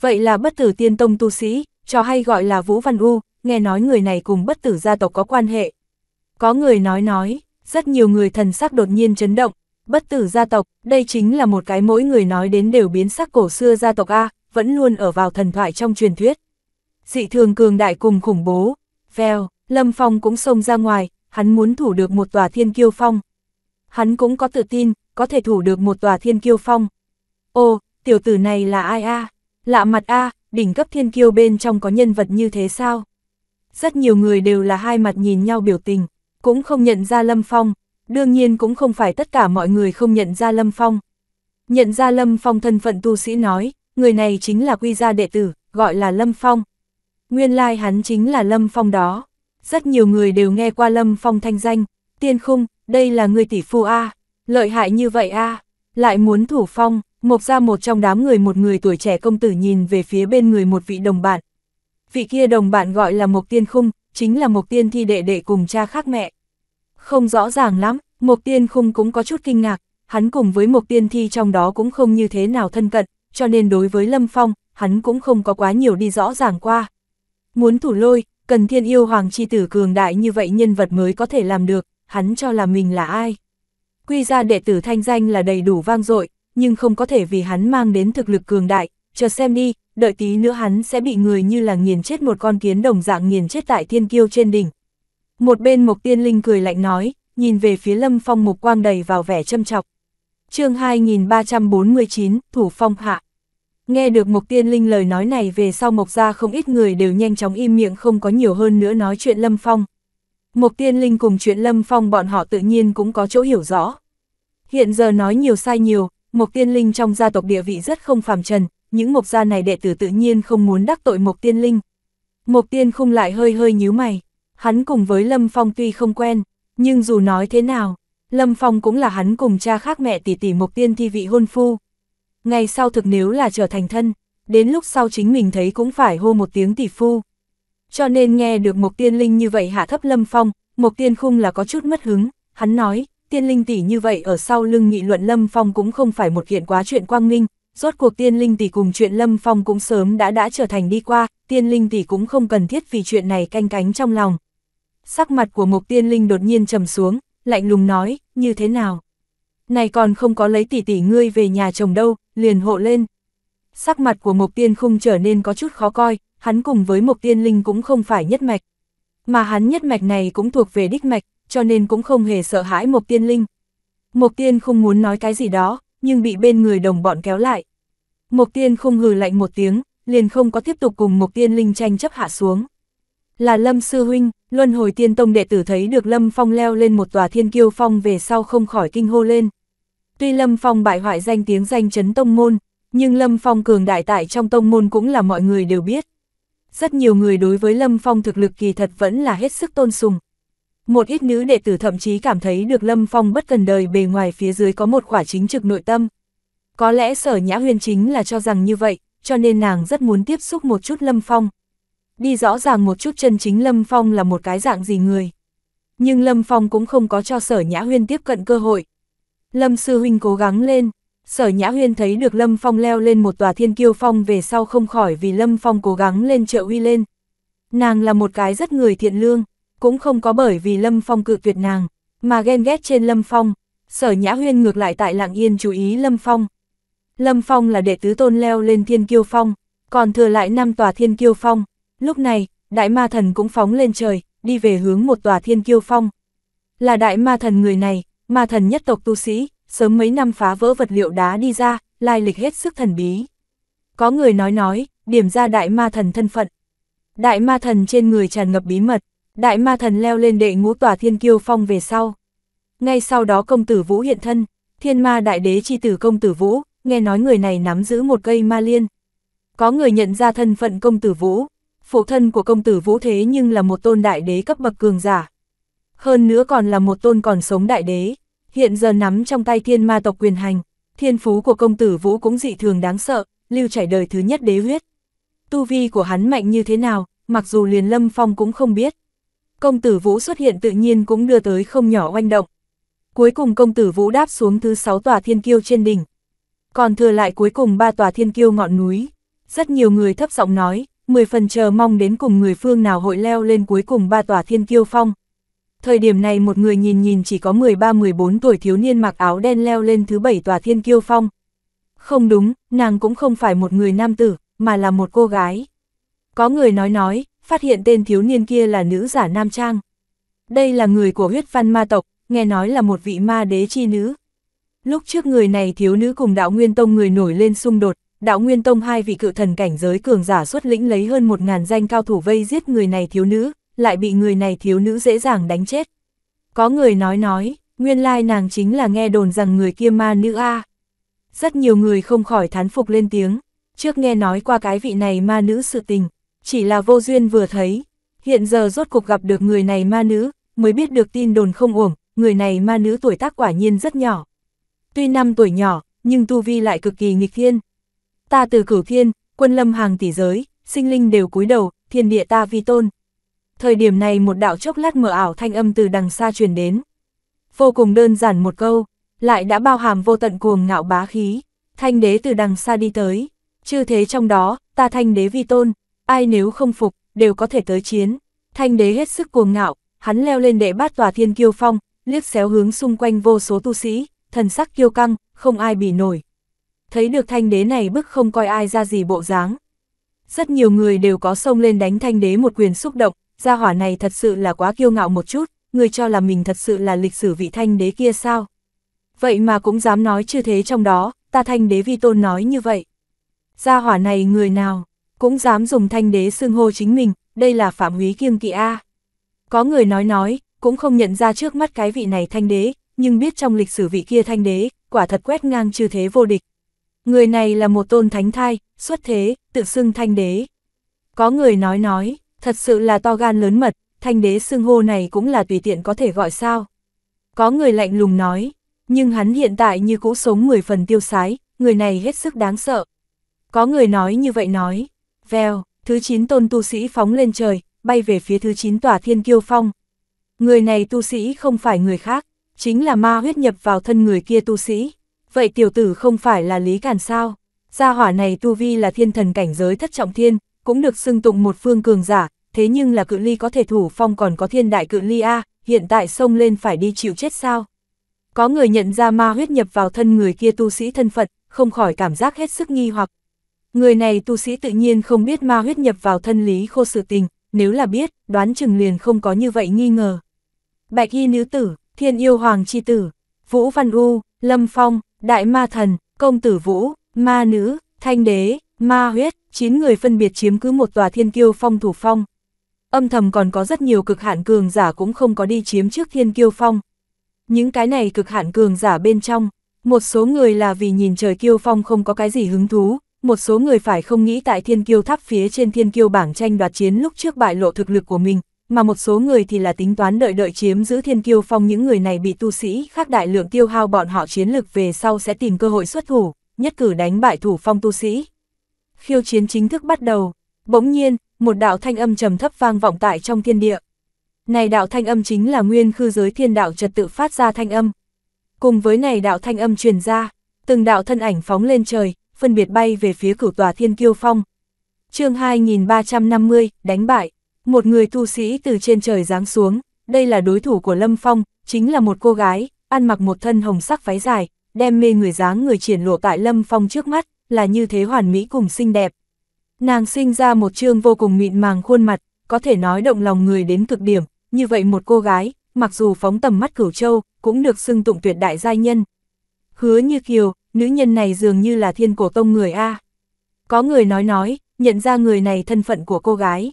Vậy là bất tử tiên tông tu sĩ, cho hay gọi là Vũ Văn U, nghe nói người này cùng bất tử gia tộc có quan hệ. Có người nói nói, rất nhiều người thần sắc đột nhiên chấn động, bất tử gia tộc, đây chính là một cái mỗi người nói đến đều biến sắc cổ xưa gia tộc A, vẫn luôn ở vào thần thoại trong truyền thuyết. Dị thường cường đại cùng khủng bố, veo, Lâm Phong cũng xông ra ngoài, hắn muốn thủ được một tòa thiên kiêu phong hắn cũng có tự tin, có thể thủ được một tòa thiên kiêu phong. Ô, tiểu tử này là ai a? Lạ mặt a, đỉnh cấp thiên kiêu bên trong có nhân vật như thế sao? Rất nhiều người đều là hai mặt nhìn nhau biểu tình, cũng không nhận ra Lâm Phong, đương nhiên cũng không phải tất cả mọi người không nhận ra Lâm Phong. Nhận ra Lâm Phong thân phận tu sĩ nói, người này chính là quy gia đệ tử, gọi là Lâm Phong. Nguyên lai hắn chính là Lâm Phong đó. Rất nhiều người đều nghe qua Lâm Phong thanh danh, tiên khung, đây là người tỷ phu A, lợi hại như vậy A, lại muốn thủ phong, mộc ra một trong đám người một người tuổi trẻ công tử nhìn về phía bên người một vị đồng bạn. Vị kia đồng bạn gọi là mộc tiên khung, chính là mộc tiên thi đệ đệ cùng cha khác mẹ. Không rõ ràng lắm, mộc tiên khung cũng có chút kinh ngạc, hắn cùng với mộc tiên thi trong đó cũng không như thế nào thân cận, cho nên đối với Lâm Phong, hắn cũng không có quá nhiều đi rõ ràng qua. Muốn thủ lôi, cần thiên yêu hoàng chi tử cường đại như vậy nhân vật mới có thể làm được, hắn cho là mình là ai. Quy ra đệ tử thanh danh là đầy đủ vang dội, nhưng không có thể vì hắn mang đến thực lực cường đại, chờ xem đi, đợi tí nữa hắn sẽ bị người như là nghiền chết một con kiến đồng dạng nghiền chết tại thiên kiêu trên đỉnh. Một bên Mộc Tiên Linh cười lạnh nói, nhìn về phía Lâm Phong mục quang đầy vào vẻ châm chọc. chương 2349, Thủ Phong Hạ. Nghe được Mộc Tiên Linh lời nói này về sau Mộc ra không ít người đều nhanh chóng im miệng không có nhiều hơn nữa nói chuyện Lâm Phong, Mục Tiên Linh cùng chuyện Lâm Phong bọn họ tự nhiên cũng có chỗ hiểu rõ. Hiện giờ nói nhiều sai nhiều, Mục Tiên Linh trong gia tộc địa vị rất không phàm trần, những mục gia này đệ tử tự nhiên không muốn đắc tội Mục Tiên Linh. Mục Tiên không lại hơi hơi nhíu mày, hắn cùng với Lâm Phong tuy không quen, nhưng dù nói thế nào, Lâm Phong cũng là hắn cùng cha khác mẹ tỷ tỷ Mục Tiên thi vị hôn phu. Ngày sau thực nếu là trở thành thân, đến lúc sau chính mình thấy cũng phải hô một tiếng tỷ phu cho nên nghe được một tiên linh như vậy hạ thấp lâm phong, một tiên khung là có chút mất hứng, hắn nói, tiên linh tỷ như vậy ở sau lưng nghị luận lâm phong cũng không phải một kiện quá chuyện quang minh, rốt cuộc tiên linh tỷ cùng chuyện lâm phong cũng sớm đã đã trở thành đi qua, tiên linh tỷ cũng không cần thiết vì chuyện này canh cánh trong lòng. Sắc mặt của một tiên linh đột nhiên trầm xuống, lạnh lùng nói, như thế nào? Này còn không có lấy tỷ tỷ ngươi về nhà chồng đâu, liền hộ lên. Sắc mặt của một tiên khung trở nên có chút khó coi, hắn cùng với Mộc Tiên Linh cũng không phải nhất mạch. Mà hắn nhất mạch này cũng thuộc về đích mạch, cho nên cũng không hề sợ hãi Mộc Tiên Linh. Mộc Tiên không muốn nói cái gì đó, nhưng bị bên người đồng bọn kéo lại. Mộc Tiên không hừ lạnh một tiếng, liền không có tiếp tục cùng Mộc Tiên Linh tranh chấp hạ xuống. Là Lâm Sư Huynh, Luân Hồi Tiên Tông đệ tử thấy được Lâm Phong leo lên một tòa thiên kiêu phong về sau không khỏi kinh hô lên. Tuy Lâm Phong bại hoại danh tiếng danh chấn tông môn, nhưng Lâm Phong cường đại tại trong tông môn cũng là mọi người đều biết. Rất nhiều người đối với Lâm Phong thực lực kỳ thật vẫn là hết sức tôn sùng. Một ít nữ đệ tử thậm chí cảm thấy được Lâm Phong bất cần đời bề ngoài phía dưới có một quả chính trực nội tâm. Có lẽ sở nhã huyên chính là cho rằng như vậy, cho nên nàng rất muốn tiếp xúc một chút Lâm Phong. Đi rõ ràng một chút chân chính Lâm Phong là một cái dạng gì người. Nhưng Lâm Phong cũng không có cho sở nhã huyên tiếp cận cơ hội. Lâm Sư Huynh cố gắng lên. Sở Nhã Huyên thấy được Lâm Phong leo lên một tòa thiên kiêu phong về sau không khỏi vì Lâm Phong cố gắng lên trợ uy lên. Nàng là một cái rất người thiện lương, cũng không có bởi vì Lâm Phong cự tuyệt nàng, mà ghen ghét trên Lâm Phong. Sở Nhã Huyên ngược lại tại lạng yên chú ý Lâm Phong. Lâm Phong là đệ tứ tôn leo lên thiên kiêu phong, còn thừa lại năm tòa thiên kiêu phong. Lúc này, đại ma thần cũng phóng lên trời, đi về hướng một tòa thiên kiêu phong. Là đại ma thần người này, ma thần nhất tộc tu sĩ, sớm mấy năm phá vỡ vật liệu đá đi ra, lai lịch hết sức thần bí. Có người nói nói, điểm ra đại ma thần thân phận. Đại ma thần trên người tràn ngập bí mật, đại ma thần leo lên đệ ngũ tòa thiên kiêu phong về sau. Ngay sau đó công tử Vũ hiện thân, thiên ma đại đế chi tử công tử Vũ, nghe nói người này nắm giữ một cây ma liên. Có người nhận ra thân phận công tử Vũ, phụ thân của công tử Vũ thế nhưng là một tôn đại đế cấp bậc cường giả. Hơn nữa còn là một tôn còn sống đại đế. Hiện giờ nắm trong tay thiên ma tộc quyền hành, thiên phú của công tử Vũ cũng dị thường đáng sợ, lưu chảy đời thứ nhất đế huyết. Tu vi của hắn mạnh như thế nào, mặc dù liền lâm phong cũng không biết. Công tử Vũ xuất hiện tự nhiên cũng đưa tới không nhỏ oanh động. Cuối cùng công tử Vũ đáp xuống thứ 6 tòa thiên kiêu trên đỉnh. Còn thừa lại cuối cùng ba tòa thiên kiêu ngọn núi. Rất nhiều người thấp giọng nói, 10 phần chờ mong đến cùng người phương nào hội leo lên cuối cùng ba tòa thiên kiêu phong. Thời điểm này một người nhìn nhìn chỉ có 13-14 tuổi thiếu niên mặc áo đen leo lên thứ bảy tòa thiên kiêu phong. Không đúng, nàng cũng không phải một người nam tử, mà là một cô gái. Có người nói nói, phát hiện tên thiếu niên kia là nữ giả nam trang. Đây là người của huyết văn ma tộc, nghe nói là một vị ma đế chi nữ. Lúc trước người này thiếu nữ cùng đạo nguyên tông người nổi lên xung đột, đạo nguyên tông hai vị cự thần cảnh giới cường giả xuất lĩnh lấy hơn một ngàn danh cao thủ vây giết người này thiếu nữ, lại bị người này thiếu nữ dễ dàng đánh chết. Có người nói nói, nguyên lai nàng chính là nghe đồn rằng người kia ma nữ A. Rất nhiều người không khỏi thán phục lên tiếng, trước nghe nói qua cái vị này ma nữ sự tình, chỉ là vô duyên vừa thấy, hiện giờ rốt cục gặp được người này ma nữ, mới biết được tin đồn không uổng, người này ma nữ tuổi tác quả nhiên rất nhỏ. Tuy năm tuổi nhỏ, nhưng tu vi lại cực kỳ nghịch thiên. Ta từ cửu thiên, quân lâm hàng tỷ giới, sinh linh đều cúi đầu, thiên địa ta vi tôn thời điểm này một đạo chốc lát mờ ảo thanh âm từ đằng xa truyền đến. Vô cùng đơn giản một câu, lại đã bao hàm vô tận cuồng ngạo bá khí, thanh đế từ đằng xa đi tới, chư thế trong đó, ta thanh đế vi tôn, ai nếu không phục, đều có thể tới chiến. Thanh đế hết sức cuồng ngạo, hắn leo lên đệ bát tòa thiên kiêu phong, liếc xéo hướng xung quanh vô số tu sĩ, thần sắc kiêu căng, không ai bị nổi. Thấy được thanh đế này bức không coi ai ra gì bộ dáng. Rất nhiều người đều có xông lên đánh thanh đế một quyền xúc động, gia hỏa này thật sự là quá kiêu ngạo một chút, người cho là mình thật sự là lịch sử vị thanh đế kia sao. Vậy mà cũng dám nói chưa thế trong đó, ta thanh đế vi tôn nói như vậy. Gia hỏa này người nào, cũng dám dùng thanh đế xưng hô chính mình, đây là phạm húy kiêng kỵ A. Có người nói nói, cũng không nhận ra trước mắt cái vị này thanh đế, nhưng biết trong lịch sử vị kia thanh đế, quả thật quét ngang chư thế vô địch. Người này là một tôn thánh thai, xuất thế, tự xưng thanh đế. Có người nói nói, Thật sự là to gan lớn mật, thanh đế xưng hô này cũng là tùy tiện có thể gọi sao. Có người lạnh lùng nói, nhưng hắn hiện tại như cũ sống 10 phần tiêu sái, người này hết sức đáng sợ. Có người nói như vậy nói, veo, thứ 9 tôn tu sĩ phóng lên trời, bay về phía thứ 9 tòa thiên kiêu phong. Người này tu sĩ không phải người khác, chính là ma huyết nhập vào thân người kia tu sĩ. Vậy tiểu tử không phải là Lý Càn sao? Gia hỏa này tu vi là thiên thần cảnh giới thất trọng thiên, cũng được xưng tụng một phương cường giả, thế nhưng là cự ly có thể thủ phong còn có thiên đại cự ly A, hiện tại sông lên phải đi chịu chết sao. Có người nhận ra ma huyết nhập vào thân người kia tu sĩ thân Phật, không khỏi cảm giác hết sức nghi hoặc. Người này tu sĩ tự nhiên không biết ma huyết nhập vào thân lý khô sự tình, nếu là biết, đoán chừng liền không có như vậy nghi ngờ. Bạch y nữ tử, thiên yêu hoàng chi tử, vũ văn u, lâm phong, đại ma thần, công tử vũ, ma nữ, thanh đế, ma huyết, 9 người phân biệt chiếm cứ một tòa thiên kiêu phong thủ phong. Âm thầm còn có rất nhiều cực hạn cường giả cũng không có đi chiếm trước thiên kiêu phong. Những cái này cực hạn cường giả bên trong, một số người là vì nhìn trời kiêu phong không có cái gì hứng thú, một số người phải không nghĩ tại thiên kiêu tháp phía trên thiên kiêu bảng tranh đoạt chiến lúc trước bại lộ thực lực của mình, mà một số người thì là tính toán đợi đợi chiếm giữ thiên kiêu phong những người này bị tu sĩ khác đại lượng tiêu hao bọn họ chiến lực về sau sẽ tìm cơ hội xuất thủ, nhất cử đánh bại thủ phong tu sĩ khiêu chiến chính thức bắt đầu. Bỗng nhiên, một đạo thanh âm trầm thấp vang vọng tại trong thiên địa. Này đạo thanh âm chính là nguyên khư giới thiên đạo trật tự phát ra thanh âm. Cùng với này đạo thanh âm truyền ra, từng đạo thân ảnh phóng lên trời, phân biệt bay về phía cửu tòa thiên kiêu phong. chương 2350, đánh bại, một người tu sĩ từ trên trời giáng xuống, đây là đối thủ của Lâm Phong, chính là một cô gái, ăn mặc một thân hồng sắc váy dài, đem mê người dáng người triển lộ tại Lâm Phong trước mắt, là như thế hoàn mỹ cùng xinh đẹp. Nàng sinh ra một trương vô cùng mịn màng khuôn mặt, có thể nói động lòng người đến cực điểm, như vậy một cô gái, mặc dù phóng tầm mắt cửu châu, cũng được xưng tụng tuyệt đại giai nhân. Hứa như kiều, nữ nhân này dường như là thiên cổ tông người A. Có người nói nói, nhận ra người này thân phận của cô gái.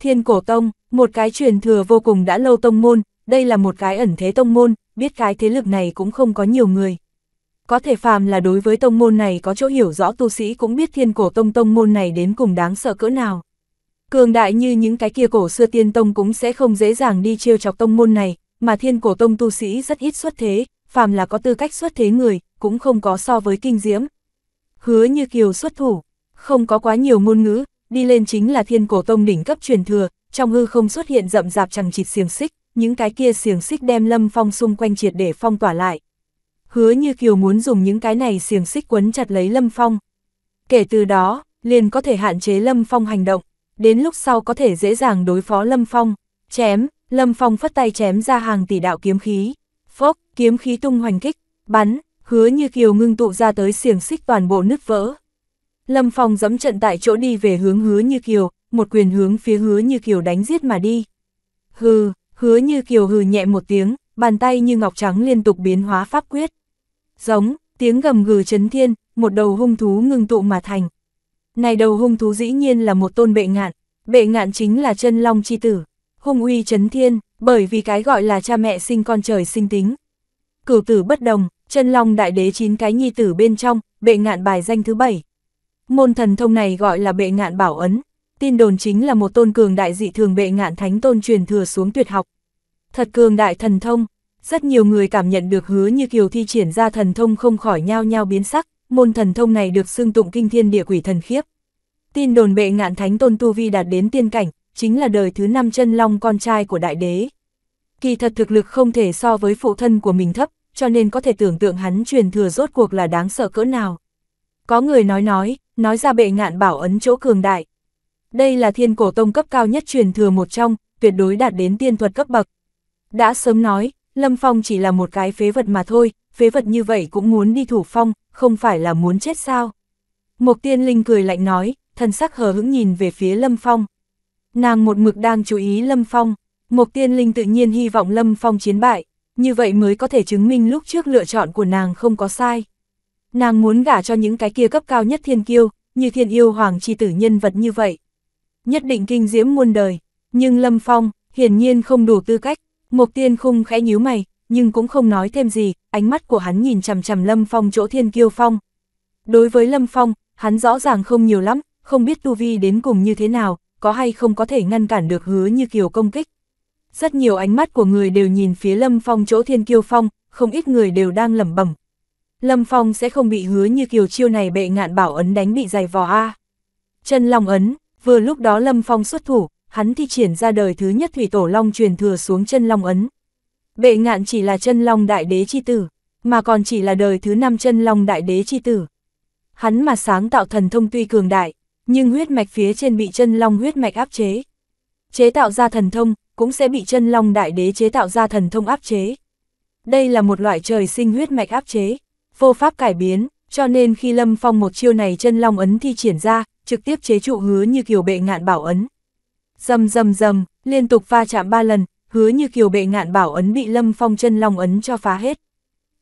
Thiên cổ tông, một cái truyền thừa vô cùng đã lâu tông môn, đây là một cái ẩn thế tông môn, biết cái thế lực này cũng không có nhiều người. Có thể phàm là đối với tông môn này có chỗ hiểu rõ tu sĩ cũng biết thiên cổ tông tông môn này đến cùng đáng sợ cỡ nào. Cường đại như những cái kia cổ xưa tiên tông cũng sẽ không dễ dàng đi trêu chọc tông môn này, mà thiên cổ tông tu sĩ rất ít xuất thế, phàm là có tư cách xuất thế người, cũng không có so với kinh diễm. Hứa như kiều xuất thủ, không có quá nhiều ngôn ngữ, đi lên chính là thiên cổ tông đỉnh cấp truyền thừa, trong hư không xuất hiện rậm rạp chẳng chịt xiềng xích, những cái kia xiềng xích đem lâm phong xung quanh triệt để phong tỏa lại hứa như kiều muốn dùng những cái này xiềng xích quấn chặt lấy Lâm Phong. Kể từ đó, liền có thể hạn chế Lâm Phong hành động, đến lúc sau có thể dễ dàng đối phó Lâm Phong, chém, Lâm Phong phất tay chém ra hàng tỷ đạo kiếm khí, phốc, kiếm khí tung hoành kích, bắn, hứa như kiều ngưng tụ ra tới xiềng xích toàn bộ nứt vỡ. Lâm Phong dẫm trận tại chỗ đi về hướng hứa như kiều, một quyền hướng phía hứa như kiều đánh giết mà đi. Hừ, hứa như kiều hừ nhẹ một tiếng, bàn tay như ngọc trắng liên tục biến hóa pháp quyết. Giống, tiếng gầm gừ chấn thiên, một đầu hung thú ngưng tụ mà thành. Này đầu hung thú dĩ nhiên là một tôn bệ ngạn, bệ ngạn chính là chân long chi tử, hung uy chấn thiên, bởi vì cái gọi là cha mẹ sinh con trời sinh tính. Cửu tử bất đồng, chân long đại đế chín cái nhi tử bên trong, bệ ngạn bài danh thứ bảy. Môn thần thông này gọi là bệ ngạn bảo ấn, tin đồn chính là một tôn cường đại dị thường bệ ngạn thánh tôn truyền thừa xuống tuyệt học. Thật cường đại thần thông, rất nhiều người cảm nhận được hứa như kiều thi triển ra thần thông không khỏi nhao nhao biến sắc, môn thần thông này được xưng tụng kinh thiên địa quỷ thần khiếp. Tin đồn bệ ngạn thánh tôn Tu Vi đạt đến tiên cảnh, chính là đời thứ năm chân long con trai của đại đế. Kỳ thật thực lực không thể so với phụ thân của mình thấp, cho nên có thể tưởng tượng hắn truyền thừa rốt cuộc là đáng sợ cỡ nào. Có người nói nói, nói ra bệ ngạn bảo ấn chỗ cường đại. Đây là thiên cổ tông cấp cao nhất truyền thừa một trong, tuyệt đối đạt đến tiên thuật cấp bậc. Đã sớm nói, Lâm Phong chỉ là một cái phế vật mà thôi, phế vật như vậy cũng muốn đi thủ phong, không phải là muốn chết sao. Mộc tiên linh cười lạnh nói, thần sắc hờ hững nhìn về phía Lâm Phong. Nàng một mực đang chú ý Lâm Phong, Mộc tiên linh tự nhiên hy vọng Lâm Phong chiến bại, như vậy mới có thể chứng minh lúc trước lựa chọn của nàng không có sai. Nàng muốn gả cho những cái kia cấp cao nhất thiên kiêu, như thiên yêu hoàng chi tử nhân vật như vậy. Nhất định kinh diễm muôn đời, nhưng Lâm Phong, hiển nhiên không đủ tư cách. Mục tiên khung khẽ nhíu mày, nhưng cũng không nói thêm gì, ánh mắt của hắn nhìn chằm chằm Lâm Phong chỗ thiên kiêu phong. Đối với Lâm Phong, hắn rõ ràng không nhiều lắm, không biết tu vi đến cùng như thế nào, có hay không có thể ngăn cản được hứa như kiều công kích. Rất nhiều ánh mắt của người đều nhìn phía Lâm Phong chỗ thiên kiêu phong, không ít người đều đang lẩm bẩm. Lâm Phong sẽ không bị hứa như kiều chiêu này bệ ngạn bảo ấn đánh bị dày vò a. Chân long ấn, vừa lúc đó Lâm Phong xuất thủ, hắn thi triển ra đời thứ nhất thủy tổ long truyền thừa xuống chân long ấn. Bệ ngạn chỉ là chân long đại đế chi tử, mà còn chỉ là đời thứ năm chân long đại đế chi tử. Hắn mà sáng tạo thần thông tuy cường đại, nhưng huyết mạch phía trên bị chân long huyết mạch áp chế. Chế tạo ra thần thông, cũng sẽ bị chân long đại đế chế tạo ra thần thông áp chế. Đây là một loại trời sinh huyết mạch áp chế, vô pháp cải biến, cho nên khi Lâm Phong một chiêu này chân long ấn thi triển ra, trực tiếp chế trụ hứa như kiểu bệ ngạn bảo ấn. Dầm dầm dầm, liên tục va chạm ba lần, hứa như kiều bệ ngạn bảo ấn bị lâm phong chân long ấn cho phá hết.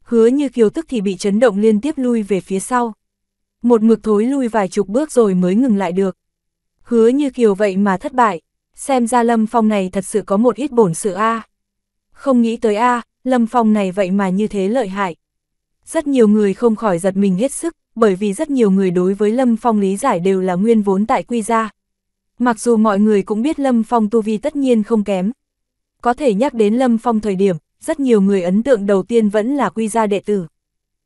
Hứa như kiều tức thì bị chấn động liên tiếp lui về phía sau. Một mực thối lui vài chục bước rồi mới ngừng lại được. Hứa như kiều vậy mà thất bại, xem ra lâm phong này thật sự có một ít bổn sự a à. Không nghĩ tới a à, lâm phong này vậy mà như thế lợi hại. Rất nhiều người không khỏi giật mình hết sức, bởi vì rất nhiều người đối với lâm phong lý giải đều là nguyên vốn tại quy gia, Mặc dù mọi người cũng biết Lâm Phong tu vi tất nhiên không kém. Có thể nhắc đến Lâm Phong thời điểm, rất nhiều người ấn tượng đầu tiên vẫn là quy gia đệ tử.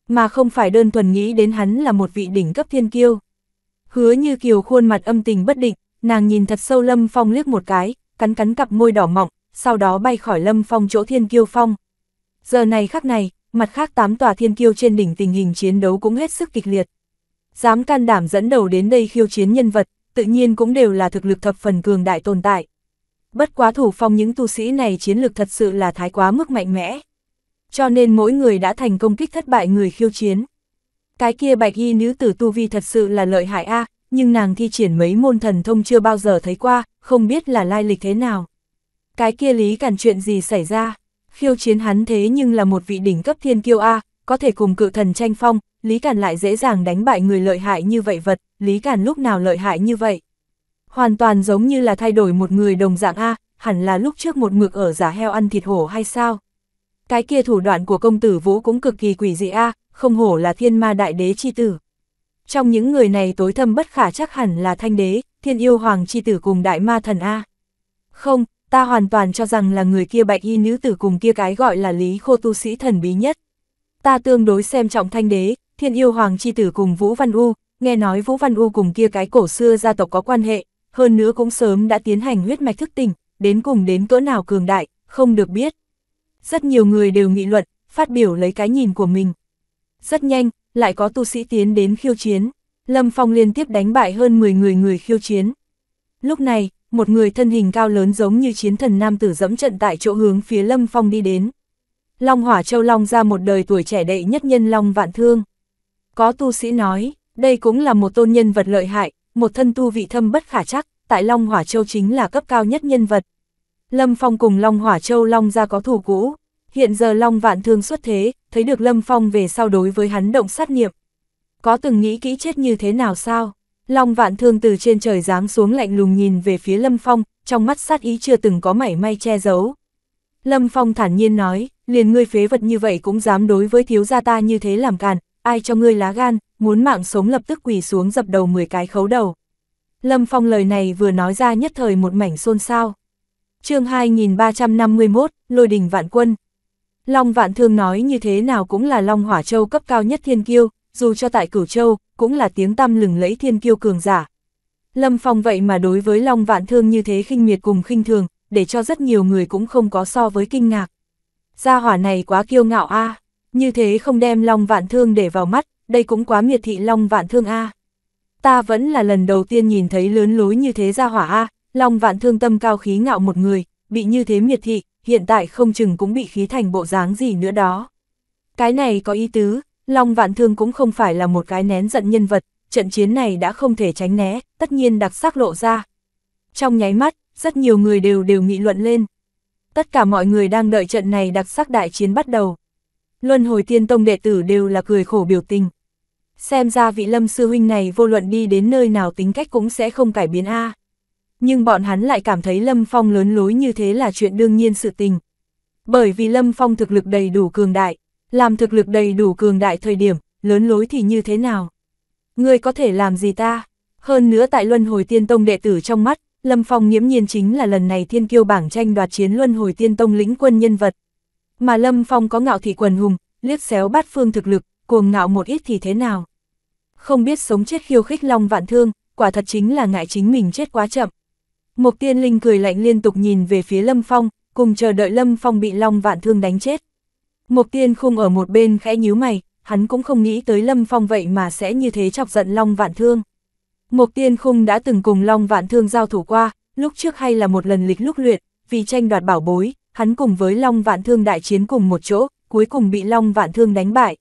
Mà không phải đơn thuần nghĩ đến hắn là một vị đỉnh cấp thiên kiêu. Hứa như kiều khuôn mặt âm tình bất định, nàng nhìn thật sâu Lâm Phong liếc một cái, cắn cắn cặp môi đỏ mọng, sau đó bay khỏi Lâm Phong chỗ thiên kiêu phong. Giờ này khắc này, mặt khác tám tòa thiên kiêu trên đỉnh tình hình chiến đấu cũng hết sức kịch liệt. Dám can đảm dẫn đầu đến đây khiêu chiến nhân vật, tự nhiên cũng đều là thực lực thập phần cường đại tồn tại. Bất quá thủ phong những tu sĩ này chiến lực thật sự là thái quá mức mạnh mẽ. Cho nên mỗi người đã thành công kích thất bại người khiêu chiến. Cái kia bạch y nữ tử tu vi thật sự là lợi hại a nhưng nàng thi triển mấy môn thần thông chưa bao giờ thấy qua, không biết là lai lịch thế nào. Cái kia lý cản chuyện gì xảy ra, khiêu chiến hắn thế nhưng là một vị đỉnh cấp thiên kiêu a có thể cùng cự thần tranh phong, Lý Càn lại dễ dàng đánh bại người lợi hại như vậy vật, Lý Càn lúc nào lợi hại như vậy? Hoàn toàn giống như là thay đổi một người đồng dạng A, hẳn là lúc trước một ngược ở giả heo ăn thịt hổ hay sao? Cái kia thủ đoạn của công tử Vũ cũng cực kỳ quỷ dị A, không hổ là thiên ma đại đế chi tử. Trong những người này tối thâm bất khả chắc hẳn là thanh đế, thiên yêu hoàng chi tử cùng đại ma thần A. Không, ta hoàn toàn cho rằng là người kia bạch y nữ tử cùng kia cái gọi là lý khô tu sĩ thần bí nhất. Ta tương đối xem trọng thanh đế, Thiên yêu hoàng chi tử cùng Vũ Văn U, nghe nói Vũ Văn U cùng kia cái cổ xưa gia tộc có quan hệ, hơn nữa cũng sớm đã tiến hành huyết mạch thức tỉnh, đến cùng đến cỡ nào cường đại, không được biết. Rất nhiều người đều nghị luận, phát biểu lấy cái nhìn của mình. Rất nhanh, lại có tu sĩ tiến đến khiêu chiến, Lâm Phong liên tiếp đánh bại hơn 10 người người khiêu chiến. Lúc này, một người thân hình cao lớn giống như chiến thần nam tử dẫm trận tại chỗ hướng phía Lâm Phong đi đến. Long Hỏa Châu Long ra một đời tuổi trẻ đệ nhất nhân Long Vạn Thương. Có tu sĩ nói, đây cũng là một tôn nhân vật lợi hại, một thân tu vị thâm bất khả chắc, tại Long Hỏa Châu chính là cấp cao nhất nhân vật. Lâm Phong cùng Long Hỏa Châu Long ra có thù cũ, hiện giờ Long Vạn Thương xuất thế, thấy được Lâm Phong về sau đối với hắn động sát nghiệp. Có từng nghĩ kỹ chết như thế nào sao? Long Vạn Thương từ trên trời giáng xuống lạnh lùng nhìn về phía Lâm Phong, trong mắt sát ý chưa từng có mảy may che giấu. Lâm Phong thản nhiên nói, liền ngươi phế vật như vậy cũng dám đối với thiếu gia ta như thế làm càn, ai cho ngươi lá gan, muốn mạng sống lập tức quỳ xuống dập đầu 10 cái khấu đầu. Lâm Phong lời này vừa nói ra nhất thời một mảnh xôn xao. chương 2351, Lôi đình vạn quân. Long Vạn Thương nói như thế nào cũng là Long Hỏa Châu cấp cao nhất thiên kiêu, dù cho tại Cửu Châu, cũng là tiếng tăm lừng lẫy thiên kiêu cường giả. Lâm Phong vậy mà đối với Long Vạn Thương như thế khinh miệt cùng khinh thường, để cho rất nhiều người cũng không có so với kinh ngạc. Gia hỏa này quá kiêu ngạo a à. Như thế không đem Long Vạn Thương để vào mắt, đây cũng quá miệt thị Long Vạn Thương A. Ta vẫn là lần đầu tiên nhìn thấy lớn lối như thế ra hỏa A, Long Vạn Thương tâm cao khí ngạo một người, bị như thế miệt thị, hiện tại không chừng cũng bị khí thành bộ dáng gì nữa đó. Cái này có ý tứ, Long Vạn Thương cũng không phải là một cái nén giận nhân vật, trận chiến này đã không thể tránh né, tất nhiên đặc sắc lộ ra. Trong nháy mắt, rất nhiều người đều đều nghị luận lên. Tất cả mọi người đang đợi trận này đặc sắc đại chiến bắt đầu luân hồi tiên tông đệ tử đều là cười khổ biểu tình. Xem ra vị lâm sư huynh này vô luận đi đến nơi nào tính cách cũng sẽ không cải biến A. Nhưng bọn hắn lại cảm thấy lâm phong lớn lối như thế là chuyện đương nhiên sự tình. Bởi vì lâm phong thực lực đầy đủ cường đại, làm thực lực đầy đủ cường đại thời điểm, lớn lối thì như thế nào? Ngươi có thể làm gì ta? Hơn nữa tại luân hồi tiên tông đệ tử trong mắt, Lâm Phong nghiễm nhiên chính là lần này thiên kiêu bảng tranh đoạt chiến luân hồi tiên tông lĩnh quân nhân vật. Mà Lâm Phong có ngạo thì quần hùng, liếc xéo bát phương thực lực, cuồng ngạo một ít thì thế nào. Không biết sống chết khiêu khích Long Vạn Thương, quả thật chính là ngại chính mình chết quá chậm. Mục tiên linh cười lạnh liên tục nhìn về phía Lâm Phong, cùng chờ đợi Lâm Phong bị Long Vạn Thương đánh chết. Mục tiên khung ở một bên khẽ nhíu mày, hắn cũng không nghĩ tới Lâm Phong vậy mà sẽ như thế chọc giận Long Vạn Thương. Mục tiên khung đã từng cùng Long Vạn Thương giao thủ qua, lúc trước hay là một lần lịch lúc luyện, vì tranh đoạt bảo bối, hắn cùng với Long Vạn Thương đại chiến cùng một chỗ, cuối cùng bị Long Vạn Thương đánh bại.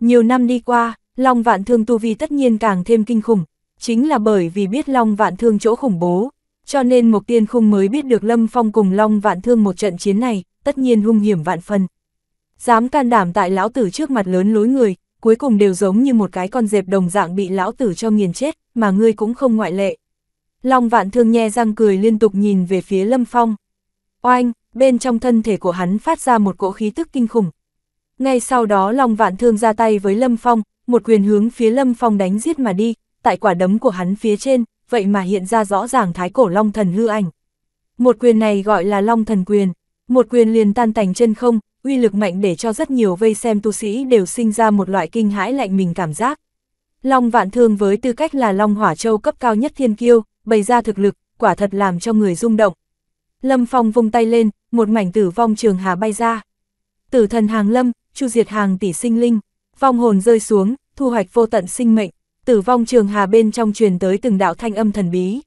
Nhiều năm đi qua, Long Vạn Thương tu vi tất nhiên càng thêm kinh khủng, chính là bởi vì biết Long Vạn Thương chỗ khủng bố, cho nên Mục Tiên Khung mới biết được Lâm Phong cùng Long Vạn Thương một trận chiến này, tất nhiên hung hiểm vạn phần. Dám can đảm tại lão tử trước mặt lớn lối người, cuối cùng đều giống như một cái con dẹp đồng dạng bị lão tử cho nghiền chết, mà ngươi cũng không ngoại lệ. Long Vạn Thương nhe răng cười liên tục nhìn về phía Lâm Phong. Oanh, bên trong thân thể của hắn phát ra một cỗ khí tức kinh khủng. Ngay sau đó Long Vạn Thương ra tay với Lâm Phong, một quyền hướng phía Lâm Phong đánh giết mà đi, tại quả đấm của hắn phía trên, vậy mà hiện ra rõ ràng thái cổ Long Thần hư ảnh. Một quyền này gọi là Long Thần quyền, một quyền liền tan tành chân không, uy lực mạnh để cho rất nhiều vây xem tu sĩ đều sinh ra một loại kinh hãi lạnh mình cảm giác. Long Vạn Thương với tư cách là Long Hỏa Châu cấp cao nhất thiên kiêu, bày ra thực lực, quả thật làm cho người rung động, Lâm Phong vung tay lên, một mảnh tử vong trường hà bay ra. Tử thần hàng lâm, chu diệt hàng tỷ sinh linh, vong hồn rơi xuống, thu hoạch vô tận sinh mệnh, tử vong trường hà bên trong truyền tới từng đạo thanh âm thần bí.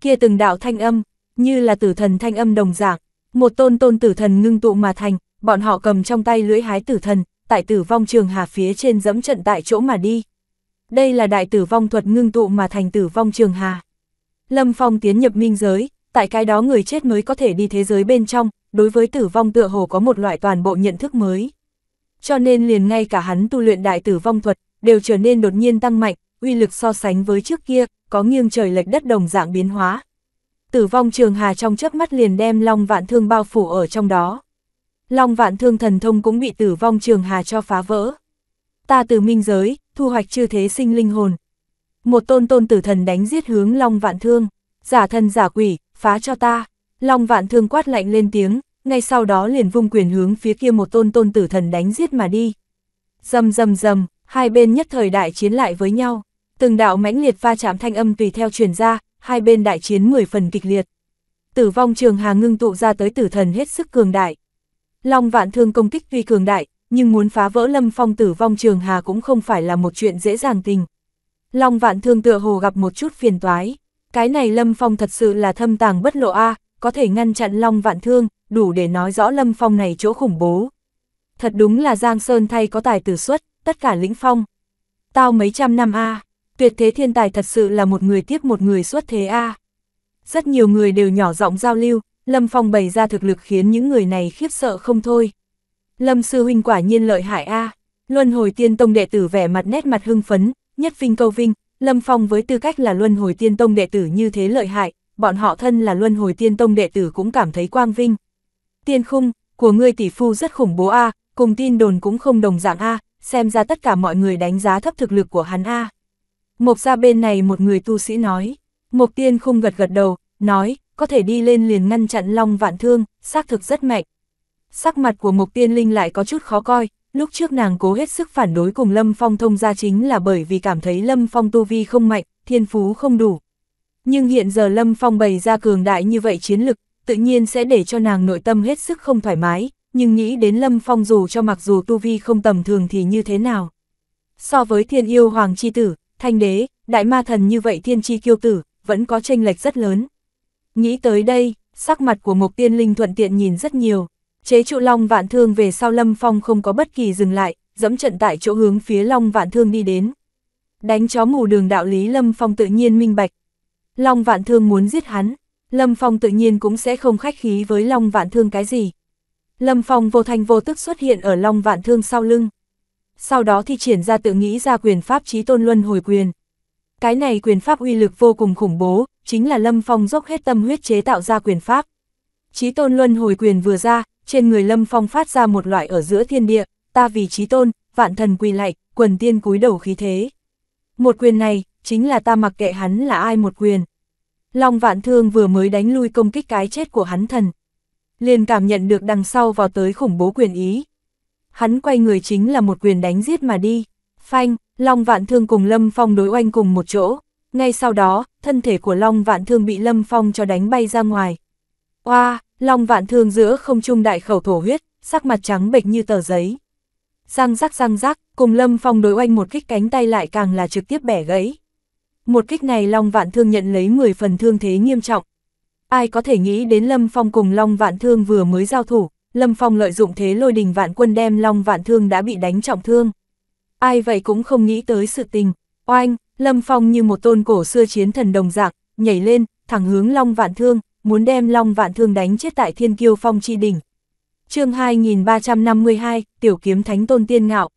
Kia từng đạo thanh âm, như là tử thần thanh âm đồng dạng, một tôn tôn tử thần ngưng tụ mà thành, bọn họ cầm trong tay lưỡi hái tử thần, tại tử vong trường hà phía trên dẫm trận tại chỗ mà đi. Đây là đại tử vong thuật ngưng tụ mà thành tử vong trường hà. Lâm Phong tiến nhập minh giới, tại cái đó người chết mới có thể đi thế giới bên trong, đối với tử vong tựa hồ có một loại toàn bộ nhận thức mới. Cho nên liền ngay cả hắn tu luyện đại tử vong thuật, đều trở nên đột nhiên tăng mạnh, uy lực so sánh với trước kia, có nghiêng trời lệch đất đồng dạng biến hóa. Tử vong trường hà trong chớp mắt liền đem Long Vạn Thương bao phủ ở trong đó. Long Vạn Thương thần thông cũng bị tử vong trường hà cho phá vỡ. Ta từ minh giới, thu hoạch chư thế sinh linh hồn. Một tôn tôn tử thần đánh giết hướng Long Vạn Thương, giả thân giả quỷ, phá cho ta. Long vạn thương quát lạnh lên tiếng, ngay sau đó liền vung quyền hướng phía kia một tôn tôn tử thần đánh giết mà đi. Dầm dầm dầm, hai bên nhất thời đại chiến lại với nhau, từng đạo mãnh liệt va chạm thanh âm tùy theo truyền ra, hai bên đại chiến 10 phần kịch liệt. Tử vong trường hà ngưng tụ ra tới tử thần hết sức cường đại. Long vạn thương công kích tuy cường đại, nhưng muốn phá vỡ lâm phong tử vong trường hà cũng không phải là một chuyện dễ dàng tình. Long vạn thương tựa hồ gặp một chút phiền toái. Cái này Lâm Phong thật sự là thâm tàng bất lộ a, có thể ngăn chặn Long Vạn Thương, đủ để nói rõ Lâm Phong này chỗ khủng bố. Thật đúng là Giang Sơn thay có tài tử xuất, tất cả lĩnh phong. Tao mấy trăm năm a, tuyệt thế thiên tài thật sự là một người tiếp một người xuất thế a. Rất nhiều người đều nhỏ giọng giao lưu, Lâm Phong bày ra thực lực khiến những người này khiếp sợ không thôi. Lâm sư huynh quả nhiên lợi hại a. Luân hồi tiên tông đệ tử vẻ mặt nét mặt hưng phấn, nhất vinh câu vinh, Lâm Phong với tư cách là luân hồi tiên tông đệ tử như thế lợi hại, bọn họ thân là luân hồi tiên tông đệ tử cũng cảm thấy quang vinh. Tiên khung, của ngươi tỷ phu rất khủng bố a, cùng tin đồn cũng không đồng dạng a, xem ra tất cả mọi người đánh giá thấp thực lực của hắn a. À. Mộc ra bên này một người tu sĩ nói, Mộc tiên khung gật gật đầu, nói, có thể đi lên liền ngăn chặn long vạn thương, xác thực rất mạnh. Sắc mặt của Mộc tiên linh lại có chút khó coi, Lúc trước nàng cố hết sức phản đối cùng Lâm Phong thông gia chính là bởi vì cảm thấy Lâm Phong tu vi không mạnh, thiên phú không đủ. Nhưng hiện giờ Lâm Phong bày ra cường đại như vậy chiến lực, tự nhiên sẽ để cho nàng nội tâm hết sức không thoải mái, nhưng nghĩ đến Lâm Phong dù cho mặc dù tu vi không tầm thường thì như thế nào. So với thiên yêu hoàng chi tử, thanh đế, đại ma thần như vậy thiên chi kiêu tử, vẫn có tranh lệch rất lớn. Nghĩ tới đây, sắc mặt của Mộc Tiên Linh thuận tiện nhìn rất nhiều, Chế trụ Long Vạn Thương về sau Lâm Phong không có bất kỳ dừng lại, dẫm trận tại chỗ hướng phía Long Vạn Thương đi đến. Đánh chó mù đường đạo lý Lâm Phong tự nhiên minh bạch. Long Vạn Thương muốn giết hắn, Lâm Phong tự nhiên cũng sẽ không khách khí với Long Vạn Thương cái gì. Lâm Phong vô thanh vô tức xuất hiện ở Long Vạn Thương sau lưng. Sau đó thì triển ra tự nghĩ ra quyền pháp trí tôn luân hồi quyền. Cái này quyền pháp uy lực vô cùng khủng bố, chính là Lâm Phong dốc hết tâm huyết chế tạo ra quyền pháp. Trí tôn luân hồi quyền vừa ra, trên người Lâm Phong phát ra một loại ở giữa thiên địa, ta vì trí tôn, vạn thần quỳ lạy, quần tiên cúi đầu khí thế. Một quyền này, chính là ta mặc kệ hắn là ai một quyền. Long vạn thương vừa mới đánh lui công kích cái chết của hắn thần. Liền cảm nhận được đằng sau vào tới khủng bố quyền ý. Hắn quay người chính là một quyền đánh giết mà đi. Phanh, Long vạn thương cùng Lâm Phong đối oanh cùng một chỗ. Ngay sau đó, thân thể của Long vạn thương bị Lâm Phong cho đánh bay ra ngoài. Oa, Long Vạn Thương giữa không trung đại khẩu thổ huyết, sắc mặt trắng bệch như tờ giấy. Răng rắc răng rắc, cùng Lâm Phong đối oanh một kích cánh tay lại càng là trực tiếp bẻ gãy. Một kích này Long Vạn Thương nhận lấy 10 phần thương thế nghiêm trọng. Ai có thể nghĩ đến Lâm Phong cùng Long Vạn Thương vừa mới giao thủ, Lâm Phong lợi dụng thế lôi đình vạn quân đem Long Vạn Thương đã bị đánh trọng thương. Ai vậy cũng không nghĩ tới sự tình, oanh, Lâm Phong như một tôn cổ xưa chiến thần đồng dạng, nhảy lên, thẳng hướng Long Vạn Thương, muốn đem Long Vạn Thương đánh chết tại Thiên Kiêu Phong Chi Đỉnh. chương 2352, Tiểu Kiếm Thánh Tôn Tiên Ngạo.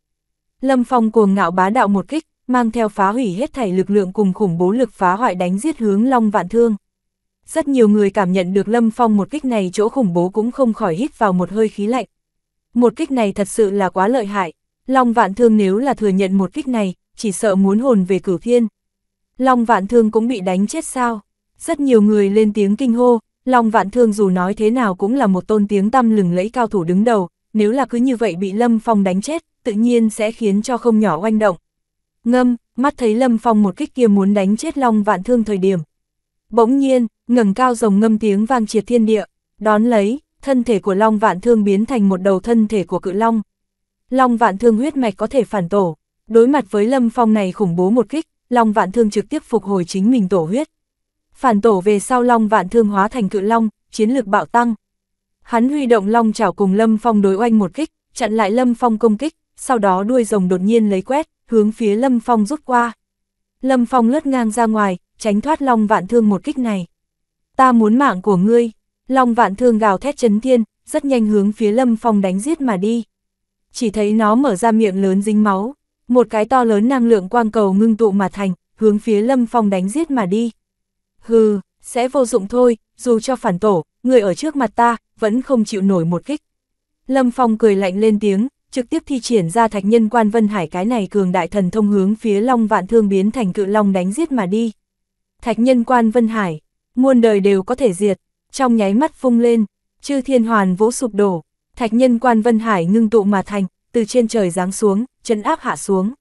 Lâm Phong cuồng ngạo bá đạo một kích, mang theo phá hủy hết thảy lực lượng cùng khủng bố lực phá hoại đánh giết hướng Long Vạn Thương. Rất nhiều người cảm nhận được Lâm Phong một kích này chỗ khủng bố cũng không khỏi hít vào một hơi khí lạnh. Một kích này thật sự là quá lợi hại, Long Vạn Thương nếu là thừa nhận một kích này, chỉ sợ muốn hồn về cửu thiên. Long Vạn Thương cũng bị đánh chết sao? Rất nhiều người lên tiếng kinh hô, Long Vạn Thương dù nói thế nào cũng là một tôn tiếng tăm lừng lẫy cao thủ đứng đầu, nếu là cứ như vậy bị Lâm Phong đánh chết, tự nhiên sẽ khiến cho không nhỏ oanh động. Ngâm, mắt thấy Lâm Phong một kích kia muốn đánh chết Long Vạn Thương thời điểm. Bỗng nhiên, ngẩng cao rồng ngâm tiếng vang triệt thiên địa, đón lấy, thân thể của Long Vạn Thương biến thành một đầu thân thể của cự Long. Long Vạn Thương huyết mạch có thể phản tổ, đối mặt với Lâm Phong này khủng bố một kích, Long Vạn Thương trực tiếp phục hồi chính mình tổ huyết, Phản tổ về sau Long Vạn Thương hóa thành cự Long, chiến lược bạo tăng. Hắn huy động Long chảo cùng Lâm Phong đối oanh một kích, chặn lại Lâm Phong công kích, sau đó đuôi rồng đột nhiên lấy quét, hướng phía Lâm Phong rút qua. Lâm Phong lướt ngang ra ngoài, tránh thoát Long Vạn Thương một kích này. Ta muốn mạng của ngươi, Long Vạn Thương gào thét chấn thiên, rất nhanh hướng phía Lâm Phong đánh giết mà đi. Chỉ thấy nó mở ra miệng lớn dính máu, một cái to lớn năng lượng quang cầu ngưng tụ mà thành, hướng phía Lâm Phong đánh giết mà đi hừ, sẽ vô dụng thôi, dù cho phản tổ, người ở trước mặt ta, vẫn không chịu nổi một kích. Lâm Phong cười lạnh lên tiếng, trực tiếp thi triển ra thạch nhân quan vân hải cái này cường đại thần thông hướng phía long vạn thương biến thành cự long đánh giết mà đi. Thạch nhân quan vân hải, muôn đời đều có thể diệt, trong nháy mắt phung lên, chư thiên hoàn vỗ sụp đổ, thạch nhân quan vân hải ngưng tụ mà thành, từ trên trời giáng xuống, chân áp hạ xuống.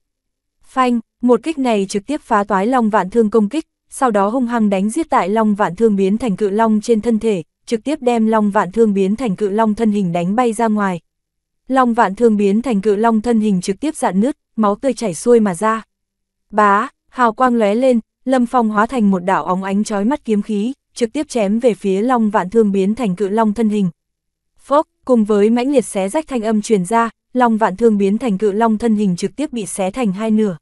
Phanh, một kích này trực tiếp phá toái long vạn thương công kích, sau đó hung hăng đánh giết tại long vạn thương biến thành cự long trên thân thể, trực tiếp đem long vạn thương biến thành cự long thân hình đánh bay ra ngoài. Long vạn thương biến thành cự long thân hình trực tiếp dạn nứt, máu tươi chảy xuôi mà ra. Bá, hào quang lóe lên, Lâm Phong hóa thành một đạo óng ánh chói mắt kiếm khí, trực tiếp chém về phía long vạn thương biến thành cự long thân hình. Phốc, cùng với mãnh liệt xé rách thanh âm truyền ra, long vạn thương biến thành cự long thân hình trực tiếp bị xé thành hai nửa.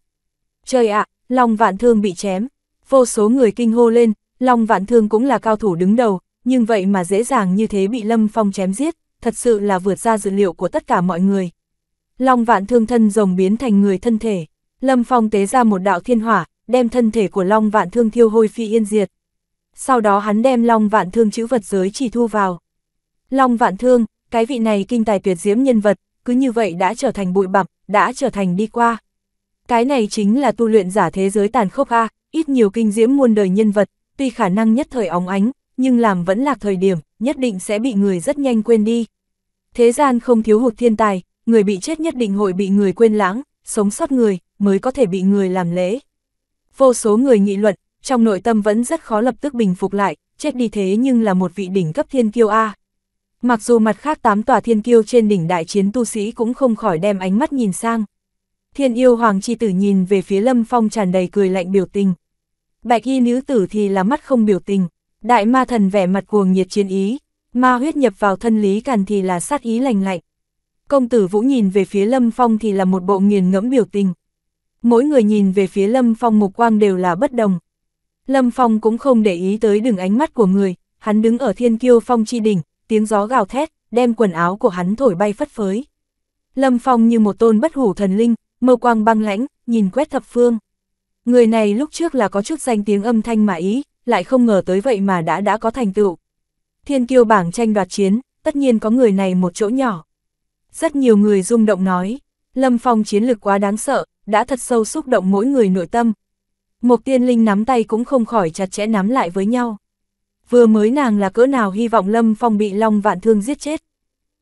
Trời ạ, long vạn thương bị chém, vô số người kinh hô lên, Long Vạn Thương cũng là cao thủ đứng đầu, nhưng vậy mà dễ dàng như thế bị Lâm Phong chém giết, thật sự là vượt ra dự liệu của tất cả mọi người. Long Vạn Thương thân rồng biến thành người thân thể, Lâm Phong tế ra một đạo thiên hỏa, đem thân thể của Long Vạn Thương thiêu hôi phi yên diệt. Sau đó hắn đem Long Vạn Thương chữ vật giới chỉ thu vào. Long Vạn Thương, cái vị này kinh tài tuyệt diễm nhân vật, cứ như vậy đã trở thành bụi bặm, đã trở thành đi qua. Cái này chính là tu luyện giả thế giới tàn khốc a, ít nhiều kinh diễm muôn đời nhân vật, tuy khả năng nhất thời óng ánh, nhưng làm vẫn lạc thời điểm, nhất định sẽ bị người rất nhanh quên đi. Thế gian không thiếu hụt thiên tài, người bị chết nhất định hội bị người quên lãng, sống sót người mới có thể bị người làm lễ. Vô số người nghị luận, trong nội tâm vẫn rất khó lập tức bình phục lại, chết đi thế nhưng là một vị đỉnh cấp thiên kiêu A. Mặc dù mặt khác tám tòa thiên kiêu trên đỉnh đại chiến tu sĩ cũng không khỏi đem ánh mắt nhìn sang. Thiên yêu hoàng chi tử nhìn về phía lâm phong tràn đầy cười lạnh biểu tình. Bạch y nữ tử thì là mắt không biểu tình, đại ma thần vẻ mặt cuồng nhiệt chiến ý, ma huyết nhập vào thân lý càn thì là sát ý lành lạnh. Công tử Vũ nhìn về phía Lâm Phong thì là một bộ nghiền ngẫm biểu tình. Mỗi người nhìn về phía Lâm Phong mục quang đều là bất đồng. Lâm Phong cũng không để ý tới đường ánh mắt của người, hắn đứng ở thiên kiêu phong chi đỉnh, tiếng gió gào thét, đem quần áo của hắn thổi bay phất phới. Lâm Phong như một tôn bất hủ thần linh, mâu quang băng lãnh, nhìn quét thập phương. Người này lúc trước là có chút danh tiếng âm thanh mà ý, lại không ngờ tới vậy mà đã đã có thành tựu. Thiên kiêu bảng tranh đoạt chiến, tất nhiên có người này một chỗ nhỏ. Rất nhiều người rung động nói, Lâm Phong chiến lực quá đáng sợ, đã thật sâu xúc động mỗi người nội tâm. Một tiên linh nắm tay cũng không khỏi chặt chẽ nắm lại với nhau. Vừa mới nàng là cỡ nào hy vọng Lâm Phong bị Long Vạn Thương giết chết.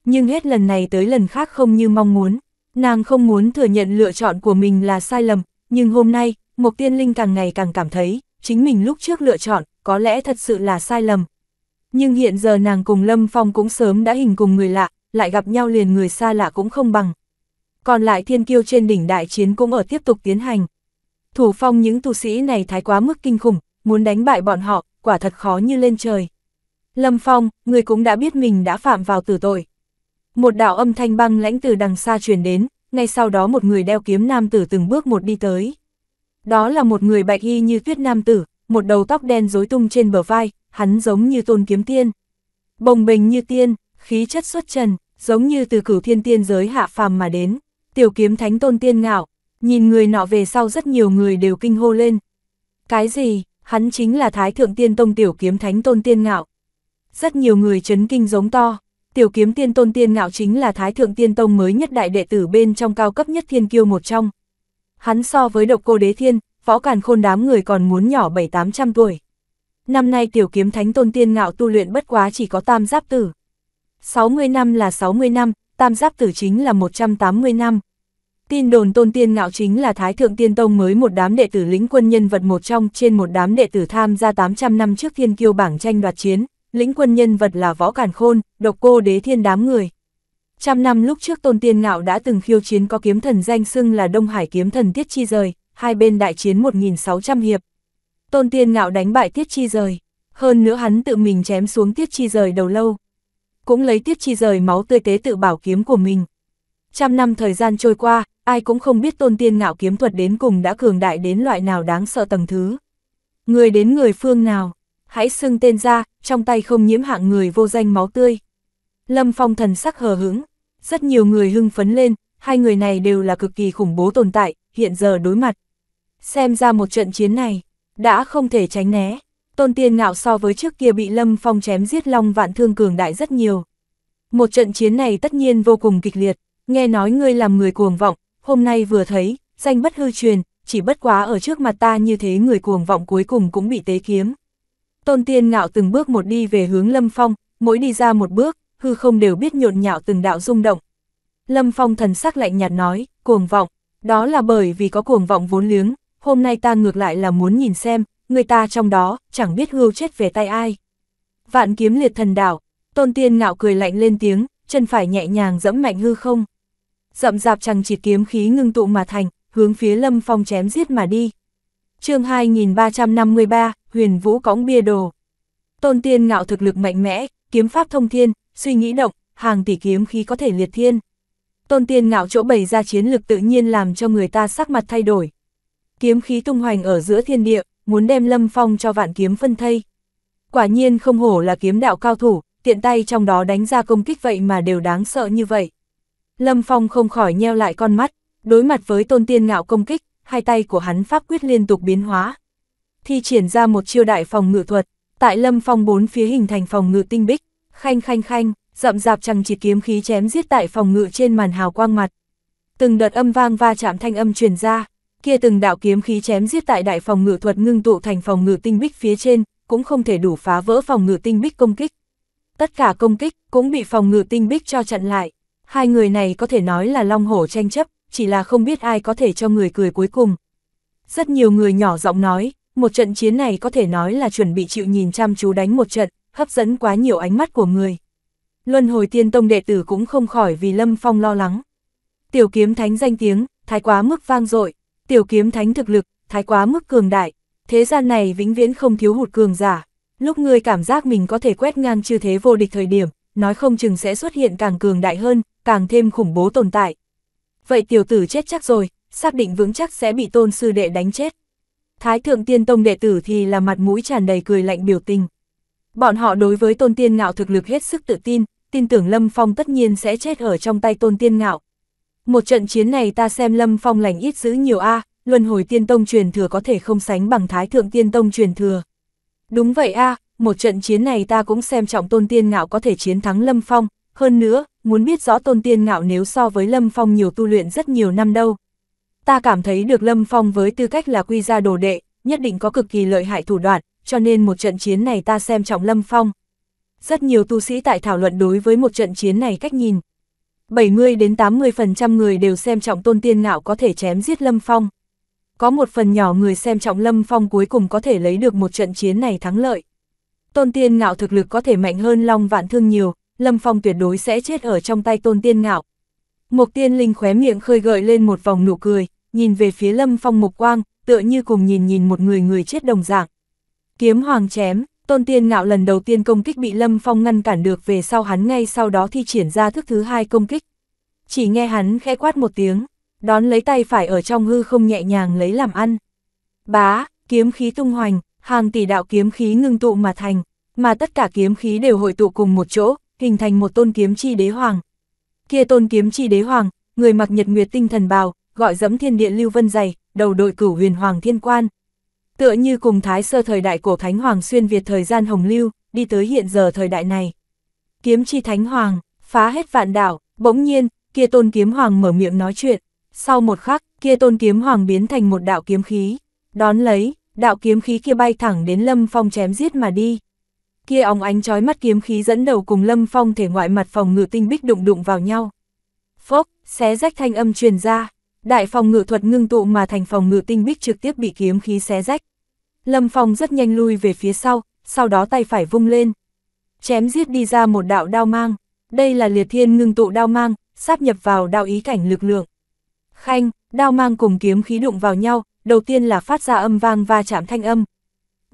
Nhưng hết lần này tới lần khác không như mong muốn. Nàng không muốn thừa nhận lựa chọn của mình là sai lầm, nhưng hôm nay, Mộc Tiên Linh càng ngày càng cảm thấy, chính mình lúc trước lựa chọn, có lẽ thật sự là sai lầm. Nhưng hiện giờ nàng cùng Lâm Phong cũng sớm đã hình cùng người lạ, lại gặp nhau liền người xa lạ cũng không bằng. Còn lại thiên kiêu trên đỉnh đại chiến cũng ở tiếp tục tiến hành. Thủ phong những tu sĩ này thái quá mức kinh khủng, muốn đánh bại bọn họ, quả thật khó như lên trời. Lâm Phong, người cũng đã biết mình đã phạm vào tử tội. Một đạo âm thanh băng lãnh từ đằng xa truyền đến, ngay sau đó một người đeo kiếm nam tử từng bước một đi tới. Đó là một người bạch y như tuyết nam tử, một đầu tóc đen rối tung trên bờ vai, hắn giống như tôn kiếm tiên. Bồng bềnh như tiên, khí chất xuất trần, giống như từ cửu thiên tiên giới hạ phàm mà đến. Tiểu kiếm thánh tôn tiên ngạo, nhìn người nọ về sau rất nhiều người đều kinh hô lên. Cái gì, hắn chính là thái thượng tiên tông tiểu kiếm thánh tôn tiên ngạo. Rất nhiều người chấn kinh giống to. Tiểu kiếm tiên tôn tiên ngạo chính là Thái Thượng Tiên Tông mới nhất đại đệ tử bên trong cao cấp nhất thiên kiêu một trong. Hắn so với độc cô đế thiên, võ càn khôn đám người còn muốn nhỏ 7-800 tuổi. Năm nay tiểu kiếm thánh tôn tiên ngạo tu luyện bất quá chỉ có tam giáp tử. 60 năm là 60 năm, tam giáp tử chính là 180 năm. Tin đồn tôn tiên ngạo chính là Thái Thượng Tiên Tông mới một đám đệ tử lính quân nhân vật một trong trên một đám đệ tử tham gia 800 năm trước thiên kiêu bảng tranh đoạt chiến, lĩnh quân nhân vật là võ cản khôn, độc cô đế thiên đám người. Trăm năm lúc trước Tôn Tiên Ngạo đã từng khiêu chiến có kiếm thần danh xưng là Đông Hải kiếm thần Tiết Chi Rời, hai bên đại chiến 1.600 hiệp. Tôn Tiên Ngạo đánh bại Tiết Chi Rời, hơn nữa hắn tự mình chém xuống Tiết Chi Rời đầu lâu. Cũng lấy Tiết Chi Rời máu tươi tế tự bảo kiếm của mình. Trăm năm thời gian trôi qua, ai cũng không biết Tôn Tiên Ngạo kiếm thuật đến cùng đã cường đại đến loại nào đáng sợ tầng thứ. Người đến người phương nào, hãy xưng tên ra, trong tay không nhiễm hạng người vô danh máu tươi. Lâm Phong thần sắc hờ hững, rất nhiều người hưng phấn lên, hai người này đều là cực kỳ khủng bố tồn tại, hiện giờ đối mặt. Xem ra một trận chiến này, đã không thể tránh né. Tôn Tiên Ngạo so với trước kia bị Lâm Phong chém giết long vạn thương cường đại rất nhiều. Một trận chiến này tất nhiên vô cùng kịch liệt, nghe nói ngươi làm người cuồng vọng, hôm nay vừa thấy, danh bất hư truyền, chỉ bất quá ở trước mặt ta như thế người cuồng vọng cuối cùng cũng bị tế kiếm. Tôn Tiên Ngạo từng bước một đi về hướng Lâm Phong, mỗi đi ra một bước, hư không đều biết nhộn nhạo từng đạo rung động. Lâm Phong thần sắc lạnh nhạt nói, cuồng vọng, đó là bởi vì có cuồng vọng vốn liếng, hôm nay ta ngược lại là muốn nhìn xem, người ta trong đó, chẳng biết hưu chết về tay ai. Vạn kiếm liệt thần đảo, Tôn Tiên Ngạo cười lạnh lên tiếng, chân phải nhẹ nhàng dẫm mạnh hư không. Rậm rạp chẳng chịt kiếm khí ngưng tụ mà thành, hướng phía Lâm Phong chém giết mà đi chương 2353, huyền vũ cõng bia đồ. Tôn tiên ngạo thực lực mạnh mẽ, kiếm pháp thông thiên, suy nghĩ động, hàng tỷ kiếm khí có thể liệt thiên. Tôn tiên ngạo chỗ bày ra chiến lực tự nhiên làm cho người ta sắc mặt thay đổi. Kiếm khí tung hoành ở giữa thiên địa, muốn đem lâm phong cho vạn kiếm phân thây. Quả nhiên không hổ là kiếm đạo cao thủ, tiện tay trong đó đánh ra công kích vậy mà đều đáng sợ như vậy. Lâm Phong không khỏi nheo lại con mắt, đối mặt với tôn tiên ngạo công kích, hai tay của hắn pháp quyết liên tục biến hóa. Thi triển ra một chiêu đại phòng ngự thuật, tại lâm phong bốn phía hình thành phòng ngự tinh bích, khanh khanh khanh, rậm rạp chằng chịt kiếm khí chém giết tại phòng ngự trên màn hào quang mặt. Từng đợt âm vang va chạm thanh âm truyền ra, kia từng đạo kiếm khí chém giết tại đại phòng ngự thuật ngưng tụ thành phòng ngự tinh bích phía trên, cũng không thể đủ phá vỡ phòng ngự tinh bích công kích. Tất cả công kích cũng bị phòng ngự tinh bích cho chặn lại. Hai người này có thể nói là long hổ tranh chấp, chỉ là không biết ai có thể cho người cười cuối cùng. Rất nhiều người nhỏ giọng nói, một trận chiến này có thể nói là chuẩn bị chịu nhìn chăm chú đánh một trận, hấp dẫn quá nhiều ánh mắt của người. Luân hồi tiên tông đệ tử cũng không khỏi vì Lâm Phong lo lắng. Tiểu kiếm thánh danh tiếng, thái quá mức vang dội, tiểu kiếm thánh thực lực, thái quá mức cường đại, thế gian này vĩnh viễn không thiếu hụt cường giả. Lúc ngươi cảm giác mình có thể quét ngang chư thế vô địch thời điểm, nói không chừng sẽ xuất hiện càng cường đại hơn, càng thêm khủng bố tồn tại vậy tiểu tử chết chắc rồi, xác định vững chắc sẽ bị tôn sư đệ đánh chết. Thái thượng tiên tông đệ tử thì là mặt mũi tràn đầy cười lạnh biểu tình. Bọn họ đối với tôn tiên ngạo thực lực hết sức tự tin, tin tưởng Lâm Phong tất nhiên sẽ chết ở trong tay tôn tiên ngạo. Một trận chiến này ta xem Lâm Phong lành ít giữ nhiều a luân hồi tiên tông truyền thừa có thể không sánh bằng thái thượng tiên tông truyền thừa. Đúng vậy a một trận chiến này ta cũng xem trọng tôn tiên ngạo có thể chiến thắng Lâm Phong, hơn nữa, muốn biết rõ tôn tiên ngạo nếu so với Lâm Phong nhiều tu luyện rất nhiều năm đâu. Ta cảm thấy được Lâm Phong với tư cách là quy gia đồ đệ, nhất định có cực kỳ lợi hại thủ đoạn, cho nên một trận chiến này ta xem trọng Lâm Phong. Rất nhiều tu sĩ tại thảo luận đối với một trận chiến này cách nhìn. 70 đến 80% người đều xem trọng tôn tiên ngạo có thể chém giết Lâm Phong. Có một phần nhỏ người xem trọng Lâm Phong cuối cùng có thể lấy được một trận chiến này thắng lợi. Tôn tiên ngạo thực lực có thể mạnh hơn Long Vạn Thương nhiều, Lâm Phong tuyệt đối sẽ chết ở trong tay tôn tiên ngạo. Mục tiên linh khóe miệng khơi gợi lên một vòng nụ cười, nhìn về phía Lâm Phong mục quang, tựa như cùng nhìn nhìn một người người chết đồng dạng. Kiếm hoàng chém, tôn tiên ngạo lần đầu tiên công kích bị Lâm Phong ngăn cản được về sau hắn ngay sau đó thi triển ra thức thứ hai công kích. Chỉ nghe hắn khẽ quát một tiếng, đón lấy tay phải ở trong hư không nhẹ nhàng lấy làm ăn. Bá, kiếm khí tung hoành, hàng tỷ đạo kiếm khí ngưng tụ mà thành, mà tất cả kiếm khí đều hội tụ cùng một chỗ, hình thành một tôn kiếm chi đế hoàng. Kia tôn kiếm chi đế hoàng, người mặc nhật nguyệt tinh thần bào, gọi dẫm thiên địa lưu vân dày, đầu đội cửu huyền hoàng thiên quan. Tựa như cùng thái sơ thời đại cổ thánh hoàng xuyên Việt thời gian hồng lưu, đi tới hiện giờ thời đại này. Kiếm chi thánh hoàng, phá hết vạn đảo, bỗng nhiên, kia tôn kiếm hoàng mở miệng nói chuyện. Sau một khắc, kia tôn kiếm hoàng biến thành một đạo kiếm khí. Đón lấy, đạo kiếm khí kia bay thẳng đến lâm phong chém giết mà đi kia óng ánh chói mắt kiếm khí dẫn đầu cùng Lâm Phong thể ngoại mặt phòng ngự tinh bích đụng đụng vào nhau. Phốc, xé rách thanh âm truyền ra, đại phòng ngự thuật ngưng tụ mà thành phòng ngự tinh bích trực tiếp bị kiếm khí xé rách. Lâm Phong rất nhanh lui về phía sau, sau đó tay phải vung lên. Chém giết đi ra một đạo đao mang, đây là liệt thiên ngưng tụ đao mang, sáp nhập vào đạo ý cảnh lực lượng. Khanh, đao mang cùng kiếm khí đụng vào nhau, đầu tiên là phát ra âm vang va chạm thanh âm,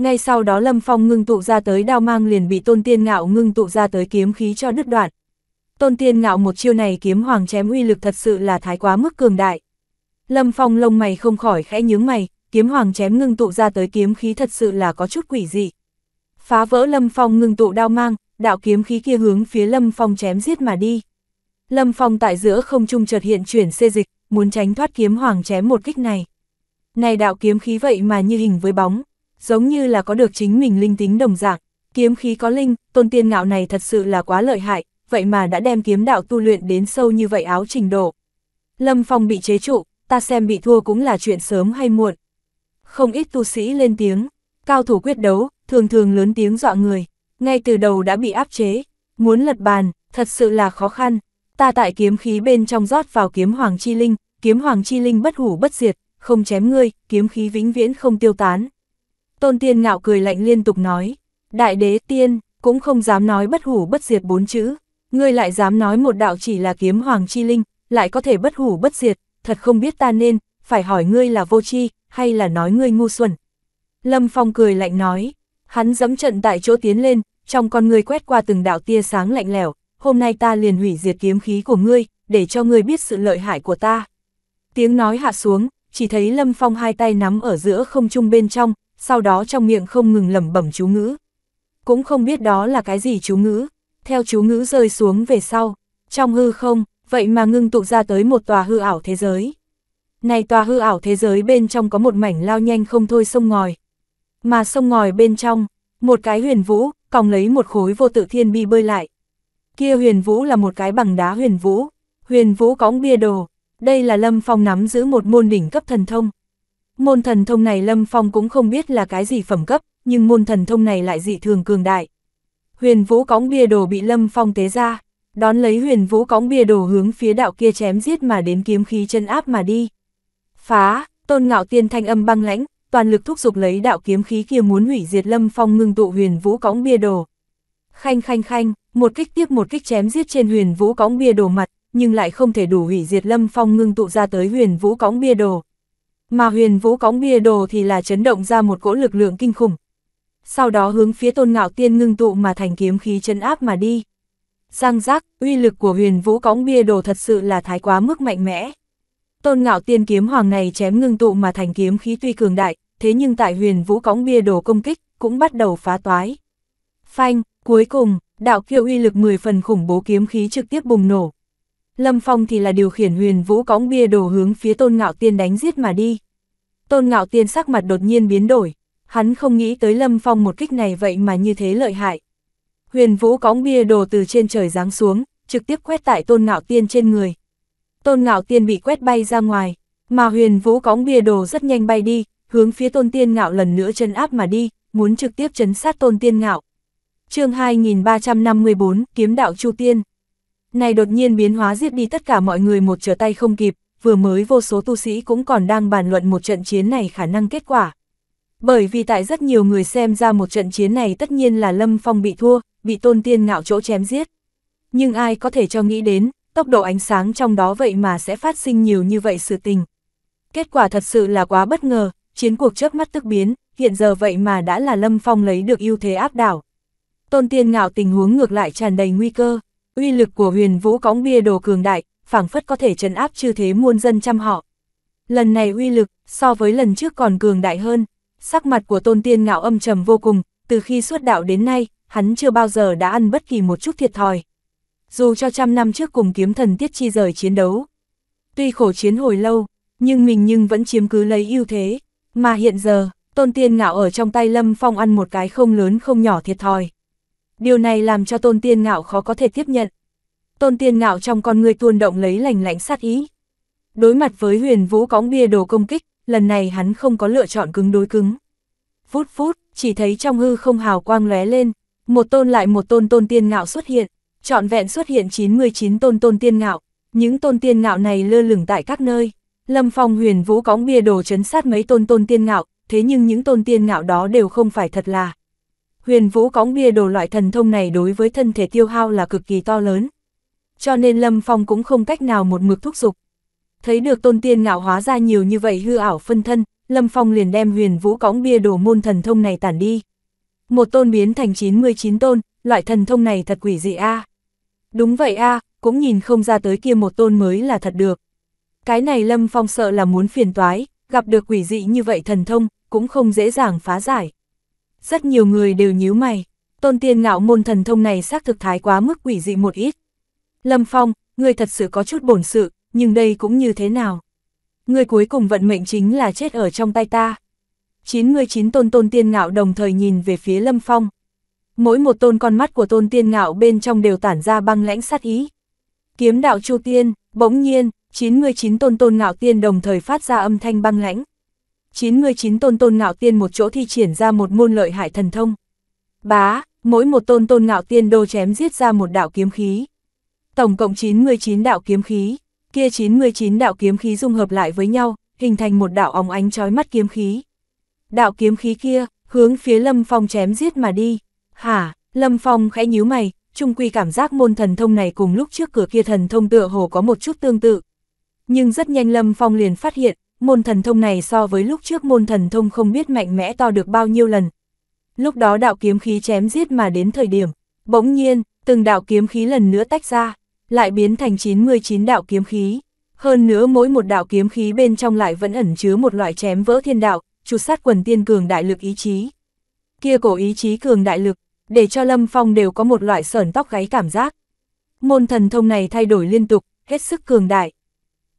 ngay sau đó Lâm Phong ngưng tụ ra tới đao mang liền bị Tôn Tiên Ngạo ngưng tụ ra tới kiếm khí cho đứt đoạn. Tôn Tiên Ngạo một chiêu này kiếm hoàng chém uy lực thật sự là thái quá mức cường đại. Lâm Phong lông mày không khỏi khẽ nhướng mày, kiếm hoàng chém ngưng tụ ra tới kiếm khí thật sự là có chút quỷ dị. Phá vỡ Lâm Phong ngưng tụ đao mang, đạo kiếm khí kia hướng phía Lâm Phong chém giết mà đi. Lâm Phong tại giữa không trung chợt hiện chuyển xê dịch, muốn tránh thoát kiếm hoàng chém một kích này. Này đạo kiếm khí vậy mà như hình với bóng, giống như là có được chính mình linh tính đồng dạng, kiếm khí có linh, tôn tiên ngạo này thật sự là quá lợi hại, vậy mà đã đem kiếm đạo tu luyện đến sâu như vậy áo trình độ. Lâm Phong bị chế trụ, ta xem bị thua cũng là chuyện sớm hay muộn. Không ít tu sĩ lên tiếng, cao thủ quyết đấu, thường thường lớn tiếng dọa người, ngay từ đầu đã bị áp chế, muốn lật bàn, thật sự là khó khăn. Ta tại kiếm khí bên trong rót vào kiếm hoàng chi linh, kiếm hoàng chi linh bất hủ bất diệt, không chém ngươi, kiếm khí vĩnh viễn không tiêu tán. Tôn tiên ngạo cười lạnh liên tục nói, đại đế tiên, cũng không dám nói bất hủ bất diệt bốn chữ, ngươi lại dám nói một đạo chỉ là kiếm hoàng chi linh, lại có thể bất hủ bất diệt, thật không biết ta nên, phải hỏi ngươi là vô chi hay là nói ngươi ngu xuẩn. Lâm Phong cười lạnh nói, hắn dẫm trận tại chỗ tiến lên, trong con ngươi quét qua từng đạo tia sáng lạnh lẽo, hôm nay ta liền hủy diệt kiếm khí của ngươi, để cho ngươi biết sự lợi hại của ta. Tiếng nói hạ xuống, chỉ thấy Lâm Phong hai tay nắm ở giữa không trung bên trong, sau đó trong miệng không ngừng lẩm bẩm chú ngữ. Cũng không biết đó là cái gì chú ngữ, theo chú ngữ rơi xuống về sau, trong hư không, vậy mà ngưng tụ ra tới một tòa hư ảo thế giới. Này tòa hư ảo thế giới bên trong có một mảnh lao nhanh không thôi sông ngòi. Mà sông ngòi bên trong, một cái huyền vũ, còng lấy một khối vô tự thiên bi bơi lại. Kia huyền vũ là một cái bằng đá huyền vũ, huyền vũ cõng bia đồ, đây là lâm phong nắm giữ một môn đỉnh cấp thần thông. Môn thần thông này Lâm Phong cũng không biết là cái gì phẩm cấp, nhưng môn thần thông này lại dị thường cường đại. Huyền vũ cõng bia đồ bị Lâm Phong tế ra, đón lấy huyền vũ cõng bia đồ hướng phía đạo kia chém giết mà đến kiếm khí chân áp mà đi. Phá, tôn ngạo tiên thanh âm băng lãnh, toàn lực thúc giục lấy đạo kiếm khí kia muốn hủy diệt Lâm Phong ngưng tụ huyền vũ cõng bia đồ. Khanh khanh khanh, một kích tiếp một kích chém giết trên huyền vũ cõng bia đồ mặt, nhưng lại không thể đủ hủy diệt Lâm Phong ngưng tụ ra tới huyền vũ cõng bia đồ. Mà huyền vũ cõng bia đồ thì là chấn động ra một cỗ lực lượng kinh khủng. Sau đó hướng phía tôn ngạo tiên ngưng tụ mà thành kiếm khí chấn áp mà đi. Giang giác, uy lực của huyền vũ cõng bia đồ thật sự là thái quá mức mạnh mẽ. Tôn ngạo tiên kiếm hoàng này chém ngưng tụ mà thành kiếm khí tuy cường đại, thế nhưng tại huyền vũ cõng bia đồ công kích, cũng bắt đầu phá toái. Phanh, cuối cùng, đạo kiêu uy lực 10 phần khủng bố kiếm khí trực tiếp bùng nổ, Lâm Phong thì là điều khiển huyền vũ cõng bia đổ hướng phía tôn ngạo tiên đánh giết mà đi. Tôn ngạo tiên sắc mặt đột nhiên biến đổi, hắn không nghĩ tới Lâm Phong một kích này vậy mà như thế lợi hại. Huyền vũ cõng bia đồ từ trên trời giáng xuống, trực tiếp quét tại tôn ngạo tiên trên người. Tôn ngạo tiên bị quét bay ra ngoài, mà huyền vũ cõng bia đồ rất nhanh bay đi, hướng phía tôn tiên ngạo lần nữa chân áp mà đi, muốn trực tiếp chấn sát tôn tiên ngạo. chương 2354 Kiếm đạo Chu Tiên này đột nhiên biến hóa giết đi tất cả mọi người một trở tay không kịp, vừa mới vô số tu sĩ cũng còn đang bàn luận một trận chiến này khả năng kết quả. Bởi vì tại rất nhiều người xem ra một trận chiến này tất nhiên là Lâm Phong bị thua, bị tôn tiên ngạo chỗ chém giết. Nhưng ai có thể cho nghĩ đến, tốc độ ánh sáng trong đó vậy mà sẽ phát sinh nhiều như vậy sự tình. Kết quả thật sự là quá bất ngờ, chiến cuộc chớp mắt tức biến, hiện giờ vậy mà đã là Lâm Phong lấy được ưu thế áp đảo. Tôn tiên ngạo tình huống ngược lại tràn đầy nguy cơ. Uy lực của huyền vũ cõng bia đồ cường đại, phảng phất có thể trấn áp chư thế muôn dân chăm họ. Lần này uy lực, so với lần trước còn cường đại hơn, sắc mặt của tôn tiên ngạo âm trầm vô cùng, từ khi xuất đạo đến nay, hắn chưa bao giờ đã ăn bất kỳ một chút thiệt thòi. Dù cho trăm năm trước cùng kiếm thần tiết chi rời chiến đấu, tuy khổ chiến hồi lâu, nhưng mình nhưng vẫn chiếm cứ lấy ưu thế, mà hiện giờ, tôn tiên ngạo ở trong tay lâm phong ăn một cái không lớn không nhỏ thiệt thòi. Điều này làm cho tôn tiên ngạo khó có thể tiếp nhận. Tôn tiên ngạo trong con người tuôn động lấy lành lạnh sát ý. Đối mặt với huyền vũ cõng bia đồ công kích, lần này hắn không có lựa chọn cứng đối cứng. Phút phút, chỉ thấy trong hư không hào quang lóe lên, một tôn lại một tôn tôn tiên ngạo xuất hiện, trọn vẹn xuất hiện 99 tôn tôn tiên ngạo, những tôn tiên ngạo này lơ lửng tại các nơi. Lâm Phong huyền vũ cõng bia đồ chấn sát mấy tôn tôn tiên ngạo, thế nhưng những tôn tiên ngạo đó đều không phải thật là huyền vũ cóng bia đồ loại thần thông này đối với thân thể tiêu hao là cực kỳ to lớn. Cho nên Lâm Phong cũng không cách nào một mực thúc giục. Thấy được tôn tiên ngạo hóa ra nhiều như vậy hư ảo phân thân, Lâm Phong liền đem huyền vũ cõng bia đồ môn thần thông này tản đi. Một tôn biến thành 99 tôn, loại thần thông này thật quỷ dị a Đúng vậy a cũng nhìn không ra tới kia một tôn mới là thật được. Cái này Lâm Phong sợ là muốn phiền toái, gặp được quỷ dị như vậy thần thông, cũng không dễ dàng phá giải. Rất nhiều người đều nhíu mày, tôn tiên ngạo môn thần thông này xác thực thái quá mức quỷ dị một ít. Lâm Phong, người thật sự có chút bổn sự, nhưng đây cũng như thế nào? Người cuối cùng vận mệnh chính là chết ở trong tay ta. 99 tôn tôn tiên ngạo đồng thời nhìn về phía Lâm Phong. Mỗi một tôn con mắt của tôn tiên ngạo bên trong đều tản ra băng lãnh sát ý. Kiếm đạo chu tiên, bỗng nhiên, 99 tôn tôn ngạo tiên đồng thời phát ra âm thanh băng lãnh chín mươi chín tôn tôn ngạo tiên một chỗ thi triển ra một môn lợi hại thần thông. Bá, mỗi một tôn tôn ngạo tiên đô chém giết ra một đạo kiếm khí. Tổng cộng 99 đạo kiếm khí, kia 99 đạo kiếm khí dung hợp lại với nhau, hình thành một đạo óng ánh chói mắt kiếm khí. Đạo kiếm khí kia, hướng phía Lâm Phong chém giết mà đi. Hả, Lâm Phong khẽ nhíu mày, trung quy cảm giác môn thần thông này cùng lúc trước cửa kia thần thông tựa hồ có một chút tương tự. Nhưng rất nhanh Lâm Phong liền phát hiện, môn thần thông này so với lúc trước môn thần thông không biết mạnh mẽ to được bao nhiêu lần. Lúc đó đạo kiếm khí chém giết mà đến thời điểm, bỗng nhiên, từng đạo kiếm khí lần nữa tách ra, lại biến thành 99 đạo kiếm khí. Hơn nữa mỗi một đạo kiếm khí bên trong lại vẫn ẩn chứa một loại chém vỡ thiên đạo, trục sát quần tiên cường đại lực ý chí. Kia cổ ý chí cường đại lực, để cho Lâm Phong đều có một loại sởn tóc gáy cảm giác. Môn thần thông này thay đổi liên tục, hết sức cường đại.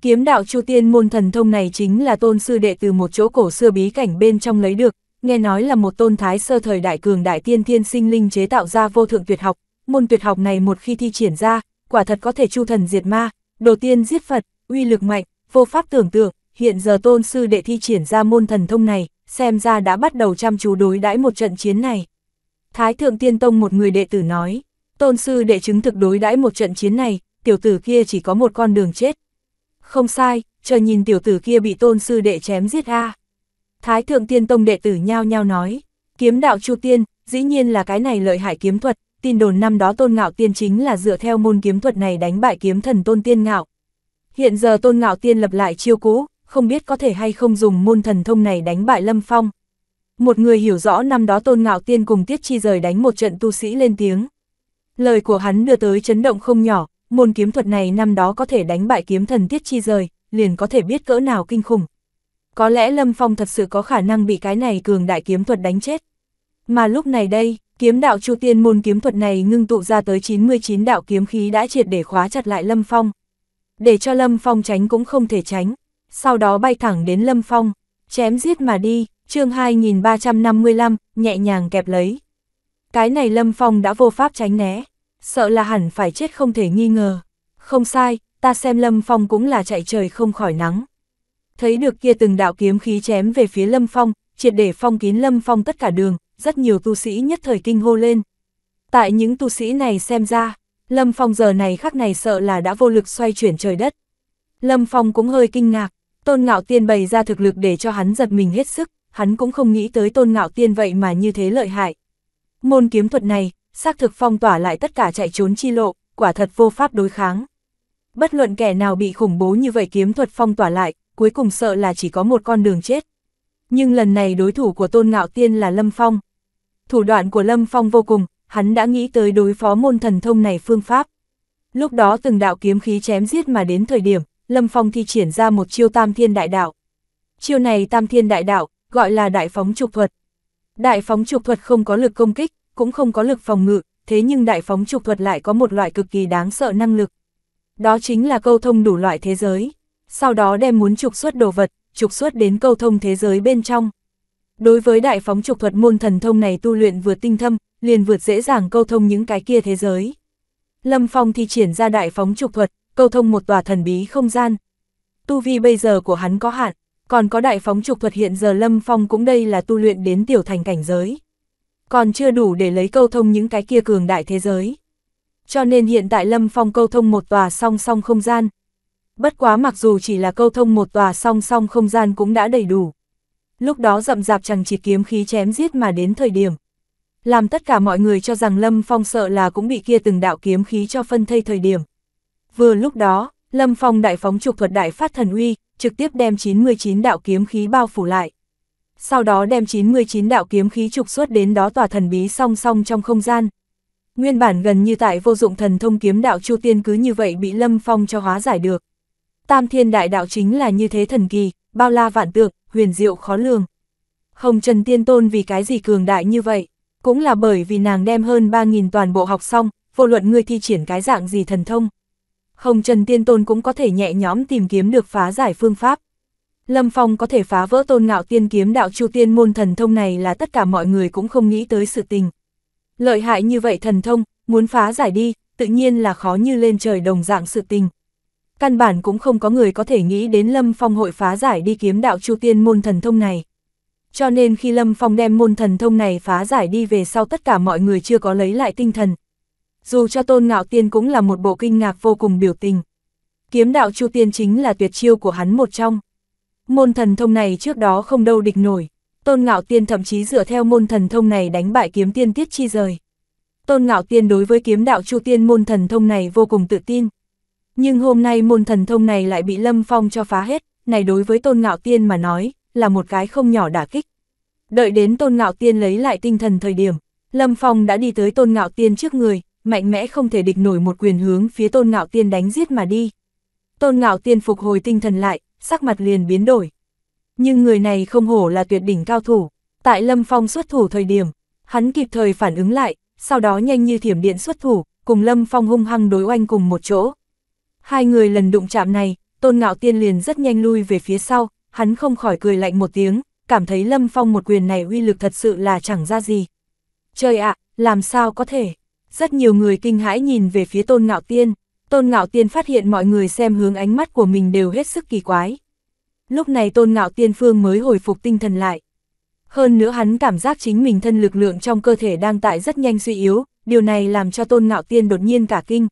Kiếm đạo Chu Tiên môn thần thông này chính là tôn sư đệ từ một chỗ cổ xưa bí cảnh bên trong lấy được, nghe nói là một tôn thái sơ thời đại cường đại tiên thiên sinh linh chế tạo ra vô thượng tuyệt học, môn tuyệt học này một khi thi triển ra, quả thật có thể chu thần diệt ma, đồ tiên giết Phật, uy lực mạnh, vô pháp tưởng tượng, hiện giờ tôn sư đệ thi triển ra môn thần thông này, xem ra đã bắt đầu chăm chú đối đãi một trận chiến này. Thái thượng tiên tông một người đệ tử nói, tôn sư đệ chứng thực đối đãi một trận chiến này, tiểu tử kia chỉ có một con đường chết, không sai, chờ nhìn tiểu tử kia bị tôn sư đệ chém giết a. Thái thượng tiên tông đệ tử nhao nhao nói, kiếm đạo chu tiên, dĩ nhiên là cái này lợi hại kiếm thuật, tin đồn năm đó tôn ngạo tiên chính là dựa theo môn kiếm thuật này đánh bại kiếm thần tôn tiên ngạo. Hiện giờ tôn ngạo tiên lập lại chiêu cũ, không biết có thể hay không dùng môn thần thông này đánh bại lâm phong. Một người hiểu rõ năm đó tôn ngạo tiên cùng tiết chi rời đánh một trận tu sĩ lên tiếng. Lời của hắn đưa tới chấn động không nhỏ, môn kiếm thuật này năm đó có thể đánh bại kiếm thần tiết chi rời, liền có thể biết cỡ nào kinh khủng. Có lẽ Lâm Phong thật sự có khả năng bị cái này cường đại kiếm thuật đánh chết. Mà lúc này đây, kiếm đạo Chu Tiên môn kiếm thuật này ngưng tụ ra tới 99 đạo kiếm khí đã triệt để khóa chặt lại Lâm Phong. Để cho Lâm Phong tránh cũng không thể tránh, sau đó bay thẳng đến Lâm Phong, chém giết mà đi, chương 2355, nhẹ nhàng kẹp lấy. Cái này Lâm Phong đã vô pháp tránh né sợ là hẳn phải chết không thể nghi ngờ. Không sai, ta xem Lâm Phong cũng là chạy trời không khỏi nắng. Thấy được kia từng đạo kiếm khí chém về phía Lâm Phong, triệt để phong kín Lâm Phong tất cả đường, rất nhiều tu sĩ nhất thời kinh hô lên. Tại những tu sĩ này xem ra, Lâm Phong giờ này khắc này sợ là đã vô lực xoay chuyển trời đất. Lâm Phong cũng hơi kinh ngạc, Tôn Ngạo Tiên bày ra thực lực để cho hắn giật mình hết sức, hắn cũng không nghĩ tới Tôn Ngạo Tiên vậy mà như thế lợi hại. Môn kiếm thuật này, xác thực phong tỏa lại tất cả chạy trốn chi lộ, quả thật vô pháp đối kháng. Bất luận kẻ nào bị khủng bố như vậy kiếm thuật phong tỏa lại, cuối cùng sợ là chỉ có một con đường chết. Nhưng lần này đối thủ của Tôn Ngạo Tiên là Lâm Phong. Thủ đoạn của Lâm Phong vô cùng, hắn đã nghĩ tới đối phó môn thần thông này phương pháp. Lúc đó từng đạo kiếm khí chém giết mà đến thời điểm, Lâm Phong thi triển ra một chiêu tam thiên đại đạo. Chiêu này tam thiên đại đạo, gọi là đại phóng trục thuật. Đại phóng trục thuật không có lực công kích, cũng không có lực phòng ngự, thế nhưng đại phóng trục thuật lại có một loại cực kỳ đáng sợ năng lực. Đó chính là câu thông đủ loại thế giới, sau đó đem muốn trục xuất đồ vật, trục xuất đến câu thông thế giới bên trong. Đối với đại phóng trục thuật môn thần thông này tu luyện vượt tinh thâm, liền vượt dễ dàng câu thông những cái kia thế giới. Lâm Phong thì triển ra đại phóng trục thuật, câu thông một tòa thần bí không gian. Tu vi bây giờ của hắn có hạn, còn có đại phóng trục thuật hiện giờ Lâm Phong cũng đây là tu luyện đến tiểu thành cảnh giới còn chưa đủ để lấy câu thông những cái kia cường đại thế giới. Cho nên hiện tại Lâm Phong câu thông một tòa song song không gian. Bất quá mặc dù chỉ là câu thông một tòa song song không gian cũng đã đầy đủ. Lúc đó rậm rạp chẳng chỉ kiếm khí chém giết mà đến thời điểm. Làm tất cả mọi người cho rằng Lâm Phong sợ là cũng bị kia từng đạo kiếm khí cho phân thây thời điểm. Vừa lúc đó, Lâm Phong đại phóng trục thuật đại phát thần uy, trực tiếp đem 99 đạo kiếm khí bao phủ lại sau đó đem 99 đạo kiếm khí trục xuất đến đó tòa thần bí song song trong không gian. Nguyên bản gần như tại vô dụng thần thông kiếm đạo Chu Tiên cứ như vậy bị Lâm Phong cho hóa giải được. Tam thiên đại đạo chính là như thế thần kỳ, bao la vạn tượng, huyền diệu khó lường. Hồng Trần Tiên Tôn vì cái gì cường đại như vậy, cũng là bởi vì nàng đem hơn 3.000 toàn bộ học xong, vô luận ngươi thi triển cái dạng gì thần thông. Hồng Trần Tiên Tôn cũng có thể nhẹ nhõm tìm kiếm được phá giải phương pháp. Lâm Phong có thể phá vỡ tôn ngạo tiên kiếm đạo chu tiên môn thần thông này là tất cả mọi người cũng không nghĩ tới sự tình. Lợi hại như vậy thần thông, muốn phá giải đi, tự nhiên là khó như lên trời đồng dạng sự tình. Căn bản cũng không có người có thể nghĩ đến Lâm Phong hội phá giải đi kiếm đạo chu tiên môn thần thông này. Cho nên khi Lâm Phong đem môn thần thông này phá giải đi về sau tất cả mọi người chưa có lấy lại tinh thần. Dù cho tôn ngạo tiên cũng là một bộ kinh ngạc vô cùng biểu tình. Kiếm đạo chu tiên chính là tuyệt chiêu của hắn một trong. Môn thần thông này trước đó không đâu địch nổi, Tôn Ngạo Tiên thậm chí dựa theo môn thần thông này đánh bại kiếm tiên tiết chi rời. Tôn Ngạo Tiên đối với kiếm đạo Chu Tiên môn thần thông này vô cùng tự tin. Nhưng hôm nay môn thần thông này lại bị Lâm Phong cho phá hết, này đối với Tôn Ngạo Tiên mà nói, là một cái không nhỏ đả kích. Đợi đến Tôn Ngạo Tiên lấy lại tinh thần thời điểm, Lâm Phong đã đi tới Tôn Ngạo Tiên trước người, mạnh mẽ không thể địch nổi một quyền hướng phía Tôn Ngạo Tiên đánh giết mà đi. Tôn Ngạo Tiên phục hồi tinh thần lại, sắc mặt liền biến đổi. Nhưng người này không hổ là tuyệt đỉnh cao thủ, tại Lâm Phong xuất thủ thời điểm, hắn kịp thời phản ứng lại, sau đó nhanh như thiểm điện xuất thủ, cùng Lâm Phong hung hăng đối oanh cùng một chỗ. Hai người lần đụng chạm này, Tôn Ngạo Tiên liền rất nhanh lui về phía sau, hắn không khỏi cười lạnh một tiếng, cảm thấy Lâm Phong một quyền này uy lực thật sự là chẳng ra gì. Trời ạ, làm sao có thể? Rất nhiều người kinh hãi nhìn về phía Tôn Ngạo Tiên. Tôn Ngạo Tiên phát hiện mọi người xem hướng ánh mắt của mình đều hết sức kỳ quái. Lúc này Tôn Ngạo Tiên Phương mới hồi phục tinh thần lại. Hơn nữa hắn cảm giác chính mình thân lực lượng trong cơ thể đang tại rất nhanh suy yếu, điều này làm cho Tôn Ngạo Tiên đột nhiên cả kinh.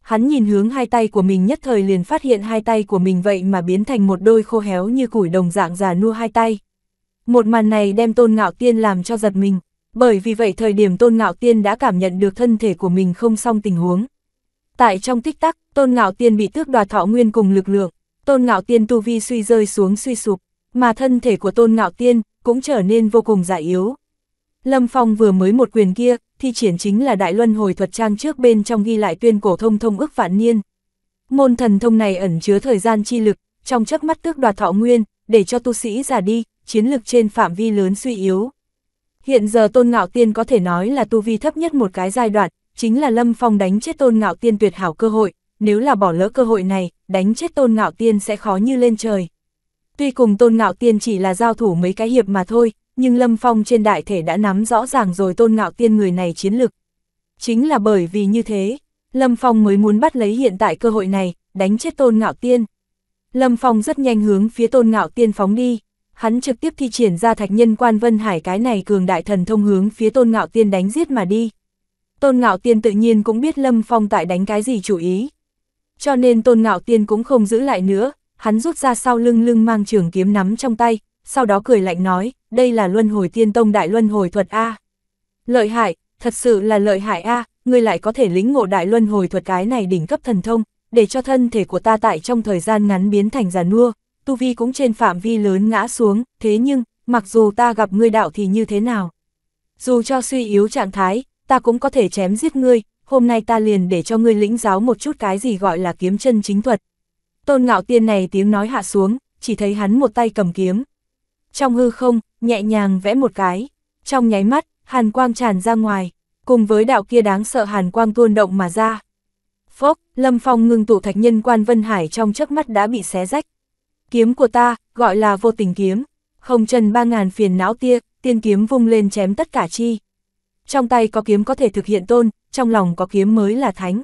Hắn nhìn hướng hai tay của mình nhất thời liền phát hiện hai tay của mình vậy mà biến thành một đôi khô héo như củi đồng dạng già nua hai tay. Một màn này đem Tôn Ngạo Tiên làm cho giật mình, bởi vì vậy thời điểm Tôn Ngạo Tiên đã cảm nhận được thân thể của mình không xong tình huống. Tại trong tích tắc, Tôn Ngạo Tiên bị tước đoạt thọ nguyên cùng lực lượng, Tôn Ngạo Tiên tu vi suy rơi xuống suy sụp, mà thân thể của Tôn Ngạo Tiên cũng trở nên vô cùng già yếu. Lâm Phong vừa mới một quyền kia, thì triển chính là đại luân hồi thuật trang trước bên trong ghi lại tuyên cổ thông thông ước vạn niên. Môn thần thông này ẩn chứa thời gian chi lực, trong chớp mắt tước đoạt thọ nguyên, để cho tu sĩ già đi, chiến lực trên phạm vi lớn suy yếu. Hiện giờ Tôn Ngạo Tiên có thể nói là tu vi thấp nhất một cái giai đoạn, chính là Lâm Phong đánh chết tôn ngạo tiên tuyệt hảo cơ hội, nếu là bỏ lỡ cơ hội này, đánh chết tôn ngạo tiên sẽ khó như lên trời. Tuy cùng tôn ngạo tiên chỉ là giao thủ mấy cái hiệp mà thôi, nhưng Lâm Phong trên đại thể đã nắm rõ ràng rồi tôn ngạo tiên người này chiến lực. Chính là bởi vì như thế, Lâm Phong mới muốn bắt lấy hiện tại cơ hội này, đánh chết tôn ngạo tiên. Lâm Phong rất nhanh hướng phía tôn ngạo tiên phóng đi, hắn trực tiếp thi triển ra thạch nhân quan vân hải cái này cường đại thần thông hướng phía tôn ngạo tiên đánh giết mà đi. Tôn Ngạo Tiên tự nhiên cũng biết Lâm Phong tại đánh cái gì chủ ý. Cho nên Tôn Ngạo Tiên cũng không giữ lại nữa, hắn rút ra sau lưng lưng mang trường kiếm nắm trong tay, sau đó cười lạnh nói, đây là luân hồi tiên tông đại luân hồi thuật A. Lợi hại, thật sự là lợi hại A, ngươi lại có thể lĩnh ngộ đại luân hồi thuật cái này đỉnh cấp thần thông, để cho thân thể của ta tại trong thời gian ngắn biến thành già nua, tu vi cũng trên phạm vi lớn ngã xuống, thế nhưng, mặc dù ta gặp ngươi đạo thì như thế nào? Dù cho suy yếu trạng thái, ta cũng có thể chém giết ngươi, hôm nay ta liền để cho ngươi lĩnh giáo một chút cái gì gọi là kiếm chân chính thuật. Tôn ngạo tiên này tiếng nói hạ xuống, chỉ thấy hắn một tay cầm kiếm. Trong hư không, nhẹ nhàng vẽ một cái, trong nháy mắt, hàn quang tràn ra ngoài, cùng với đạo kia đáng sợ hàn quang tuôn động mà ra. Phốc, Lâm Phong ngưng tụ thạch nhân quan Vân Hải trong chớp mắt đã bị xé rách. Kiếm của ta, gọi là vô tình kiếm, không trần ba ngàn phiền não tia, tiên kiếm vung lên chém tất cả chi trong tay có kiếm có thể thực hiện tôn, trong lòng có kiếm mới là thánh.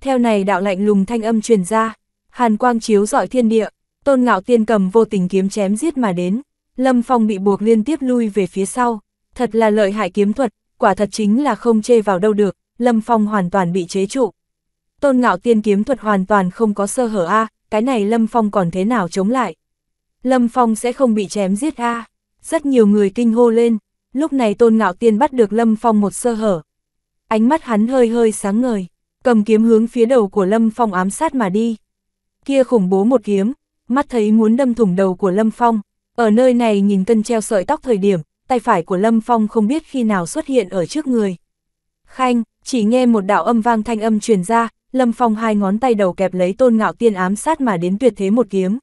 Theo này đạo lạnh lùng thanh âm truyền ra, hàn quang chiếu dọi thiên địa, tôn ngạo tiên cầm vô tình kiếm chém giết mà đến, lâm phong bị buộc liên tiếp lui về phía sau, thật là lợi hại kiếm thuật, quả thật chính là không chê vào đâu được, lâm phong hoàn toàn bị chế trụ. Tôn ngạo tiên kiếm thuật hoàn toàn không có sơ hở A, cái này lâm phong còn thế nào chống lại. Lâm phong sẽ không bị chém giết A, rất nhiều người kinh hô lên, lúc này Tôn Ngạo Tiên bắt được Lâm Phong một sơ hở. Ánh mắt hắn hơi hơi sáng ngời, cầm kiếm hướng phía đầu của Lâm Phong ám sát mà đi. Kia khủng bố một kiếm, mắt thấy muốn đâm thủng đầu của Lâm Phong, ở nơi này nhìn cân treo sợi tóc thời điểm, tay phải của Lâm Phong không biết khi nào xuất hiện ở trước người. Khanh, chỉ nghe một đạo âm vang thanh âm truyền ra, Lâm Phong hai ngón tay đầu kẹp lấy Tôn Ngạo Tiên ám sát mà đến tuyệt thế một kiếm.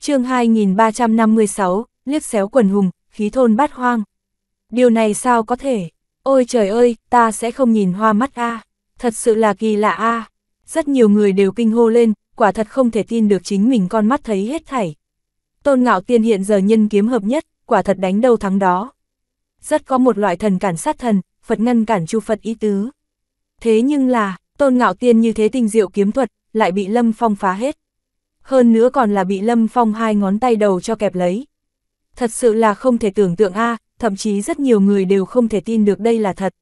Chương 2356, liếc xéo quần hùng, khí thôn bát hoang. Điều này sao có thể? Ôi trời ơi, ta sẽ không nhìn hoa mắt a Thật sự là kỳ lạ a Rất nhiều người đều kinh hô lên, quả thật không thể tin được chính mình con mắt thấy hết thảy. Tôn ngạo tiên hiện giờ nhân kiếm hợp nhất, quả thật đánh đâu thắng đó. Rất có một loại thần cản sát thần, Phật ngăn cản chu Phật ý tứ. Thế nhưng là, tôn ngạo tiên như thế tình diệu kiếm thuật, lại bị Lâm Phong phá hết. Hơn nữa còn là bị Lâm Phong hai ngón tay đầu cho kẹp lấy. Thật sự là không thể tưởng tượng a thậm chí rất nhiều người đều không thể tin được đây là thật.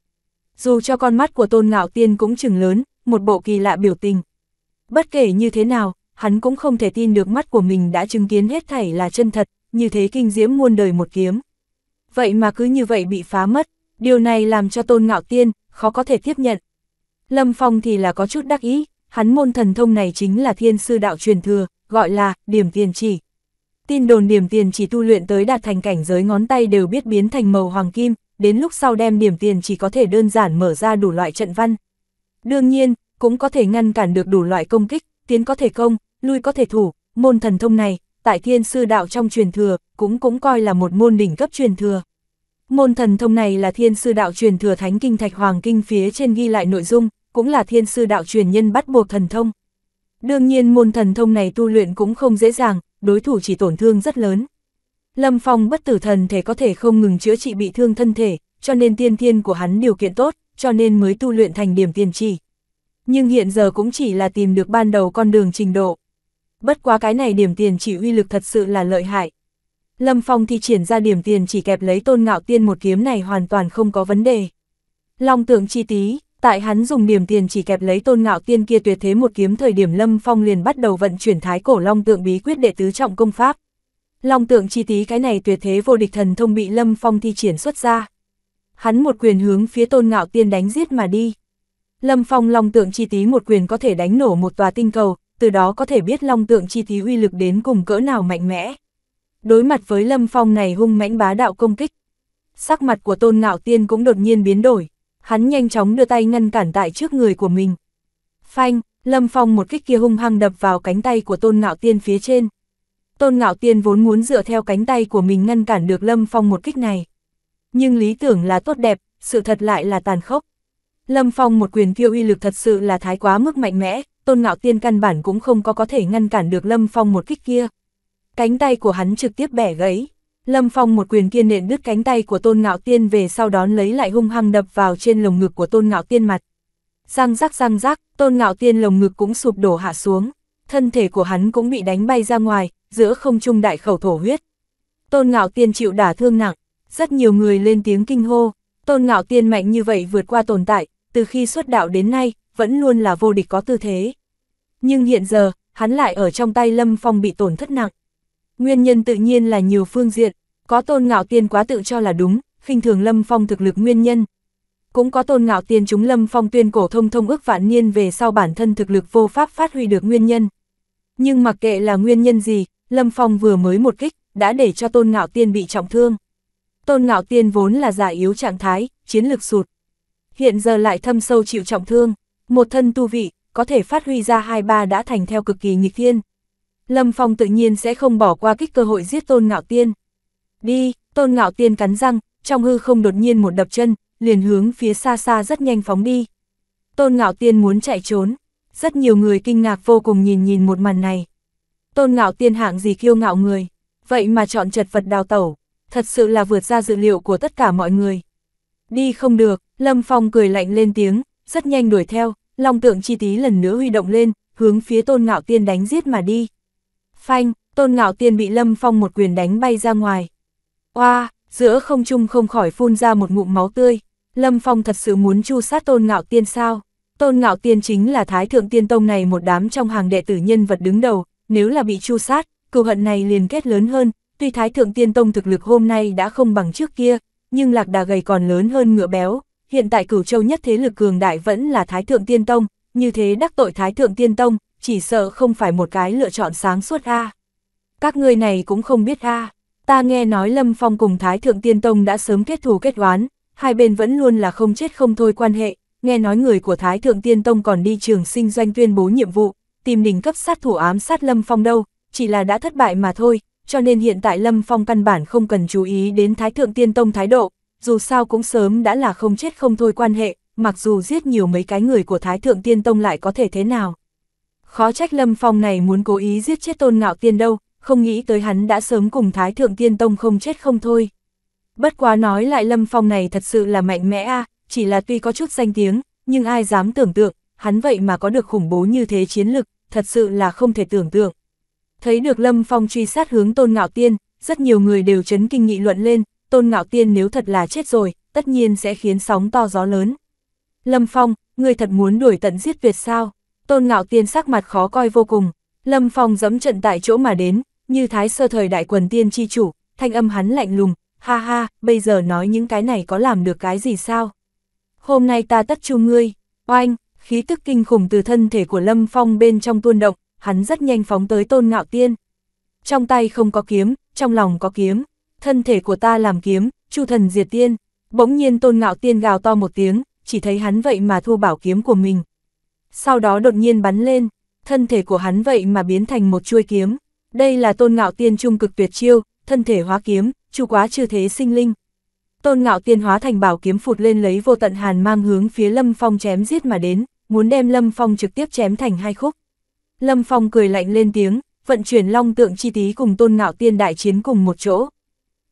Dù cho con mắt của tôn ngạo tiên cũng chừng lớn, một bộ kỳ lạ biểu tình. Bất kể như thế nào, hắn cũng không thể tin được mắt của mình đã chứng kiến hết thảy là chân thật, như thế kinh diễm muôn đời một kiếm. Vậy mà cứ như vậy bị phá mất, điều này làm cho tôn ngạo tiên, khó có thể tiếp nhận. Lâm Phong thì là có chút đắc ý, hắn môn thần thông này chính là thiên sư đạo truyền thừa, gọi là điểm tiền chỉ tin đồn điểm tiền chỉ tu luyện tới đạt thành cảnh giới ngón tay đều biết biến thành màu hoàng kim, đến lúc sau đem điểm tiền chỉ có thể đơn giản mở ra đủ loại trận văn. Đương nhiên, cũng có thể ngăn cản được đủ loại công kích, tiến có thể công, lui có thể thủ, môn thần thông này, tại thiên sư đạo trong truyền thừa, cũng cũng coi là một môn đỉnh cấp truyền thừa. Môn thần thông này là thiên sư đạo truyền thừa thánh kinh thạch hoàng kinh phía trên ghi lại nội dung, cũng là thiên sư đạo truyền nhân bắt buộc thần thông. Đương nhiên môn thần thông này tu luyện cũng không dễ dàng, đối thủ chỉ tổn thương rất lớn. Lâm Phong bất tử thần thể có thể không ngừng chữa trị bị thương thân thể, cho nên tiên thiên của hắn điều kiện tốt, cho nên mới tu luyện thành điểm tiền trì. Nhưng hiện giờ cũng chỉ là tìm được ban đầu con đường trình độ. Bất quá cái này điểm tiền chỉ uy lực thật sự là lợi hại. Lâm Phong thì triển ra điểm tiền chỉ kẹp lấy tôn ngạo tiên một kiếm này hoàn toàn không có vấn đề. Long tượng chi tí, Tại hắn dùng điểm tiền chỉ kẹp lấy tôn ngạo tiên kia tuyệt thế một kiếm thời điểm Lâm Phong liền bắt đầu vận chuyển thái cổ long tượng bí quyết đệ tứ trọng công pháp. Long tượng chi tí cái này tuyệt thế vô địch thần thông bị Lâm Phong thi triển xuất ra. Hắn một quyền hướng phía tôn ngạo tiên đánh giết mà đi. Lâm Phong long tượng chi tí một quyền có thể đánh nổ một tòa tinh cầu, từ đó có thể biết long tượng chi tí uy lực đến cùng cỡ nào mạnh mẽ. Đối mặt với Lâm Phong này hung mãnh bá đạo công kích, sắc mặt của tôn ngạo tiên cũng đột nhiên biến đổi hắn nhanh chóng đưa tay ngăn cản tại trước người của mình. Phanh, Lâm Phong một kích kia hung hăng đập vào cánh tay của Tôn Ngạo Tiên phía trên. Tôn Ngạo Tiên vốn muốn dựa theo cánh tay của mình ngăn cản được Lâm Phong một kích này. Nhưng lý tưởng là tốt đẹp, sự thật lại là tàn khốc. Lâm Phong một quyền kia uy lực thật sự là thái quá mức mạnh mẽ, Tôn Ngạo Tiên căn bản cũng không có có thể ngăn cản được Lâm Phong một kích kia. Cánh tay của hắn trực tiếp bẻ gãy. Lâm Phong một quyền kia nện đứt cánh tay của Tôn Ngạo Tiên về sau đón lấy lại hung hăng đập vào trên lồng ngực của Tôn Ngạo Tiên mặt. Răng rắc răng rắc, Tôn Ngạo Tiên lồng ngực cũng sụp đổ hạ xuống, thân thể của hắn cũng bị đánh bay ra ngoài, giữa không trung đại khẩu thổ huyết. Tôn Ngạo Tiên chịu đả thương nặng, rất nhiều người lên tiếng kinh hô, Tôn Ngạo Tiên mạnh như vậy vượt qua tồn tại, từ khi xuất đạo đến nay, vẫn luôn là vô địch có tư thế. Nhưng hiện giờ, hắn lại ở trong tay Lâm Phong bị tổn thất nặng. Nguyên nhân tự nhiên là nhiều phương diện, có tôn ngạo tiên quá tự cho là đúng, khinh thường Lâm Phong thực lực nguyên nhân. Cũng có tôn ngạo tiên chúng Lâm Phong tuyên cổ thông thông ước vạn niên về sau bản thân thực lực vô pháp phát huy được nguyên nhân. Nhưng mặc kệ là nguyên nhân gì, Lâm Phong vừa mới một kích, đã để cho tôn ngạo tiên bị trọng thương. Tôn ngạo tiên vốn là giả yếu trạng thái, chiến lực sụt. Hiện giờ lại thâm sâu chịu trọng thương, một thân tu vị, có thể phát huy ra hai ba đã thành theo cực kỳ nghịch thiên. Lâm Phong tự nhiên sẽ không bỏ qua kích cơ hội giết Tôn Ngạo Tiên. Đi, Tôn Ngạo Tiên cắn răng, trong hư không đột nhiên một đập chân, liền hướng phía xa xa rất nhanh phóng đi. Tôn Ngạo Tiên muốn chạy trốn, rất nhiều người kinh ngạc vô cùng nhìn nhìn một màn này. Tôn Ngạo Tiên hạng gì kiêu ngạo người, vậy mà chọn chật vật đào tẩu, thật sự là vượt ra dự liệu của tất cả mọi người. Đi không được, Lâm Phong cười lạnh lên tiếng, rất nhanh đuổi theo, Long Tượng Chi Tí lần nữa huy động lên, hướng phía Tôn Ngạo Tiên đánh giết mà đi. Phanh, Tôn Ngạo Tiên bị Lâm Phong một quyền đánh bay ra ngoài. Oa, giữa không trung không khỏi phun ra một ngụm máu tươi. Lâm Phong thật sự muốn chu sát Tôn Ngạo Tiên sao? Tôn Ngạo Tiên chính là Thái Thượng Tiên Tông này một đám trong hàng đệ tử nhân vật đứng đầu, nếu là bị chu sát, cừu hận này liền kết lớn hơn, tuy Thái Thượng Tiên Tông thực lực hôm nay đã không bằng trước kia, nhưng lạc đà gầy còn lớn hơn ngựa béo, hiện tại cửu châu nhất thế lực cường đại vẫn là Thái Thượng Tiên Tông, như thế đắc tội Thái Thượng Tiên Tông, chỉ sợ không phải một cái lựa chọn sáng suốt a. Các ngươi này cũng không biết a, ta nghe nói Lâm Phong cùng Thái Thượng Tiên Tông đã sớm kết thù kết oán, hai bên vẫn luôn là không chết không thôi quan hệ, nghe nói người của Thái Thượng Tiên Tông còn đi trường sinh doanh tuyên bố nhiệm vụ, tìm đỉnh cấp sát thủ ám sát Lâm Phong đâu, chỉ là đã thất bại mà thôi, cho nên hiện tại Lâm Phong căn bản không cần chú ý đến Thái Thượng Tiên Tông thái độ, dù sao cũng sớm đã là không chết không thôi quan hệ, mặc dù giết nhiều mấy cái người của Thái Thượng Tiên Tông lại có thể thế nào khó trách Lâm Phong này muốn cố ý giết chết tôn ngạo tiên đâu, không nghĩ tới hắn đã sớm cùng Thái Thượng Tiên Tông không chết không thôi. Bất quá nói lại Lâm Phong này thật sự là mạnh mẽ a chỉ là tuy có chút danh tiếng, nhưng ai dám tưởng tượng, hắn vậy mà có được khủng bố như thế chiến lực, thật sự là không thể tưởng tượng. Thấy được Lâm Phong truy sát hướng Tôn Ngạo Tiên, rất nhiều người đều chấn kinh nghị luận lên, Tôn Ngạo Tiên nếu thật là chết rồi, tất nhiên sẽ khiến sóng to gió lớn. Lâm Phong, người thật muốn đuổi tận giết Việt sao? Tôn Ngạo Tiên sắc mặt khó coi vô cùng, Lâm Phong dẫm trận tại chỗ mà đến, như thái sơ thời đại quần tiên chi chủ, thanh âm hắn lạnh lùng, ha ha, bây giờ nói những cái này có làm được cái gì sao? Hôm nay ta tất chu ngươi, oanh, khí tức kinh khủng từ thân thể của Lâm Phong bên trong tuôn động, hắn rất nhanh phóng tới Tôn Ngạo Tiên. Trong tay không có kiếm, trong lòng có kiếm, thân thể của ta làm kiếm, chu thần diệt tiên. Bỗng nhiên Tôn Ngạo Tiên gào to một tiếng, chỉ thấy hắn vậy mà thua bảo kiếm của mình, sau đó đột nhiên bắn lên, thân thể của hắn vậy mà biến thành một chuôi kiếm. Đây là tôn ngạo tiên trung cực tuyệt chiêu, thân thể hóa kiếm, chu quá chư thế sinh linh. Tôn ngạo tiên hóa thành bảo kiếm phụt lên lấy vô tận hàn mang hướng phía Lâm Phong chém giết mà đến, muốn đem Lâm Phong trực tiếp chém thành hai khúc. Lâm Phong cười lạnh lên tiếng, vận chuyển long tượng chi tí cùng tôn ngạo tiên đại chiến cùng một chỗ.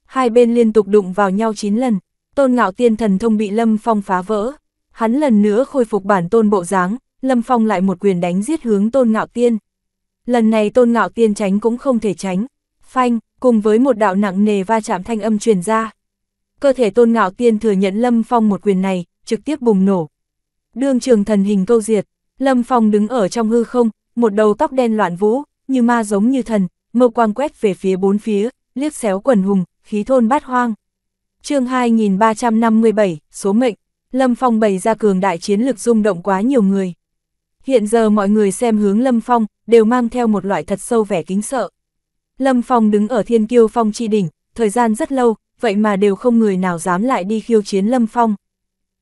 Hai bên liên tục đụng vào nhau 9 lần, tôn ngạo tiên thần thông bị Lâm Phong phá vỡ. Hắn lần nữa khôi phục bản tôn bộ dáng, Lâm Phong lại một quyền đánh giết hướng Tôn Ngạo Tiên. Lần này Tôn Ngạo Tiên tránh cũng không thể tránh, phanh, cùng với một đạo nặng nề va chạm thanh âm truyền ra. Cơ thể Tôn Ngạo Tiên thừa nhận Lâm Phong một quyền này, trực tiếp bùng nổ. Đương trường thần hình câu diệt, Lâm Phong đứng ở trong hư không, một đầu tóc đen loạn vũ, như ma giống như thần, mâu quang quét về phía bốn phía, liếc xéo quần hùng, khí thôn bát hoang. chương 2357, số mệnh, Lâm Phong bày ra cường đại chiến lực rung động quá nhiều người. Hiện giờ mọi người xem hướng Lâm Phong, đều mang theo một loại thật sâu vẻ kính sợ. Lâm Phong đứng ở thiên kiêu phong chi đỉnh, thời gian rất lâu, vậy mà đều không người nào dám lại đi khiêu chiến Lâm Phong.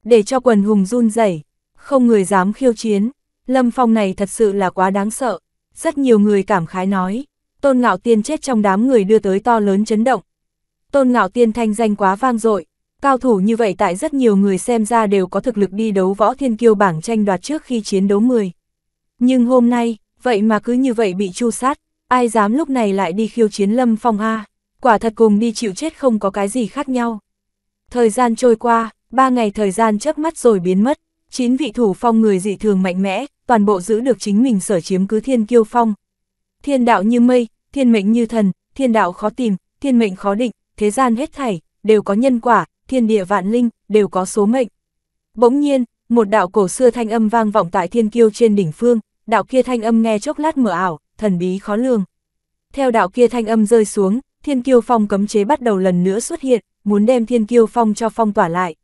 Để cho quần hùng run rẩy, không người dám khiêu chiến, Lâm Phong này thật sự là quá đáng sợ. Rất nhiều người cảm khái nói, Tôn Ngạo Tiên chết trong đám người đưa tới to lớn chấn động. Tôn Ngạo Tiên thanh danh quá vang dội, Cao thủ như vậy tại rất nhiều người xem ra đều có thực lực đi đấu võ thiên kiêu bảng tranh đoạt trước khi chiến đấu 10. Nhưng hôm nay, vậy mà cứ như vậy bị chu sát, ai dám lúc này lại đi khiêu chiến lâm phong A, quả thật cùng đi chịu chết không có cái gì khác nhau. Thời gian trôi qua, ba ngày thời gian chớp mắt rồi biến mất, chín vị thủ phong người dị thường mạnh mẽ, toàn bộ giữ được chính mình sở chiếm cứ thiên kiêu phong. Thiên đạo như mây, thiên mệnh như thần, thiên đạo khó tìm, thiên mệnh khó định, thế gian hết thảy, đều có nhân quả, thiên địa vạn linh, đều có số mệnh. Bỗng nhiên, một đạo cổ xưa thanh âm vang vọng tại thiên kiêu trên đỉnh phương, đạo kia thanh âm nghe chốc lát mở ảo, thần bí khó lường. Theo đạo kia thanh âm rơi xuống, thiên kiêu phong cấm chế bắt đầu lần nữa xuất hiện, muốn đem thiên kiêu phong cho phong tỏa lại.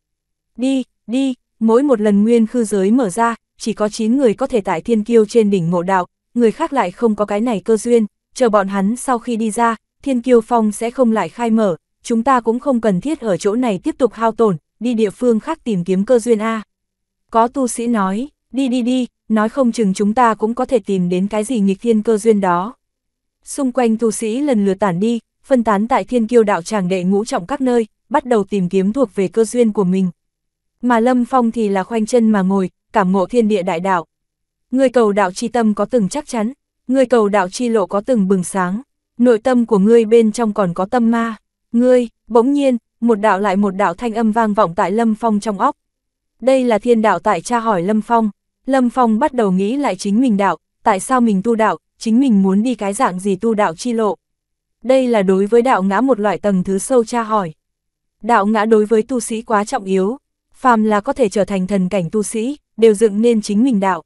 Đi, đi, mỗi một lần nguyên khư giới mở ra, chỉ có 9 người có thể tại thiên kiêu trên đỉnh ngộ đạo, người khác lại không có cái này cơ duyên, chờ bọn hắn sau khi đi ra, thiên kiêu phong sẽ không lại khai mở, chúng ta cũng không cần thiết ở chỗ này tiếp tục hao tổn, đi địa phương khác tìm kiếm cơ duyên A. Có tu sĩ nói, đi đi đi, nói không chừng chúng ta cũng có thể tìm đến cái gì nghịch thiên cơ duyên đó. Xung quanh tu sĩ lần lượt tản đi, phân tán tại thiên kiêu đạo tràng đệ ngũ trọng các nơi, bắt đầu tìm kiếm thuộc về cơ duyên của mình. Mà Lâm Phong thì là khoanh chân mà ngồi, cảm ngộ thiên địa đại đạo. Người cầu đạo chi tâm có từng chắc chắn, người cầu đạo chi lộ có từng bừng sáng, nội tâm của ngươi bên trong còn có tâm ma. Ngươi, bỗng nhiên, một đạo lại một đạo thanh âm vang vọng tại Lâm Phong trong óc. Đây là thiên đạo tại cha hỏi Lâm Phong. Lâm Phong bắt đầu nghĩ lại chính mình đạo, tại sao mình tu đạo, chính mình muốn đi cái dạng gì tu đạo chi lộ. Đây là đối với đạo ngã một loại tầng thứ sâu cha hỏi. Đạo ngã đối với tu sĩ quá trọng yếu, phàm là có thể trở thành thần cảnh tu sĩ, đều dựng nên chính mình đạo.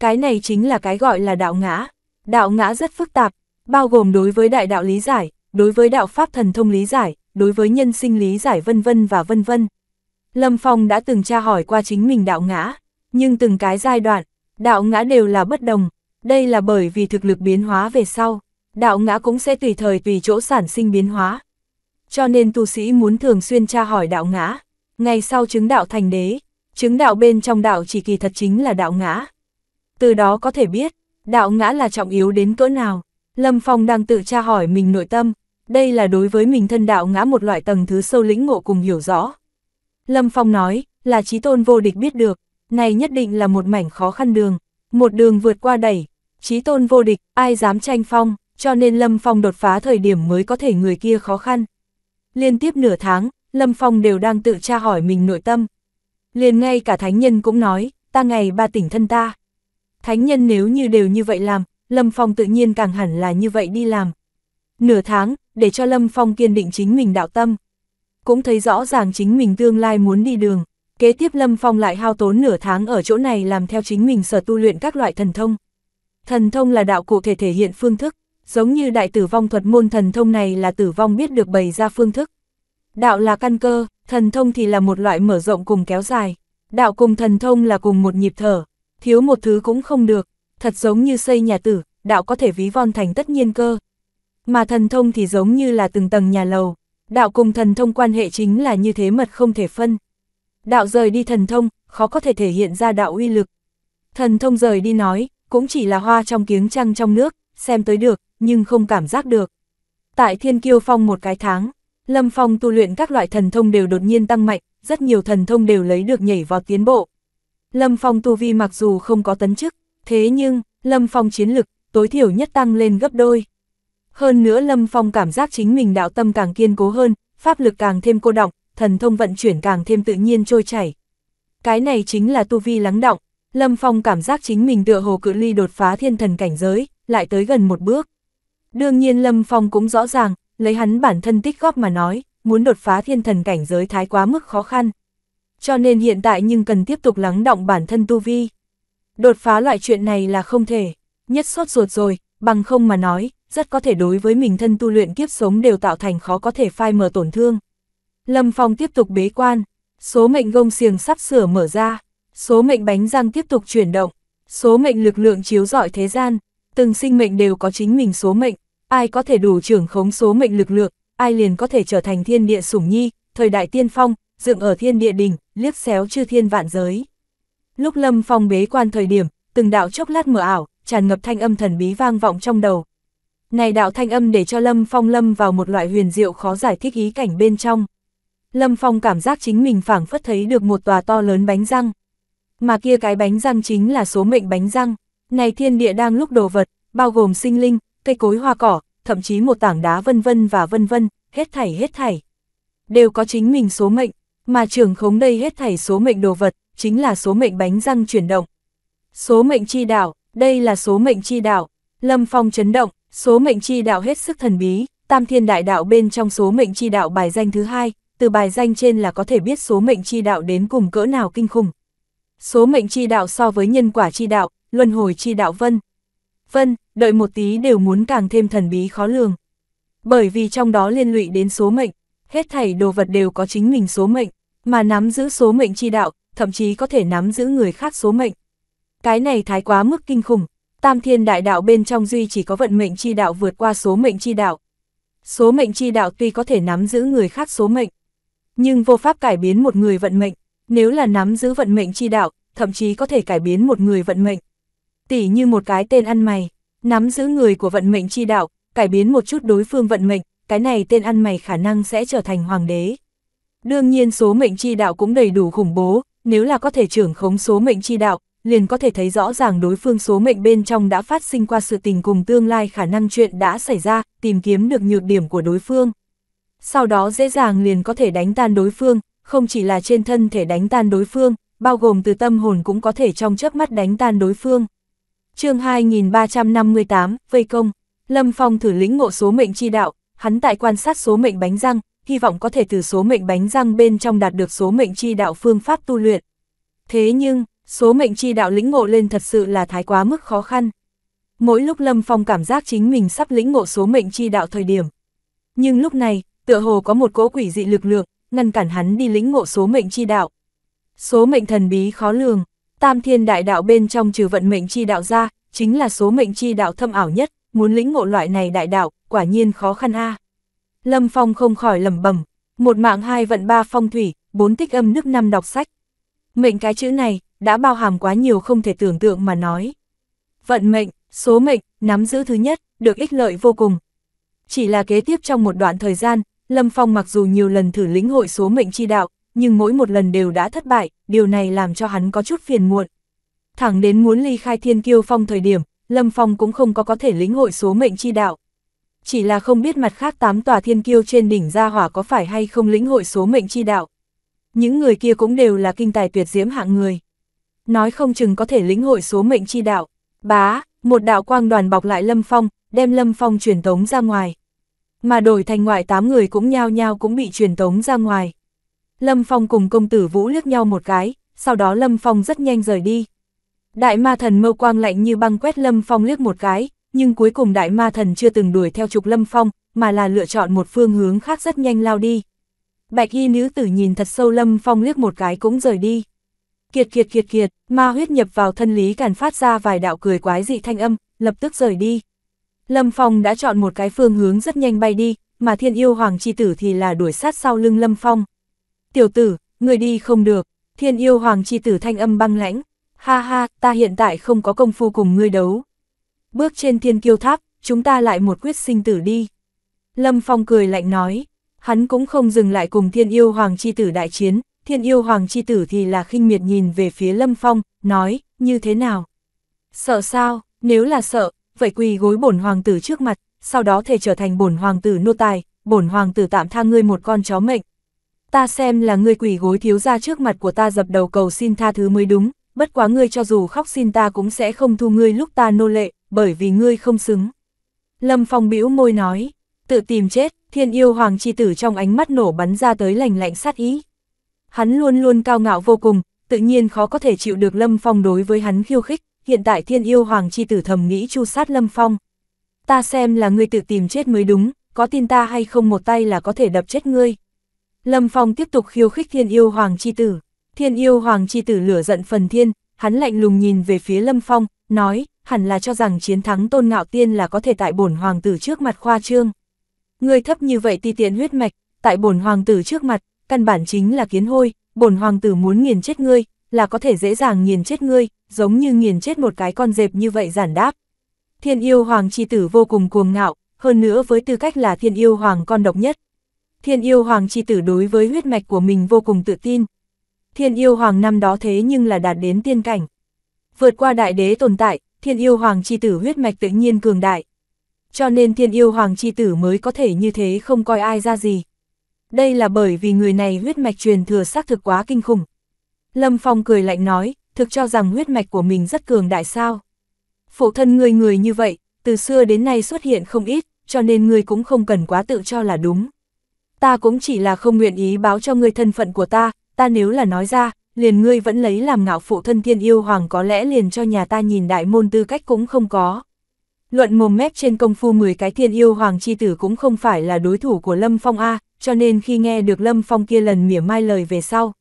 Cái này chính là cái gọi là đạo ngã. Đạo ngã rất phức tạp, bao gồm đối với đại đạo lý giải, đối với đạo pháp thần thông lý giải, đối với nhân sinh lý giải vân vân và vân vân. Lâm Phong đã từng tra hỏi qua chính mình đạo ngã, nhưng từng cái giai đoạn, đạo ngã đều là bất đồng, đây là bởi vì thực lực biến hóa về sau, đạo ngã cũng sẽ tùy thời tùy chỗ sản sinh biến hóa. Cho nên tu sĩ muốn thường xuyên tra hỏi đạo ngã, Ngày sau chứng đạo thành đế, chứng đạo bên trong đạo chỉ kỳ thật chính là đạo ngã. Từ đó có thể biết, đạo ngã là trọng yếu đến cỡ nào. Lâm Phong đang tự tra hỏi mình nội tâm, đây là đối với mình thân đạo ngã một loại tầng thứ sâu lĩnh ngộ cùng hiểu rõ. Lâm Phong nói, là trí tôn vô địch biết được, này nhất định là một mảnh khó khăn đường, một đường vượt qua đẩy, trí tôn vô địch, ai dám tranh phong, cho nên Lâm Phong đột phá thời điểm mới có thể người kia khó khăn. Liên tiếp nửa tháng, Lâm Phong đều đang tự tra hỏi mình nội tâm. Liền ngay cả thánh nhân cũng nói, ta ngày ba tỉnh thân ta. Thánh nhân nếu như đều như vậy làm, Lâm Phong tự nhiên càng hẳn là như vậy đi làm. Nửa tháng, để cho Lâm Phong kiên định chính mình đạo tâm. Cũng thấy rõ ràng chính mình tương lai muốn đi đường. Kế tiếp Lâm Phong lại hao tốn nửa tháng ở chỗ này làm theo chính mình sở tu luyện các loại thần thông. Thần thông là đạo cụ thể thể hiện phương thức, giống như đại tử vong thuật môn thần thông này là tử vong biết được bày ra phương thức. Đạo là căn cơ, thần thông thì là một loại mở rộng cùng kéo dài. Đạo cùng thần thông là cùng một nhịp thở, thiếu một thứ cũng không được, thật giống như xây nhà tử, đạo có thể ví von thành tất nhiên cơ. Mà thần thông thì giống như là từng tầng nhà lầu, đạo cùng thần thông quan hệ chính là như thế mật không thể phân. Đạo rời đi thần thông, khó có thể thể hiện ra đạo uy lực. Thần thông rời đi nói, cũng chỉ là hoa trong kiếng trăng trong nước, xem tới được, nhưng không cảm giác được. Tại Thiên Kiêu Phong một cái tháng, Lâm Phong tu luyện các loại thần thông đều đột nhiên tăng mạnh, rất nhiều thần thông đều lấy được nhảy vọt tiến bộ. Lâm Phong tu vi mặc dù không có tấn chức, Thế nhưng, Lâm Phong chiến lực, tối thiểu nhất tăng lên gấp đôi. Hơn nữa Lâm Phong cảm giác chính mình đạo tâm càng kiên cố hơn, pháp lực càng thêm cô động, thần thông vận chuyển càng thêm tự nhiên trôi chảy. Cái này chính là tu vi lắng động, Lâm Phong cảm giác chính mình tựa hồ cự ly đột phá thiên thần cảnh giới, lại tới gần một bước. Đương nhiên Lâm Phong cũng rõ ràng, lấy hắn bản thân tích góp mà nói, muốn đột phá thiên thần cảnh giới thái quá mức khó khăn. Cho nên hiện tại nhưng cần tiếp tục lắng động bản thân tu vi. Đột phá loại chuyện này là không thể, nhất sốt ruột rồi, bằng không mà nói, rất có thể đối với mình thân tu luyện kiếp sống đều tạo thành khó có thể phai mở tổn thương. Lâm Phong tiếp tục bế quan, số mệnh gông xiềng sắp sửa mở ra, số mệnh bánh răng tiếp tục chuyển động, số mệnh lực lượng chiếu rọi thế gian, từng sinh mệnh đều có chính mình số mệnh, ai có thể đủ trưởng khống số mệnh lực lượng, ai liền có thể trở thành thiên địa sủng nhi, thời đại tiên phong, dựng ở thiên địa đỉnh, liếc xéo chư thiên vạn giới. Lúc Lâm Phong bế quan thời điểm, từng đạo chốc lát mở ảo, tràn ngập thanh âm thần bí vang vọng trong đầu. Này đạo thanh âm để cho Lâm Phong lâm vào một loại huyền diệu khó giải thích ý cảnh bên trong. Lâm Phong cảm giác chính mình phảng phất thấy được một tòa to lớn bánh răng. Mà kia cái bánh răng chính là số mệnh bánh răng. Này thiên địa đang lúc đồ vật, bao gồm sinh linh, cây cối hoa cỏ, thậm chí một tảng đá vân vân và vân vân, hết thảy hết thảy. Đều có chính mình số mệnh, mà trưởng khống đây hết thảy số mệnh đồ vật, chính là số mệnh bánh răng chuyển động. Số mệnh chi đạo đây là số mệnh chi đạo Lâm Phong chấn động, số mệnh chi đạo hết sức thần bí, tam thiên đại đạo bên trong số mệnh chi đạo bài danh thứ hai, từ bài danh trên là có thể biết số mệnh chi đạo đến cùng cỡ nào kinh khủng. Số mệnh chi đạo so với nhân quả chi đạo, luân hồi chi đạo vân. Vân, đợi một tí đều muốn càng thêm thần bí khó lường. Bởi vì trong đó liên lụy đến số mệnh, hết thảy đồ vật đều có chính mình số mệnh, mà nắm giữ số mệnh chi đạo, thậm chí có thể nắm giữ người khác số mệnh. Cái này thái quá mức kinh khủng, tam thiên đại đạo bên trong duy chỉ có vận mệnh chi đạo vượt qua số mệnh chi đạo. Số mệnh chi đạo tuy có thể nắm giữ người khác số mệnh, nhưng vô pháp cải biến một người vận mệnh, nếu là nắm giữ vận mệnh chi đạo, thậm chí có thể cải biến một người vận mệnh. Tỉ như một cái tên ăn mày, nắm giữ người của vận mệnh chi đạo, cải biến một chút đối phương vận mệnh, cái này tên ăn mày khả năng sẽ trở thành hoàng đế. Đương nhiên số mệnh chi đạo cũng đầy đủ khủng bố, nếu là có thể trưởng khống số mệnh chi đạo, liền có thể thấy rõ ràng đối phương số mệnh bên trong đã phát sinh qua sự tình cùng tương lai khả năng chuyện đã xảy ra, tìm kiếm được nhược điểm của đối phương. Sau đó dễ dàng liền có thể đánh tan đối phương, không chỉ là trên thân thể đánh tan đối phương, bao gồm từ tâm hồn cũng có thể trong chớp mắt đánh tan đối phương. chương 2358, Vây Công, Lâm Phong thử lĩnh ngộ số mệnh chi đạo, hắn tại quan sát số mệnh bánh răng, hy vọng có thể từ số mệnh bánh răng bên trong đạt được số mệnh chi đạo phương pháp tu luyện. Thế nhưng, số mệnh chi đạo lĩnh ngộ lên thật sự là thái quá mức khó khăn. Mỗi lúc Lâm Phong cảm giác chính mình sắp lĩnh ngộ số mệnh chi đạo thời điểm. Nhưng lúc này, tựa hồ có một cỗ quỷ dị lực lượng, ngăn cản hắn đi lĩnh ngộ số mệnh chi đạo. Số mệnh thần bí khó lường, tam thiên đại đạo bên trong trừ vận mệnh chi đạo ra, chính là số mệnh chi đạo thâm ảo nhất, muốn lĩnh ngộ loại này đại đạo, quả nhiên khó khăn a. À. Lâm Phong không khỏi lẩm bẩm, một mạng hai vận ba phong thủy, bốn tích âm nước năm đọc sách. Mệnh cái chữ này đã bao hàm quá nhiều không thể tưởng tượng mà nói. Vận mệnh, số mệnh, nắm giữ thứ nhất, được ích lợi vô cùng. Chỉ là kế tiếp trong một đoạn thời gian, Lâm Phong mặc dù nhiều lần thử lĩnh hội số mệnh chi đạo, nhưng mỗi một lần đều đã thất bại, điều này làm cho hắn có chút phiền muộn. Thẳng đến muốn ly khai thiên kiêu phong thời điểm, Lâm Phong cũng không có có thể lĩnh hội số mệnh chi đạo chỉ là không biết mặt khác tám tòa thiên kiêu trên đỉnh gia hỏa có phải hay không lĩnh hội số mệnh chi đạo. Những người kia cũng đều là kinh tài tuyệt diễm hạng người. Nói không chừng có thể lĩnh hội số mệnh chi đạo. Bá, một đạo quang đoàn bọc lại Lâm Phong, đem Lâm Phong truyền tống ra ngoài. Mà đổi thành ngoại tám người cũng nhao nhao cũng bị truyền tống ra ngoài. Lâm Phong cùng công tử Vũ liếc nhau một cái, sau đó Lâm Phong rất nhanh rời đi. Đại ma thần mâu quang lạnh như băng quét Lâm Phong liếc một cái, nhưng cuối cùng đại ma thần chưa từng đuổi theo trục lâm phong, mà là lựa chọn một phương hướng khác rất nhanh lao đi. Bạch y nữ tử nhìn thật sâu lâm phong liếc một cái cũng rời đi. Kiệt kiệt kiệt kiệt, ma huyết nhập vào thân lý càn phát ra vài đạo cười quái dị thanh âm, lập tức rời đi. Lâm Phong đã chọn một cái phương hướng rất nhanh bay đi, mà thiên yêu hoàng chi tử thì là đuổi sát sau lưng Lâm Phong. Tiểu tử, người đi không được, thiên yêu hoàng chi tử thanh âm băng lãnh. Ha ha, ta hiện tại không có công phu cùng ngươi đấu, Bước trên thiên kiêu tháp, chúng ta lại một quyết sinh tử đi. Lâm Phong cười lạnh nói, hắn cũng không dừng lại cùng thiên yêu hoàng chi tử đại chiến, thiên yêu hoàng chi tử thì là khinh miệt nhìn về phía Lâm Phong, nói, như thế nào? Sợ sao, nếu là sợ, vậy quỳ gối bổn hoàng tử trước mặt, sau đó thể trở thành bổn hoàng tử nô tài, bổn hoàng tử tạm tha ngươi một con chó mệnh. Ta xem là ngươi quỳ gối thiếu ra trước mặt của ta dập đầu cầu xin tha thứ mới đúng, bất quá ngươi cho dù khóc xin ta cũng sẽ không thu ngươi lúc ta nô lệ, bởi vì ngươi không xứng. Lâm Phong bĩu môi nói, tự tìm chết, thiên yêu hoàng chi tử trong ánh mắt nổ bắn ra tới lành lạnh sát ý. Hắn luôn luôn cao ngạo vô cùng, tự nhiên khó có thể chịu được Lâm Phong đối với hắn khiêu khích, hiện tại thiên yêu hoàng chi tử thầm nghĩ chu sát Lâm Phong. Ta xem là ngươi tự tìm chết mới đúng, có tin ta hay không một tay là có thể đập chết ngươi. Lâm Phong tiếp tục khiêu khích thiên yêu hoàng chi tử. Thiên yêu hoàng chi tử lửa giận phần thiên, hắn lạnh lùng nhìn về phía Lâm Phong, nói, hẳn là cho rằng chiến thắng tôn ngạo tiên là có thể tại bổn hoàng tử trước mặt khoa trương. Người thấp như vậy ti tiện huyết mạch, tại bổn hoàng tử trước mặt, căn bản chính là kiến hôi, bổn hoàng tử muốn nghiền chết ngươi, là có thể dễ dàng nghiền chết ngươi, giống như nghiền chết một cái con dẹp như vậy giản đáp. Thiên yêu hoàng chi tử vô cùng cuồng ngạo, hơn nữa với tư cách là thiên yêu hoàng con độc nhất. Thiên yêu hoàng chi tử đối với huyết mạch của mình vô cùng tự tin. Thiên yêu hoàng năm đó thế nhưng là đạt đến tiên cảnh. Vượt qua đại đế tồn tại, thiên yêu hoàng chi tử huyết mạch tự nhiên cường đại. Cho nên thiên yêu hoàng chi tử mới có thể như thế không coi ai ra gì. Đây là bởi vì người này huyết mạch truyền thừa xác thực quá kinh khủng. Lâm Phong cười lạnh nói, thực cho rằng huyết mạch của mình rất cường đại sao. Phụ thân người người như vậy, từ xưa đến nay xuất hiện không ít, cho nên người cũng không cần quá tự cho là đúng. Ta cũng chỉ là không nguyện ý báo cho người thân phận của ta, ta nếu là nói ra, liền ngươi vẫn lấy làm ngạo phụ thân thiên yêu hoàng có lẽ liền cho nhà ta nhìn đại môn tư cách cũng không có. Luận mồm mép trên công phu 10 cái thiên yêu hoàng chi tử cũng không phải là đối thủ của Lâm Phong A, cho nên khi nghe được Lâm Phong kia lần mỉa mai lời về sau.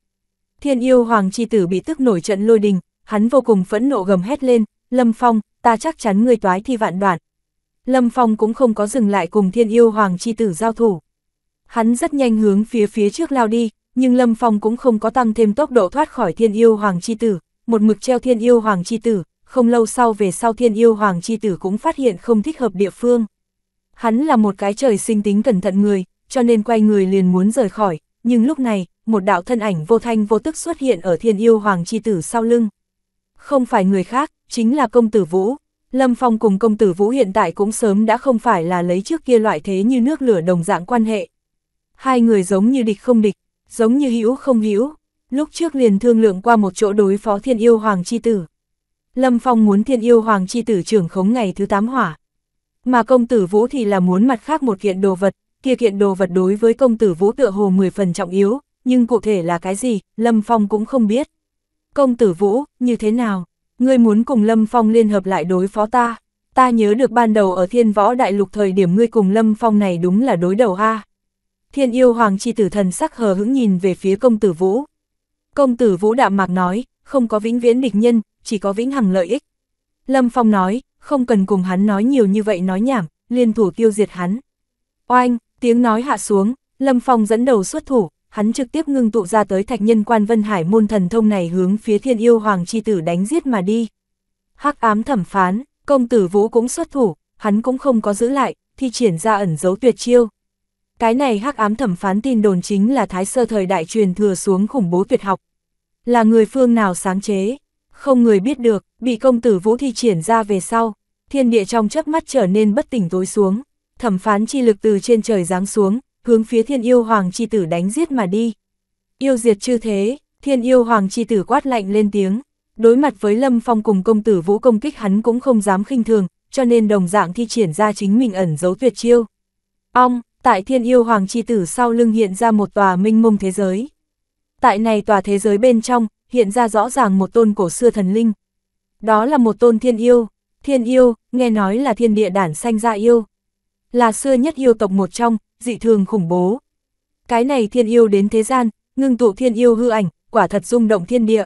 Thiên yêu hoàng chi tử bị tức nổi trận lôi đình, hắn vô cùng phẫn nộ gầm hét lên, Lâm Phong, ta chắc chắn ngươi toái thi vạn đoạn. Lâm Phong cũng không có dừng lại cùng thiên yêu hoàng chi tử giao thủ. Hắn rất nhanh hướng phía phía trước lao đi, nhưng Lâm Phong cũng không có tăng thêm tốc độ thoát khỏi thiên yêu hoàng chi tử, một mực treo thiên yêu hoàng chi tử, không lâu sau về sau thiên yêu hoàng chi tử cũng phát hiện không thích hợp địa phương. Hắn là một cái trời sinh tính cẩn thận người, cho nên quay người liền muốn rời khỏi, nhưng lúc này, một đạo thân ảnh vô thanh vô tức xuất hiện ở thiên yêu hoàng chi tử sau lưng. Không phải người khác, chính là công tử Vũ. Lâm Phong cùng công tử Vũ hiện tại cũng sớm đã không phải là lấy trước kia loại thế như nước lửa đồng dạng quan hệ. Hai người giống như địch không địch, giống như hữu không hữu, lúc trước liền thương lượng qua một chỗ đối phó thiên yêu hoàng chi tử. Lâm Phong muốn thiên yêu hoàng chi tử trưởng khống ngày thứ tám hỏa. Mà công tử Vũ thì là muốn mặt khác một kiện đồ vật, kia kiện đồ vật đối với công tử Vũ tựa hồ 10 phần trọng yếu, nhưng cụ thể là cái gì, Lâm Phong cũng không biết. Công tử Vũ, như thế nào? Ngươi muốn cùng Lâm Phong liên hợp lại đối phó ta? Ta nhớ được ban đầu ở thiên võ đại lục thời điểm ngươi cùng Lâm Phong này đúng là đối đầu ha Thiên yêu hoàng chi tử thần sắc hờ hững nhìn về phía công tử Vũ. Công tử Vũ đạm mạc nói, không có vĩnh viễn địch nhân, chỉ có vĩnh hằng lợi ích. Lâm Phong nói, không cần cùng hắn nói nhiều như vậy nói nhảm, liên thủ tiêu diệt hắn. Oanh, tiếng nói hạ xuống, Lâm Phong dẫn đầu xuất thủ, hắn trực tiếp ngưng tụ ra tới thạch nhân quan Vân Hải môn thần thông này hướng phía thiên yêu hoàng chi tử đánh giết mà đi. hắc ám thẩm phán, công tử Vũ cũng xuất thủ, hắn cũng không có giữ lại, thi triển ra ẩn dấu tuyệt chiêu. Cái này hắc ám thẩm phán tin đồn chính là thái sơ thời đại truyền thừa xuống khủng bố tuyệt học. Là người phương nào sáng chế, không người biết được, bị công tử vũ thi triển ra về sau, thiên địa trong chớp mắt trở nên bất tỉnh tối xuống, thẩm phán chi lực từ trên trời giáng xuống, hướng phía thiên yêu hoàng chi tử đánh giết mà đi. Yêu diệt chư thế, thiên yêu hoàng chi tử quát lạnh lên tiếng, đối mặt với lâm phong cùng công tử vũ công kích hắn cũng không dám khinh thường, cho nên đồng dạng thi triển ra chính mình ẩn giấu tuyệt chiêu. Ong, tại thiên yêu hoàng chi tử sau lưng hiện ra một tòa minh mông thế giới. Tại này tòa thế giới bên trong, hiện ra rõ ràng một tôn cổ xưa thần linh. Đó là một tôn thiên yêu, thiên yêu, nghe nói là thiên địa đản sanh ra yêu. Là xưa nhất yêu tộc một trong, dị thường khủng bố. Cái này thiên yêu đến thế gian, ngưng tụ thiên yêu hư ảnh, quả thật rung động thiên địa.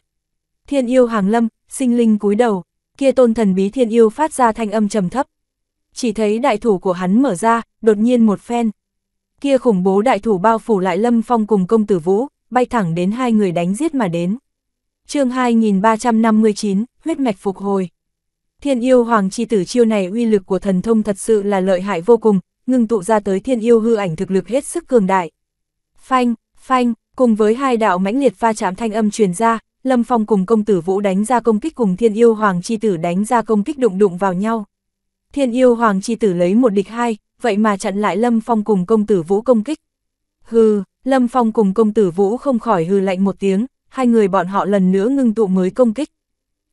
Thiên yêu hàng lâm, sinh linh cúi đầu, kia tôn thần bí thiên yêu phát ra thanh âm trầm thấp. Chỉ thấy đại thủ của hắn mở ra, đột nhiên một phen, Kia khủng bố đại thủ bao phủ lại Lâm Phong cùng công tử Vũ, bay thẳng đến hai người đánh giết mà đến. chương 2359, huyết mạch phục hồi. Thiên yêu hoàng chi tử chiêu này uy lực của thần thông thật sự là lợi hại vô cùng, ngưng tụ ra tới thiên yêu hư ảnh thực lực hết sức cường đại. Phanh, phanh, cùng với hai đạo mãnh liệt pha chạm thanh âm truyền ra, Lâm Phong cùng công tử Vũ đánh ra công kích cùng thiên yêu hoàng chi tử đánh ra công kích đụng đụng vào nhau. Thiên yêu hoàng chi tử lấy một địch hai, vậy mà chặn lại Lâm Phong cùng công tử Vũ công kích. Hừ, Lâm Phong cùng công tử Vũ không khỏi hừ lạnh một tiếng, hai người bọn họ lần nữa ngưng tụ mới công kích.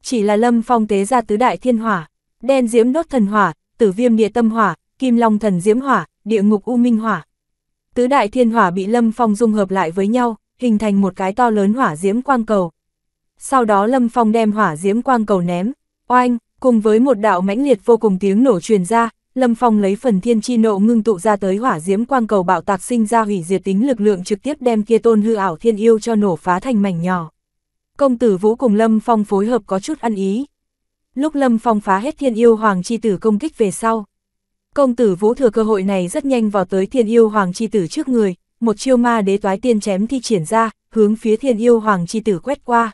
Chỉ là Lâm Phong tế ra tứ đại thiên hỏa, đen diễm đốt thần hỏa, tử viêm địa tâm hỏa, kim long thần diễm hỏa, địa ngục u minh hỏa. Tứ đại thiên hỏa bị Lâm Phong dung hợp lại với nhau, hình thành một cái to lớn hỏa diễm quang cầu. Sau đó Lâm Phong đem hỏa diễm quang cầu ném, oanh, Cùng với một đạo mãnh liệt vô cùng tiếng nổ truyền ra, Lâm Phong lấy phần thiên chi nộ ngưng tụ ra tới hỏa diễm quang cầu bạo tạc sinh ra hủy diệt tính lực lượng trực tiếp đem kia tôn hư ảo thiên yêu cho nổ phá thành mảnh nhỏ. Công tử Vũ cùng Lâm Phong phối hợp có chút ăn ý. Lúc Lâm Phong phá hết thiên yêu hoàng chi tử công kích về sau. Công tử Vũ thừa cơ hội này rất nhanh vào tới thiên yêu hoàng chi tử trước người, một chiêu ma đế toái tiên chém thi triển ra, hướng phía thiên yêu hoàng chi tử quét qua.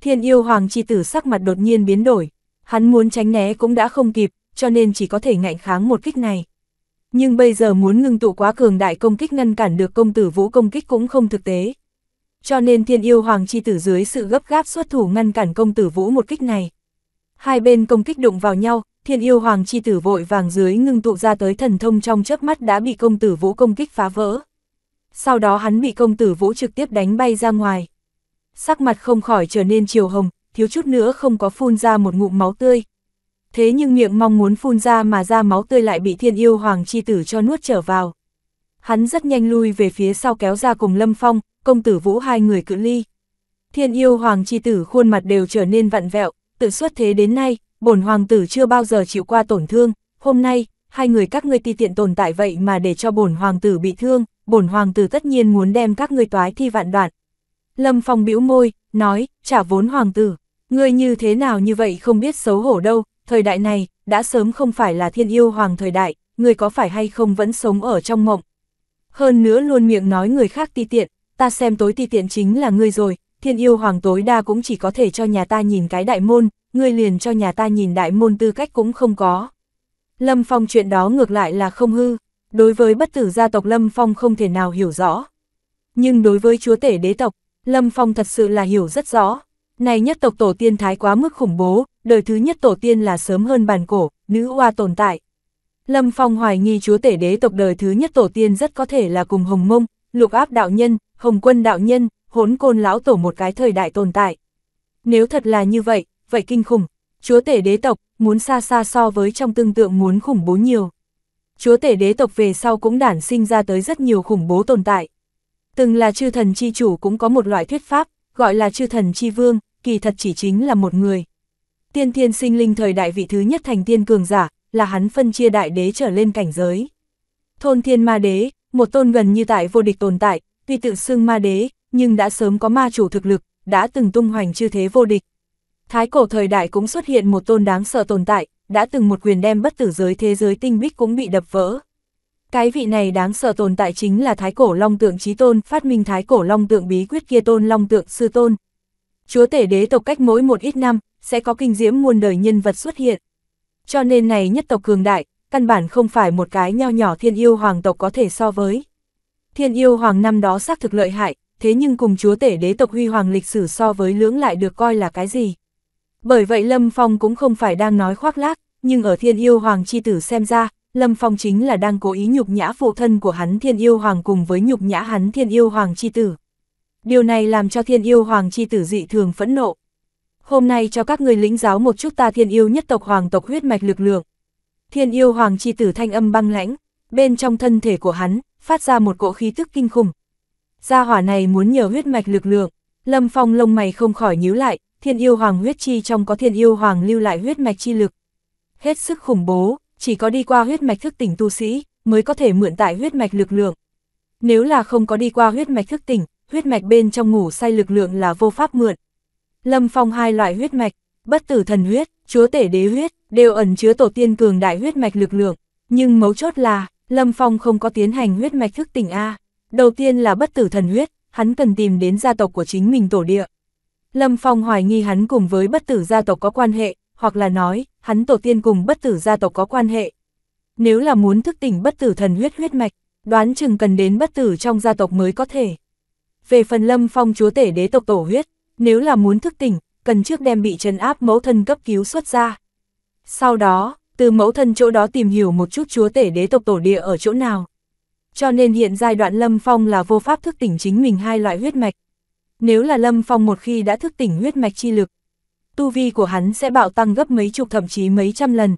Thiên yêu hoàng chi tử sắc mặt đột nhiên biến đổi, Hắn muốn tránh né cũng đã không kịp, cho nên chỉ có thể ngạnh kháng một kích này. Nhưng bây giờ muốn ngưng tụ quá cường đại công kích ngăn cản được công tử vũ công kích cũng không thực tế. Cho nên thiên yêu hoàng chi tử dưới sự gấp gáp xuất thủ ngăn cản công tử vũ một kích này. Hai bên công kích đụng vào nhau, thiên yêu hoàng chi tử vội vàng dưới ngưng tụ ra tới thần thông trong chớp mắt đã bị công tử vũ công kích phá vỡ. Sau đó hắn bị công tử vũ trực tiếp đánh bay ra ngoài. Sắc mặt không khỏi trở nên chiều hồng, thiếu chút nữa không có phun ra một ngụm máu tươi. Thế nhưng miệng mong muốn phun ra mà ra máu tươi lại bị thiên yêu hoàng chi tử cho nuốt trở vào. Hắn rất nhanh lui về phía sau kéo ra cùng Lâm Phong, công tử vũ hai người cự ly. Thiên yêu hoàng chi tử khuôn mặt đều trở nên vặn vẹo, tự xuất thế đến nay, bổn hoàng tử chưa bao giờ chịu qua tổn thương, hôm nay, hai người các ngươi ti tiện tồn tại vậy mà để cho bổn hoàng tử bị thương, bổn hoàng tử tất nhiên muốn đem các ngươi toái thi vạn đoạn. Lâm Phong bĩu môi, nói, trả vốn hoàng tử, ngươi như thế nào như vậy không biết xấu hổ đâu, thời đại này, đã sớm không phải là thiên yêu hoàng thời đại, ngươi có phải hay không vẫn sống ở trong mộng. Hơn nữa luôn miệng nói người khác ti tiện, ta xem tối ti tiện chính là ngươi rồi, thiên yêu hoàng tối đa cũng chỉ có thể cho nhà ta nhìn cái đại môn, ngươi liền cho nhà ta nhìn đại môn tư cách cũng không có. Lâm Phong chuyện đó ngược lại là không hư, đối với bất tử gia tộc Lâm Phong không thể nào hiểu rõ. Nhưng đối với chúa tể đế tộc, Lâm Phong thật sự là hiểu rất rõ. Này nhất tộc tổ tiên thái quá mức khủng bố, đời thứ nhất tổ tiên là sớm hơn bản cổ, nữ hoa tồn tại. Lâm Phong hoài nghi chúa tể đế tộc đời thứ nhất tổ tiên rất có thể là cùng Hồng Mông, Lục Áp Đạo Nhân, Hồng Quân Đạo Nhân, Hốn Côn Lão Tổ một cái thời đại tồn tại. Nếu thật là như vậy, vậy kinh khủng, chúa tể đế tộc muốn xa xa so với trong tương tượng muốn khủng bố nhiều. Chúa tể đế tộc về sau cũng đản sinh ra tới rất nhiều khủng bố tồn tại. Từng là chư thần chi chủ cũng có một loại thuyết pháp, gọi là chư thần chi vương, kỳ thật chỉ chính là một người. Tiên thiên sinh linh thời đại vị thứ nhất thành tiên cường giả, là hắn phân chia đại đế trở lên cảnh giới. Thôn thiên ma đế, một tôn gần như tại vô địch tồn tại, tuy tự xưng ma đế, nhưng đã sớm có ma chủ thực lực, đã từng tung hoành chư thế vô địch. Thái cổ thời đại cũng xuất hiện một tôn đáng sợ tồn tại, đã từng một quyền đem bất tử giới thế giới tinh bích cũng bị đập vỡ. Cái vị này đáng sợ tồn tại chính là Thái Cổ Long Tượng Chí Tôn, phát minh Thái Cổ Long Tượng bí quyết kia Tôn Long Tượng Sư Tôn. Chúa tể đế tộc cách mỗi một ít năm, sẽ có kinh diễm muôn đời nhân vật xuất hiện. Cho nên này nhất tộc cường đại, căn bản không phải một cái nho nhỏ thiên yêu hoàng tộc có thể so với. Thiên yêu hoàng năm đó xác thực lợi hại, thế nhưng cùng chúa tể đế tộc huy hoàng lịch sử so với lưỡng lại được coi là cái gì. Bởi vậy Lâm Phong cũng không phải đang nói khoác lác, nhưng ở thiên yêu hoàng chi tử xem ra, Lâm Phong chính là đang cố ý nhục nhã phụ thân của hắn Thiên Yêu Hoàng cùng với nhục nhã hắn Thiên Yêu Hoàng Chi Tử. Điều này làm cho Thiên Yêu Hoàng Chi Tử dị thường phẫn nộ. Hôm nay cho các người lĩnh giáo một chút ta Thiên Yêu nhất tộc Hoàng tộc huyết mạch lực lượng. Thiên Yêu Hoàng Chi Tử thanh âm băng lãnh, bên trong thân thể của hắn, phát ra một cỗ khí tức kinh khủng. Gia hỏa này muốn nhờ huyết mạch lực lượng, Lâm Phong lông mày không khỏi nhíu lại, Thiên Yêu Hoàng huyết chi trong có Thiên Yêu Hoàng lưu lại huyết mạch chi lực. Hết sức khủng bố, chỉ có đi qua huyết mạch thức tỉnh tu sĩ mới có thể mượn tại huyết mạch lực lượng. Nếu là không có đi qua huyết mạch thức tỉnh, huyết mạch bên trong ngủ say lực lượng là vô pháp mượn. Lâm Phong hai loại huyết mạch, bất tử thần huyết, chúa tể đế huyết, đều ẩn chứa tổ tiên cường đại huyết mạch lực lượng, nhưng mấu chốt là, Lâm Phong không có tiến hành huyết mạch thức tỉnh A. Đầu tiên là bất tử thần huyết, hắn cần tìm đến gia tộc của chính mình tổ địa. Lâm Phong hoài nghi hắn cùng với bất tử gia tộc có quan hệ, hoặc là nói, hắn tổ tiên cùng bất tử gia tộc có quan hệ. Nếu là muốn thức tỉnh bất tử thần huyết huyết mạch, đoán chừng cần đến bất tử trong gia tộc mới có thể. Về phần lâm phong chúa tể đế tộc tổ huyết, nếu là muốn thức tỉnh, cần trước đem bị trấn áp mẫu thân cấp cứu xuất ra. Sau đó, từ mẫu thân chỗ đó tìm hiểu một chút chúa tể đế tộc tổ địa ở chỗ nào. Cho nên hiện giai đoạn Lâm Phong là vô pháp thức tỉnh chính mình hai loại huyết mạch. Nếu là Lâm Phong một khi đã thức tỉnh huyết mạch chi lực, tu vi của hắn sẽ bạo tăng gấp mấy chục thậm chí mấy trăm lần.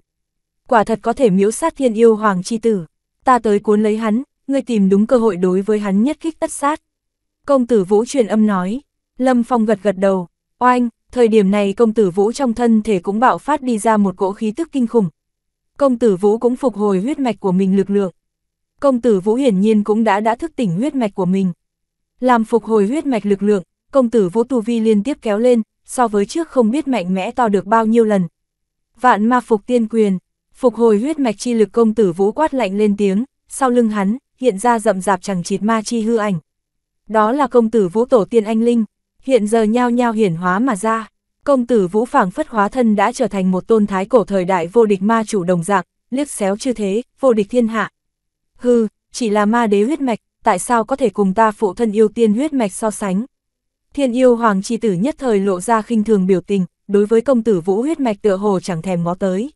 Quả thật có thể miễu sát thiên yêu hoàng chi tử. Ta tới cuốn lấy hắn, ngươi tìm đúng cơ hội đối với hắn nhất kích tất sát. Công tử Vũ truyền âm nói, Lâm Phong gật gật đầu, oanh, thời điểm này công tử Vũ trong thân thể cũng bạo phát đi ra một cỗ khí tức kinh khủng. Công tử Vũ cũng phục hồi huyết mạch của mình lực lượng. Công tử Vũ hiển nhiên cũng đã đã thức tỉnh huyết mạch của mình. Làm phục hồi huyết mạch lực lượng, công tử Vũ Tu Vi liên tiếp kéo lên, so với trước không biết mạnh mẽ to được bao nhiêu lần. Vạn ma phục tiên quyền, phục hồi huyết mạch chi lực công tử vũ quát lạnh lên tiếng, sau lưng hắn, hiện ra rậm rạp chẳng chịt ma chi hư ảnh. Đó là công tử vũ tổ tiên anh linh, hiện giờ nhao nhao hiển hóa mà ra. Công tử vũ phảng phất hóa thân đã trở thành một tôn thái cổ thời đại vô địch ma chủ đồng dạng, liếc xéo chư thế, vô địch thiên hạ. Hừ, chỉ là ma đế huyết mạch, tại sao có thể cùng ta phụ thân yêu tiên huyết mạch so sánh? Thiên yêu hoàng chi tử nhất thời lộ ra khinh thường biểu tình, đối với công tử vũ huyết mạch tựa hồ chẳng thèm ngó tới.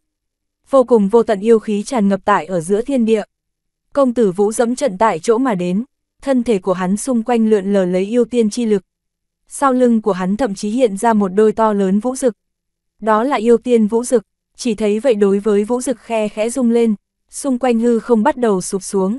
Vô cùng vô tận yêu khí tràn ngập tại ở giữa thiên địa. Công tử vũ dẫm trận tại chỗ mà đến, thân thể của hắn xung quanh lượn lờ lấy yêu tiên chi lực. Sau lưng của hắn thậm chí hiện ra một đôi to lớn vũ rực. Đó là yêu tiên vũ rực, chỉ thấy vậy đối với vũ rực khe khẽ rung lên, xung quanh hư không bắt đầu sụp xuống,